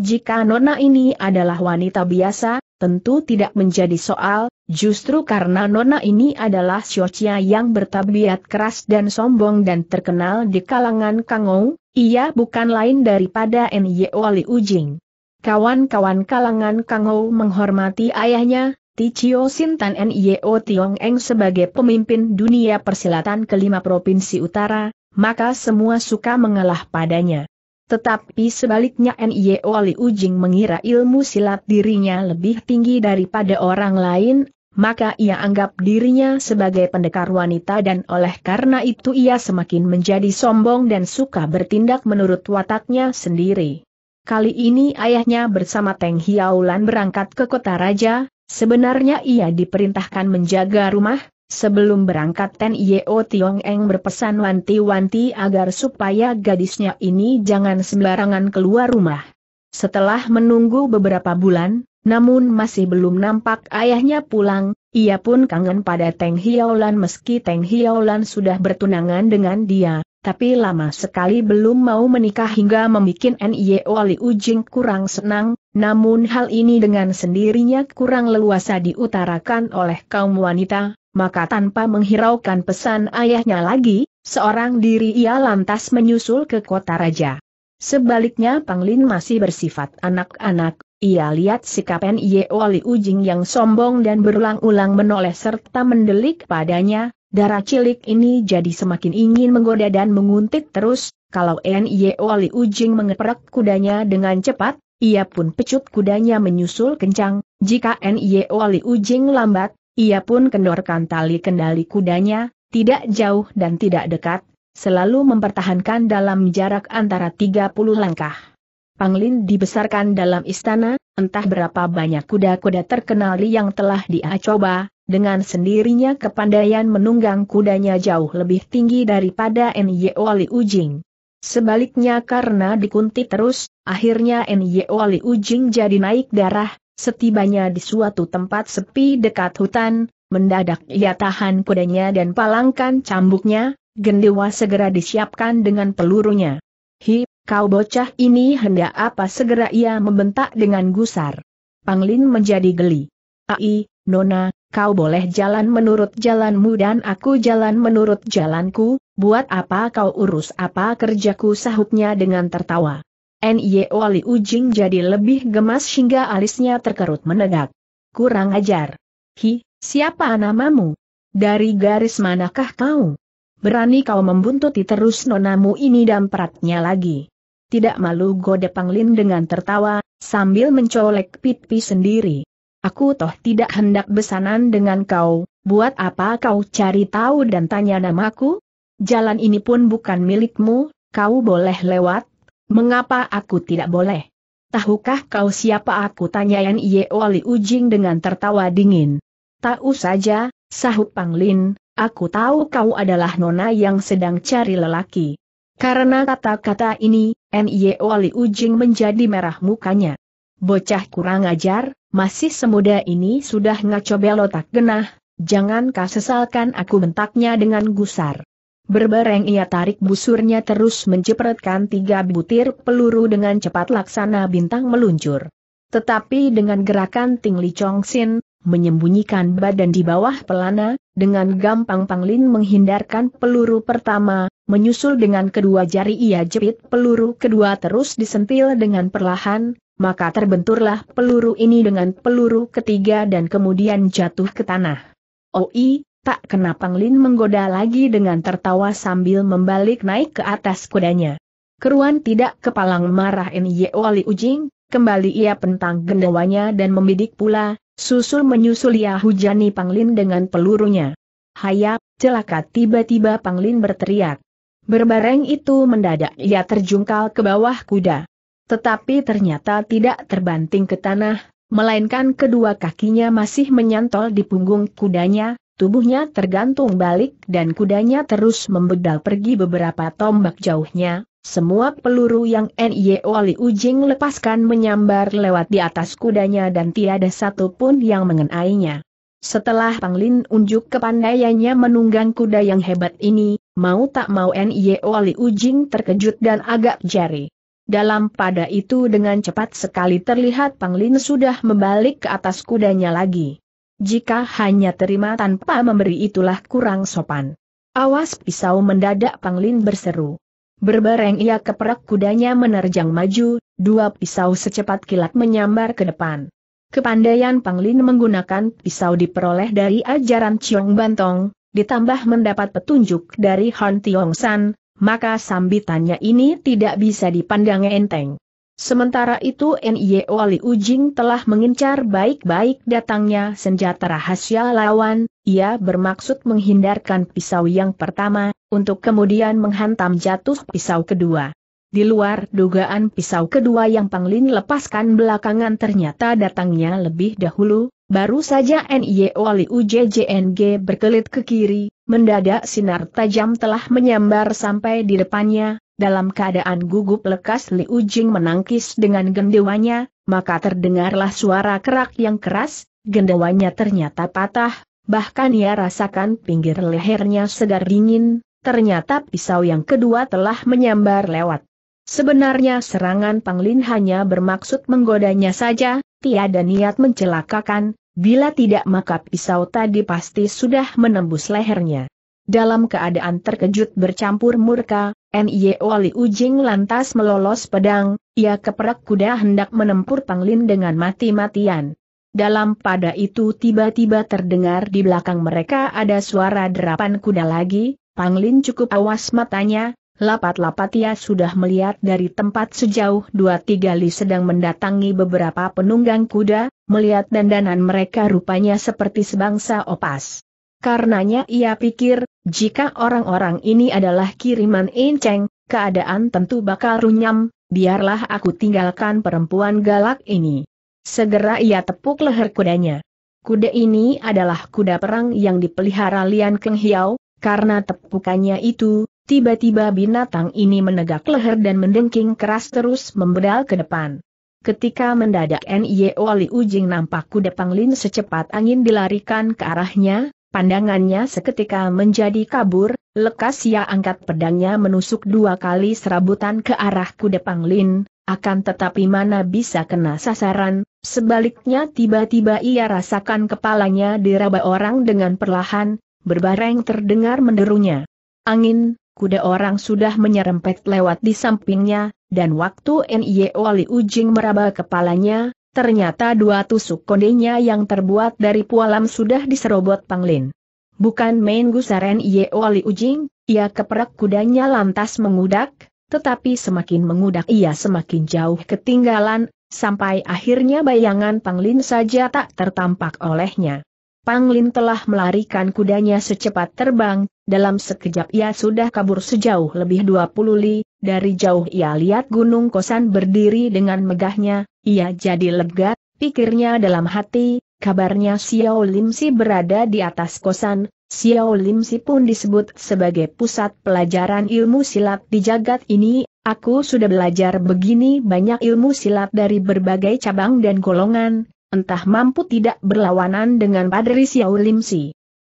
Jika Nona ini adalah wanita biasa, tentu tidak menjadi soal, justru karena Nona ini adalah Xiochia yang bertabiat keras dan sombong dan terkenal di kalangan Kangou, ia bukan lain daripada Nye Li Ujing. Kawan-kawan kalangan Kangou menghormati ayahnya, Tichio Sintan Nio Tiong Eng sebagai pemimpin dunia persilatan kelima provinsi utara, maka semua suka mengalah padanya. Tetapi sebaliknya Nio Li Ujing mengira ilmu silat dirinya lebih tinggi daripada orang lain, maka ia anggap dirinya sebagai pendekar wanita dan oleh karena itu ia semakin menjadi sombong dan suka bertindak menurut wataknya sendiri. Kali ini ayahnya bersama Teng Hiaulan berangkat ke kota raja, Sebenarnya ia diperintahkan menjaga rumah, sebelum berangkat Ten Yeo Tiong Eng berpesan wanti-wanti agar supaya gadisnya ini jangan sembarangan keluar rumah. Setelah menunggu beberapa bulan, namun masih belum nampak ayahnya pulang, ia pun kangen pada Teng Hiaolan meski Teng Hiaolan sudah bertunangan dengan dia, tapi lama sekali belum mau menikah hingga membuat NIO Liu Ujing kurang senang, namun hal ini dengan sendirinya kurang leluasa diutarakan oleh kaum wanita, maka tanpa menghiraukan pesan ayahnya lagi, seorang diri ia lantas menyusul ke kota raja. Sebaliknya Panglin masih bersifat anak-anak, ia lihat sikap NIO Liu Ujing yang sombong dan berulang-ulang menoleh serta mendelik padanya, Darah cilik ini jadi semakin ingin menggoda dan menguntit terus, kalau N.Y.O. Oli Ujing mengeprek kudanya dengan cepat, ia pun pecut kudanya menyusul kencang, jika N.Y.O. Oli Ujing lambat, ia pun kendorkan tali kendali kudanya, tidak jauh dan tidak dekat, selalu mempertahankan dalam jarak antara 30 langkah. Panglin dibesarkan dalam istana, entah berapa banyak kuda-kuda terkenal yang telah dia coba, dengan sendirinya kepandaian menunggang kudanya jauh lebih tinggi daripada N.Y.O. Li Ujing. Sebaliknya karena dikunti terus, akhirnya N.Y.O. Li Ujing jadi naik darah, setibanya di suatu tempat sepi dekat hutan, mendadak ia tahan kudanya dan palangkan cambuknya, gendewa segera disiapkan dengan pelurunya. Hi, kau bocah ini hendak apa segera ia membentak dengan gusar. Panglin menjadi geli. Ai, Nona, kau boleh jalan menurut jalanmu dan aku jalan menurut jalanku, buat apa kau urus apa kerjaku sahutnya dengan tertawa. N.Y.O. Wali Ujing jadi lebih gemas hingga alisnya terkerut menegak. Kurang ajar. Hi, siapa namamu? Dari garis manakah kau? Berani kau membuntuti terus nonamu ini dan peratnya lagi. Tidak malu gode Panglin dengan tertawa, sambil mencolek pipi sendiri. Aku toh tidak hendak besanan dengan kau, buat apa kau cari tahu dan tanya namaku? Jalan ini pun bukan milikmu, kau boleh lewat, mengapa aku tidak boleh? Tahukah kau siapa aku tanyain iye Oli Ujing dengan tertawa dingin. Tahu saja, sahut Panglin, aku tahu kau adalah nona yang sedang cari lelaki. Karena kata-kata ini, N.Y. Wali Ujing menjadi merah mukanya. Bocah kurang ajar, masih semuda ini sudah ngaco belotak genah, jangan kau sesalkan aku bentaknya dengan gusar. Berbareng ia tarik busurnya terus menjepretkan tiga butir peluru dengan cepat laksana bintang meluncur. Tetapi dengan gerakan Ting Li Chong Sin, menyembunyikan badan di bawah pelana, dengan gampang Panglin menghindarkan peluru pertama, menyusul dengan kedua jari ia jepit peluru kedua terus disentil dengan perlahan, maka terbenturlah peluru ini dengan peluru ketiga dan kemudian jatuh ke tanah. Oi, oh tak kena Panglin menggoda lagi dengan tertawa sambil membalik naik ke atas kudanya. Keruan tidak kepalang marah ini Wali Ujing, kembali ia pentang gendawanya dan membidik pula, susul menyusul ia hujani Panglin dengan pelurunya. Hayap, celaka tiba-tiba Panglin berteriak. Berbareng itu mendadak ia terjungkal ke bawah kuda. Tetapi ternyata tidak terbanting ke tanah, melainkan kedua kakinya masih menyantol di punggung kudanya, tubuhnya tergantung balik dan kudanya terus membedal pergi beberapa tombak jauhnya, semua peluru yang N.I.O. Wali Ujing lepaskan menyambar lewat di atas kudanya dan tiada satu pun yang mengenainya. Setelah Panglin unjuk kepandaiannya menunggang kuda yang hebat ini, mau tak mau Nio Li Ujing terkejut dan agak jari. Dalam pada itu dengan cepat sekali terlihat Panglin sudah membalik ke atas kudanya lagi. Jika hanya terima tanpa memberi itulah kurang sopan. Awas pisau mendadak Panglin berseru. Berbareng ia keperak kudanya menerjang maju, dua pisau secepat kilat menyambar ke depan. Kepandaian Panglin menggunakan pisau diperoleh dari ajaran Chiong Bantong, ditambah mendapat petunjuk dari Han Tiong San, maka sambitannya ini tidak bisa dipandang enteng. Sementara itu N.Y.E. Wali Ujing telah mengincar baik-baik datangnya senjata rahasia lawan, ia bermaksud menghindarkan pisau yang pertama, untuk kemudian menghantam jatuh pisau kedua. Di luar dugaan pisau kedua yang Panglin lepaskan belakangan ternyata datangnya lebih dahulu, baru saja NIO e Liu UJJNG berkelit ke kiri, mendadak sinar tajam telah menyambar sampai di depannya, dalam keadaan gugup lekas Li Ujing menangkis dengan gendewanya, maka terdengarlah suara kerak yang keras, gendewanya ternyata patah, bahkan ia rasakan pinggir lehernya segar dingin, ternyata pisau yang kedua telah menyambar lewat. Sebenarnya serangan Panglin hanya bermaksud menggodanya saja, tiada niat mencelakakan, bila tidak maka pisau tadi pasti sudah menembus lehernya. Dalam keadaan terkejut bercampur murka, N.Y. Oli Ujing lantas melolos pedang, ia keperak kuda hendak menempur Panglin dengan mati-matian. Dalam pada itu tiba-tiba terdengar di belakang mereka ada suara derapan kuda lagi, Panglin cukup awas matanya, Lapat-lapat ia sudah melihat dari tempat sejauh dua tiga li sedang mendatangi beberapa penunggang kuda, melihat dandanan mereka rupanya seperti sebangsa opas. Karenanya ia pikir, jika orang-orang ini adalah kiriman enceng, keadaan tentu bakal runyam, biarlah aku tinggalkan perempuan galak ini. Segera ia tepuk leher kudanya. Kuda ini adalah kuda perang yang dipelihara Lian Keng Hiao, karena tepukannya itu, Tiba-tiba binatang ini menegak leher dan mendengking keras terus membedal ke depan. Ketika mendadak N.I.O. Li Ujing nampak kuda panglin secepat angin dilarikan ke arahnya, pandangannya seketika menjadi kabur, lekas ia angkat pedangnya menusuk dua kali serabutan ke arah kuda panglin, akan tetapi mana bisa kena sasaran, sebaliknya tiba-tiba ia rasakan kepalanya diraba orang dengan perlahan, berbareng terdengar menderunya. Angin, kuda orang sudah menyerempet lewat di sampingnya, dan waktu N.I.O. E Li Ujing meraba kepalanya, ternyata dua tusuk kondenya yang terbuat dari pualam sudah diserobot Panglin. Bukan main gusar N.I.O. E Li Ujing, ia keperak kudanya lantas mengudak, tetapi semakin mengudak ia semakin jauh ketinggalan, sampai akhirnya bayangan Panglin saja tak tertampak olehnya. Panglin telah melarikan kudanya secepat terbang, dalam sekejap ia sudah kabur sejauh lebih 20 li, dari jauh ia lihat gunung kosan berdiri dengan megahnya, ia jadi lega, pikirnya dalam hati, kabarnya Xiao Lim berada di atas kosan, Xiao Lim pun disebut sebagai pusat pelajaran ilmu silat di jagat ini, aku sudah belajar begini banyak ilmu silat dari berbagai cabang dan golongan, entah mampu tidak berlawanan dengan Padri Xiao Lim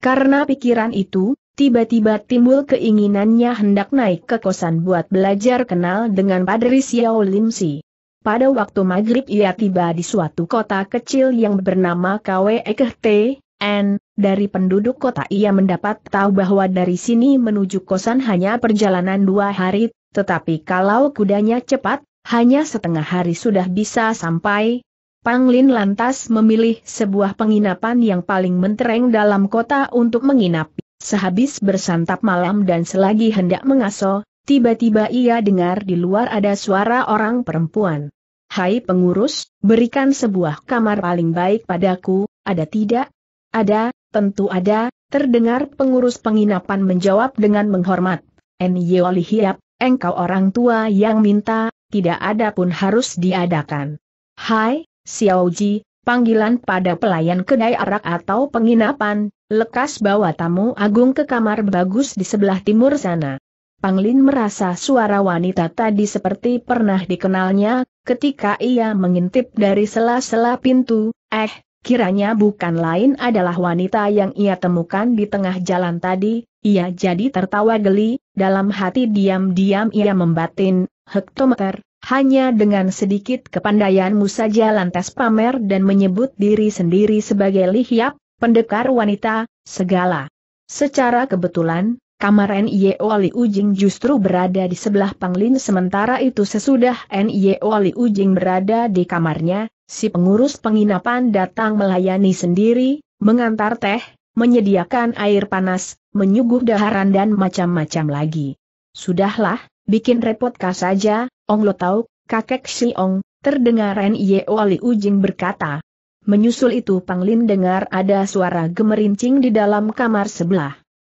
Karena pikiran itu, Tiba-tiba timbul keinginannya hendak naik ke kosan buat belajar kenal dengan Padri Xiao Lim Si. Pada waktu maghrib ia tiba di suatu kota kecil yang bernama Kwe Ekehte, N. Dari penduduk kota ia mendapat tahu bahwa dari sini menuju kosan hanya perjalanan dua hari, tetapi kalau kudanya cepat, hanya setengah hari sudah bisa sampai. Panglin lantas memilih sebuah penginapan yang paling mentereng dalam kota untuk menginap. Sehabis bersantap malam dan selagi hendak mengaso, tiba-tiba ia dengar di luar ada suara orang perempuan. Hai pengurus, berikan sebuah kamar paling baik padaku, ada tidak? Ada, tentu ada, terdengar pengurus penginapan menjawab dengan menghormat. Enyo Hiap, engkau orang tua yang minta, tidak ada pun harus diadakan. Hai, Xiaoji, panggilan pada pelayan kedai arak atau penginapan, lekas bawa tamu agung ke kamar bagus di sebelah timur sana. Panglin merasa suara wanita tadi seperti pernah dikenalnya, ketika ia mengintip dari sela-sela pintu, eh, kiranya bukan lain adalah wanita yang ia temukan di tengah jalan tadi, ia jadi tertawa geli, dalam hati diam-diam ia membatin, hektometer, hanya dengan sedikit kepandaianmu saja lantas pamer dan menyebut diri sendiri sebagai lihiap, pendekar wanita, segala. Secara kebetulan, kamar N.Y.O. Li Ujing justru berada di sebelah Panglin sementara itu sesudah N.Y.O. Li Ujing berada di kamarnya, si pengurus penginapan datang melayani sendiri, mengantar teh, menyediakan air panas, menyuguh daharan dan macam-macam lagi. Sudahlah, bikin repotkah saja, Ong Lo Tau, kakek Si Ong, terdengar N.Y.O. Ali Ujing berkata. Menyusul itu Panglin dengar ada suara gemerincing di dalam kamar sebelah.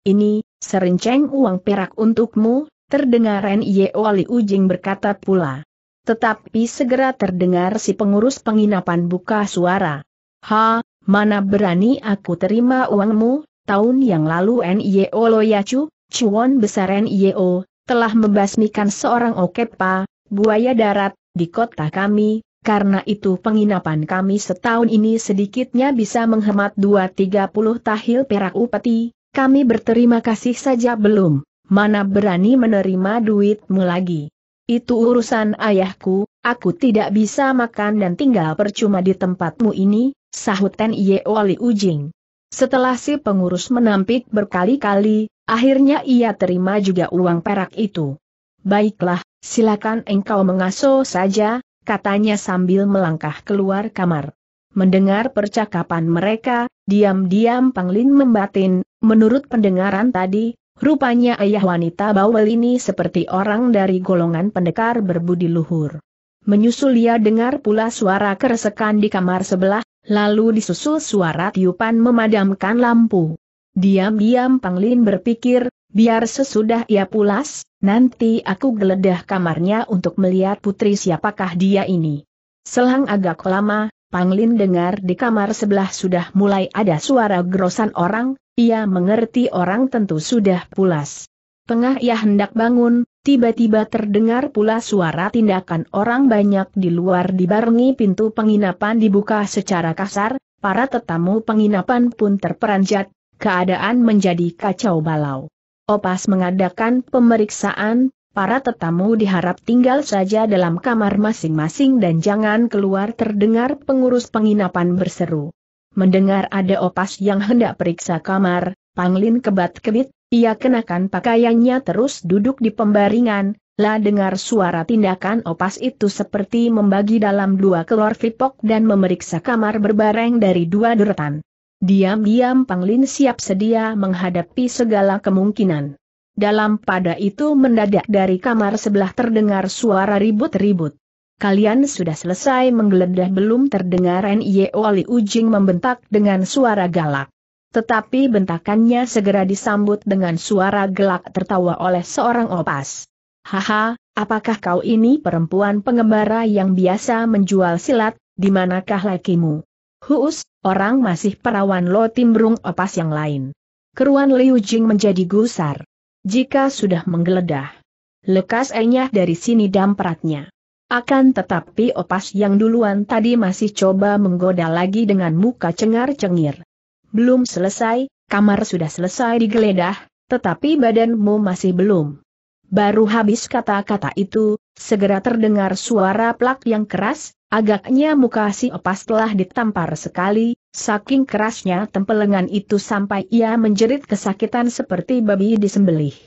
Ini, serinceng uang perak untukmu, terdengar Nio Ali Ujing berkata pula. Tetapi segera terdengar si pengurus penginapan buka suara. Ha, mana berani aku terima uangmu, tahun yang lalu Nio Loyacu, cuan besar Nio, telah membasmikan seorang Okepa, buaya darat, di kota kami, karena itu penginapan kami setahun ini sedikitnya bisa menghemat tiga puluh tahil perak upeti, kami berterima kasih saja belum, mana berani menerima duitmu lagi. Itu urusan ayahku, aku tidak bisa makan dan tinggal percuma di tempatmu ini, sahut Ten Ye Wali Ujing. Setelah si pengurus menampik berkali-kali, akhirnya ia terima juga uang perak itu. Baiklah, Silakan engkau mengasuh saja, katanya sambil melangkah keluar kamar. Mendengar percakapan mereka, diam-diam Panglin membatin, menurut pendengaran tadi, rupanya ayah wanita bawel ini seperti orang dari golongan pendekar berbudi luhur. Menyusul ia dengar pula suara keresekan di kamar sebelah, lalu disusul suara tiupan memadamkan lampu. Diam-diam Panglin berpikir, biar sesudah ia pulas, Nanti aku geledah kamarnya untuk melihat putri siapakah dia ini. Selang agak lama, Panglin dengar di kamar sebelah sudah mulai ada suara gerosan orang, ia mengerti orang tentu sudah pulas. Tengah ia hendak bangun, tiba-tiba terdengar pula suara tindakan orang banyak di luar dibarengi pintu penginapan dibuka secara kasar, para tetamu penginapan pun terperanjat, keadaan menjadi kacau balau. Opas mengadakan pemeriksaan, para tetamu diharap tinggal saja dalam kamar masing-masing dan jangan keluar terdengar pengurus penginapan berseru. Mendengar ada opas yang hendak periksa kamar, Panglin kebat-kebit, ia kenakan pakaiannya terus duduk di pembaringan, lah dengar suara tindakan opas itu seperti membagi dalam dua kelor vipok dan memeriksa kamar berbareng dari dua deretan. Diam-diam Panglin siap sedia menghadapi segala kemungkinan. Dalam pada itu mendadak dari kamar sebelah terdengar suara ribut-ribut. Kalian sudah selesai menggeledah belum terdengar Nye Oli Ujing membentak dengan suara galak. Tetapi bentakannya segera disambut dengan suara gelak tertawa oleh seorang opas. Haha, apakah kau ini perempuan pengembara yang biasa menjual silat, di manakah lakimu? Huus, orang masih perawan lo timbrung opas yang lain. Keruan Liu Jing menjadi gusar. Jika sudah menggeledah, lekas enyah dari sini dampratnya. Akan tetapi opas yang duluan tadi masih coba menggoda lagi dengan muka cengar-cengir. Belum selesai, kamar sudah selesai digeledah, tetapi badanmu masih belum. Baru habis kata-kata itu, segera terdengar suara plak yang keras, Agaknya muka si opas telah ditampar sekali, saking kerasnya tempelengan itu sampai ia menjerit kesakitan seperti babi disembelih.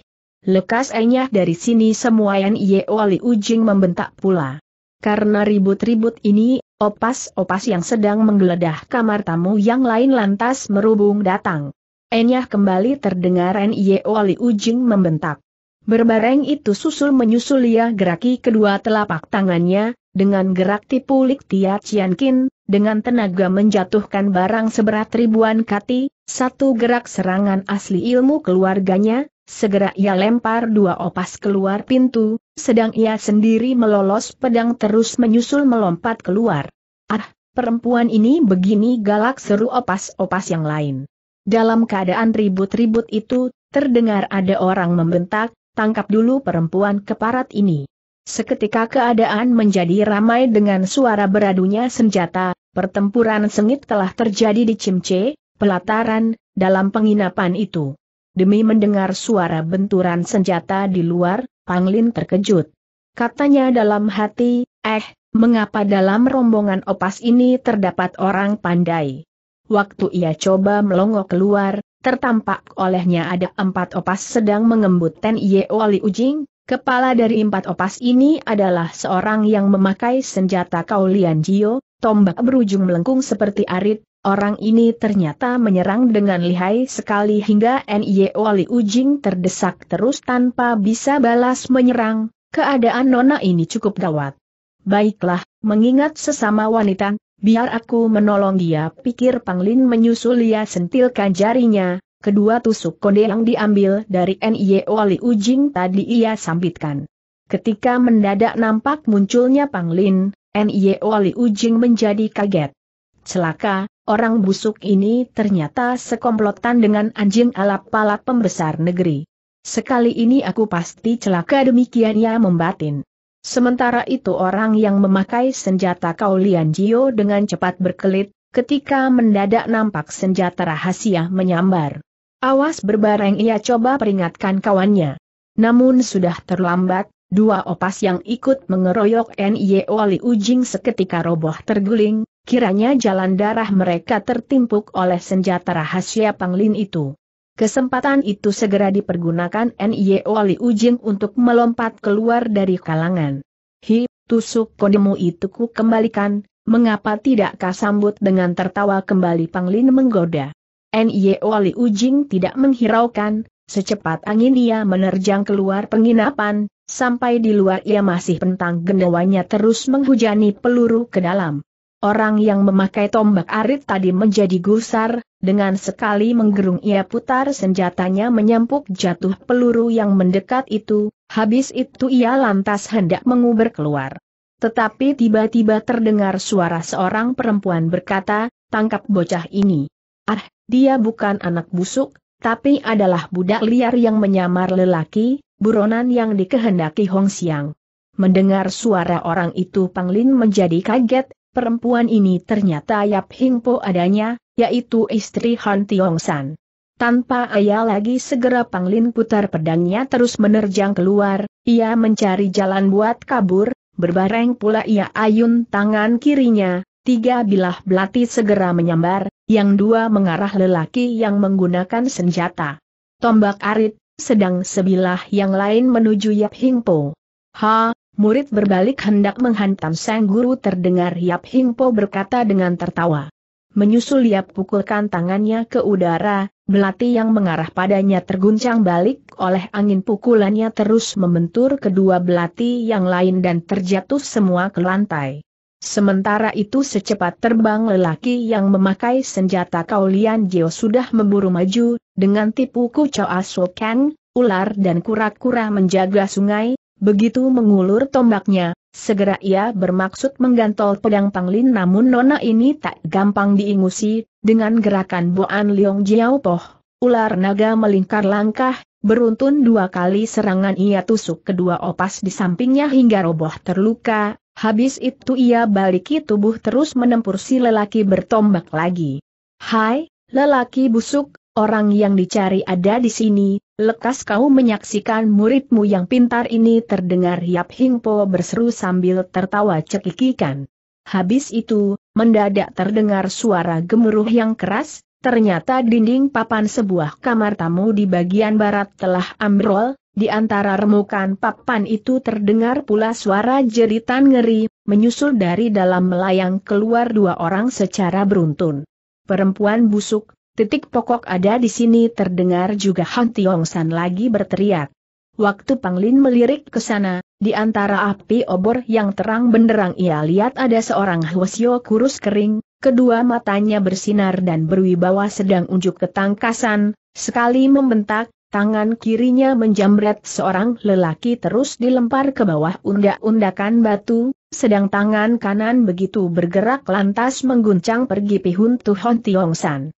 Lekas enyah dari sini semua yang ia wali Ujing membentak pula. Karena ribut-ribut ini, opas-opas yang sedang menggeledah kamar tamu yang lain lantas merubung datang. Enyah kembali terdengar Nye wali Ujing membentak. Berbareng itu susul menyusul ia geraki kedua telapak tangannya, dengan gerak tipu Lik Tia Chian Kin, dengan tenaga menjatuhkan barang seberat ribuan kati, satu gerak serangan asli ilmu keluarganya, segera ia lempar dua opas keluar pintu, sedang ia sendiri melolos pedang terus menyusul melompat keluar. Ah, perempuan ini begini galak seru opas-opas yang lain. Dalam keadaan ribut-ribut itu, terdengar ada orang membentak, tangkap dulu perempuan keparat ini. Seketika keadaan menjadi ramai dengan suara beradunya senjata, pertempuran sengit telah terjadi di Cimce, pelataran, dalam penginapan itu. Demi mendengar suara benturan senjata di luar, Panglin terkejut. Katanya dalam hati, eh, mengapa dalam rombongan opas ini terdapat orang pandai? Waktu ia coba melongo keluar, tertampak olehnya ada empat opas sedang mengembut Ten Ye Ujing, Kepala dari empat opas ini adalah seorang yang memakai senjata kaulian Jio, tombak berujung melengkung seperti arit, Orang ini ternyata menyerang dengan lihai sekali hingga N.Y. Wali Ujing terdesak terus tanpa bisa balas menyerang, keadaan Nona ini cukup gawat. Baiklah, mengingat sesama wanita, biar aku menolong dia pikir Panglin menyusul ia sentilkan jarinya, Kedua tusuk konde yang diambil dari NIO Ali Ujing tadi ia sambitkan. Ketika mendadak nampak munculnya Panglin, NIO Ali Ujing menjadi kaget. Celaka, orang busuk ini ternyata sekomplotan dengan anjing alap-alap pembesar negeri. Sekali ini aku pasti celaka demikian ia ya, membatin. Sementara itu orang yang memakai senjata Kaulian Jio dengan cepat berkelit, ketika mendadak nampak senjata rahasia menyambar. Awas berbareng ia coba peringatkan kawannya. Namun sudah terlambat, dua opas yang ikut mengeroyok N.Y.O. Wali Ujing seketika roboh terguling, kiranya jalan darah mereka tertimpuk oleh senjata rahasia Panglin itu. Kesempatan itu segera dipergunakan N.Y.O. Wali Ujing untuk melompat keluar dari kalangan. Hi, tusuk kodemu itu ku kembalikan, mengapa tidak kasambut dengan tertawa kembali Panglin menggoda. NIO Ali Ujing tidak menghiraukan, secepat angin ia menerjang keluar penginapan, sampai di luar ia masih pentang gendawanya terus menghujani peluru ke dalam. Orang yang memakai tombak arit tadi menjadi gusar, dengan sekali menggerung ia putar senjatanya menyampuk jatuh peluru yang mendekat itu, habis itu ia lantas hendak menguber keluar. Tetapi tiba-tiba terdengar suara seorang perempuan berkata, tangkap bocah ini. Ah, dia bukan anak busuk, tapi adalah budak liar yang menyamar lelaki, buronan yang dikehendaki Hong Xiang. Mendengar suara orang itu Panglin menjadi kaget, perempuan ini ternyata Yap Hing Po adanya, yaitu istri Han Tiong San. Tanpa ayah lagi segera Panglin putar pedangnya terus menerjang keluar, ia mencari jalan buat kabur, berbareng pula ia ayun tangan kirinya, Tiga bilah belati segera menyambar, yang dua mengarah lelaki yang menggunakan senjata. Tombak arit, sedang sebilah yang lain menuju Yap Hingpo. Ha, murid berbalik hendak menghantam sang guru terdengar Yap Hingpo berkata dengan tertawa. Menyusul Yap pukulkan tangannya ke udara, belati yang mengarah padanya terguncang balik oleh angin pukulannya terus membentur kedua belati yang lain dan terjatuh semua ke lantai. Sementara itu secepat terbang lelaki yang memakai senjata kaulian Jio sudah memburu maju, dengan tipu kucau asokan, ular dan kura-kura menjaga sungai, begitu mengulur tombaknya, segera ia bermaksud menggantol pedang Panglin namun nona ini tak gampang diingusi, dengan gerakan Boan Leong Jiao Poh, ular naga melingkar langkah, beruntun dua kali serangan ia tusuk kedua opas di sampingnya hingga roboh terluka, Habis itu ia baliki tubuh terus menempur si lelaki bertombak lagi. Hai, lelaki busuk, orang yang dicari ada di sini, lekas kau menyaksikan muridmu yang pintar ini terdengar Yap Hingpo berseru sambil tertawa cekikikan. Habis itu, mendadak terdengar suara gemuruh yang keras, ternyata dinding papan sebuah kamar tamu di bagian barat telah ambrol, di antara remukan papan itu terdengar pula suara jeritan ngeri, menyusul dari dalam melayang keluar dua orang secara beruntun. Perempuan busuk, titik pokok ada di sini terdengar juga Han Tiong San lagi berteriak. Waktu Panglin melirik ke sana, di antara api obor yang terang benderang ia lihat ada seorang Hwasyo kurus kering, kedua matanya bersinar dan berwibawa sedang unjuk ketangkasan, sekali membentak, Tangan kirinya menjamret seorang lelaki terus dilempar ke bawah undak-undakan batu, sedang tangan kanan begitu bergerak lantas mengguncang pergi Pihun Tuhon Tiong San.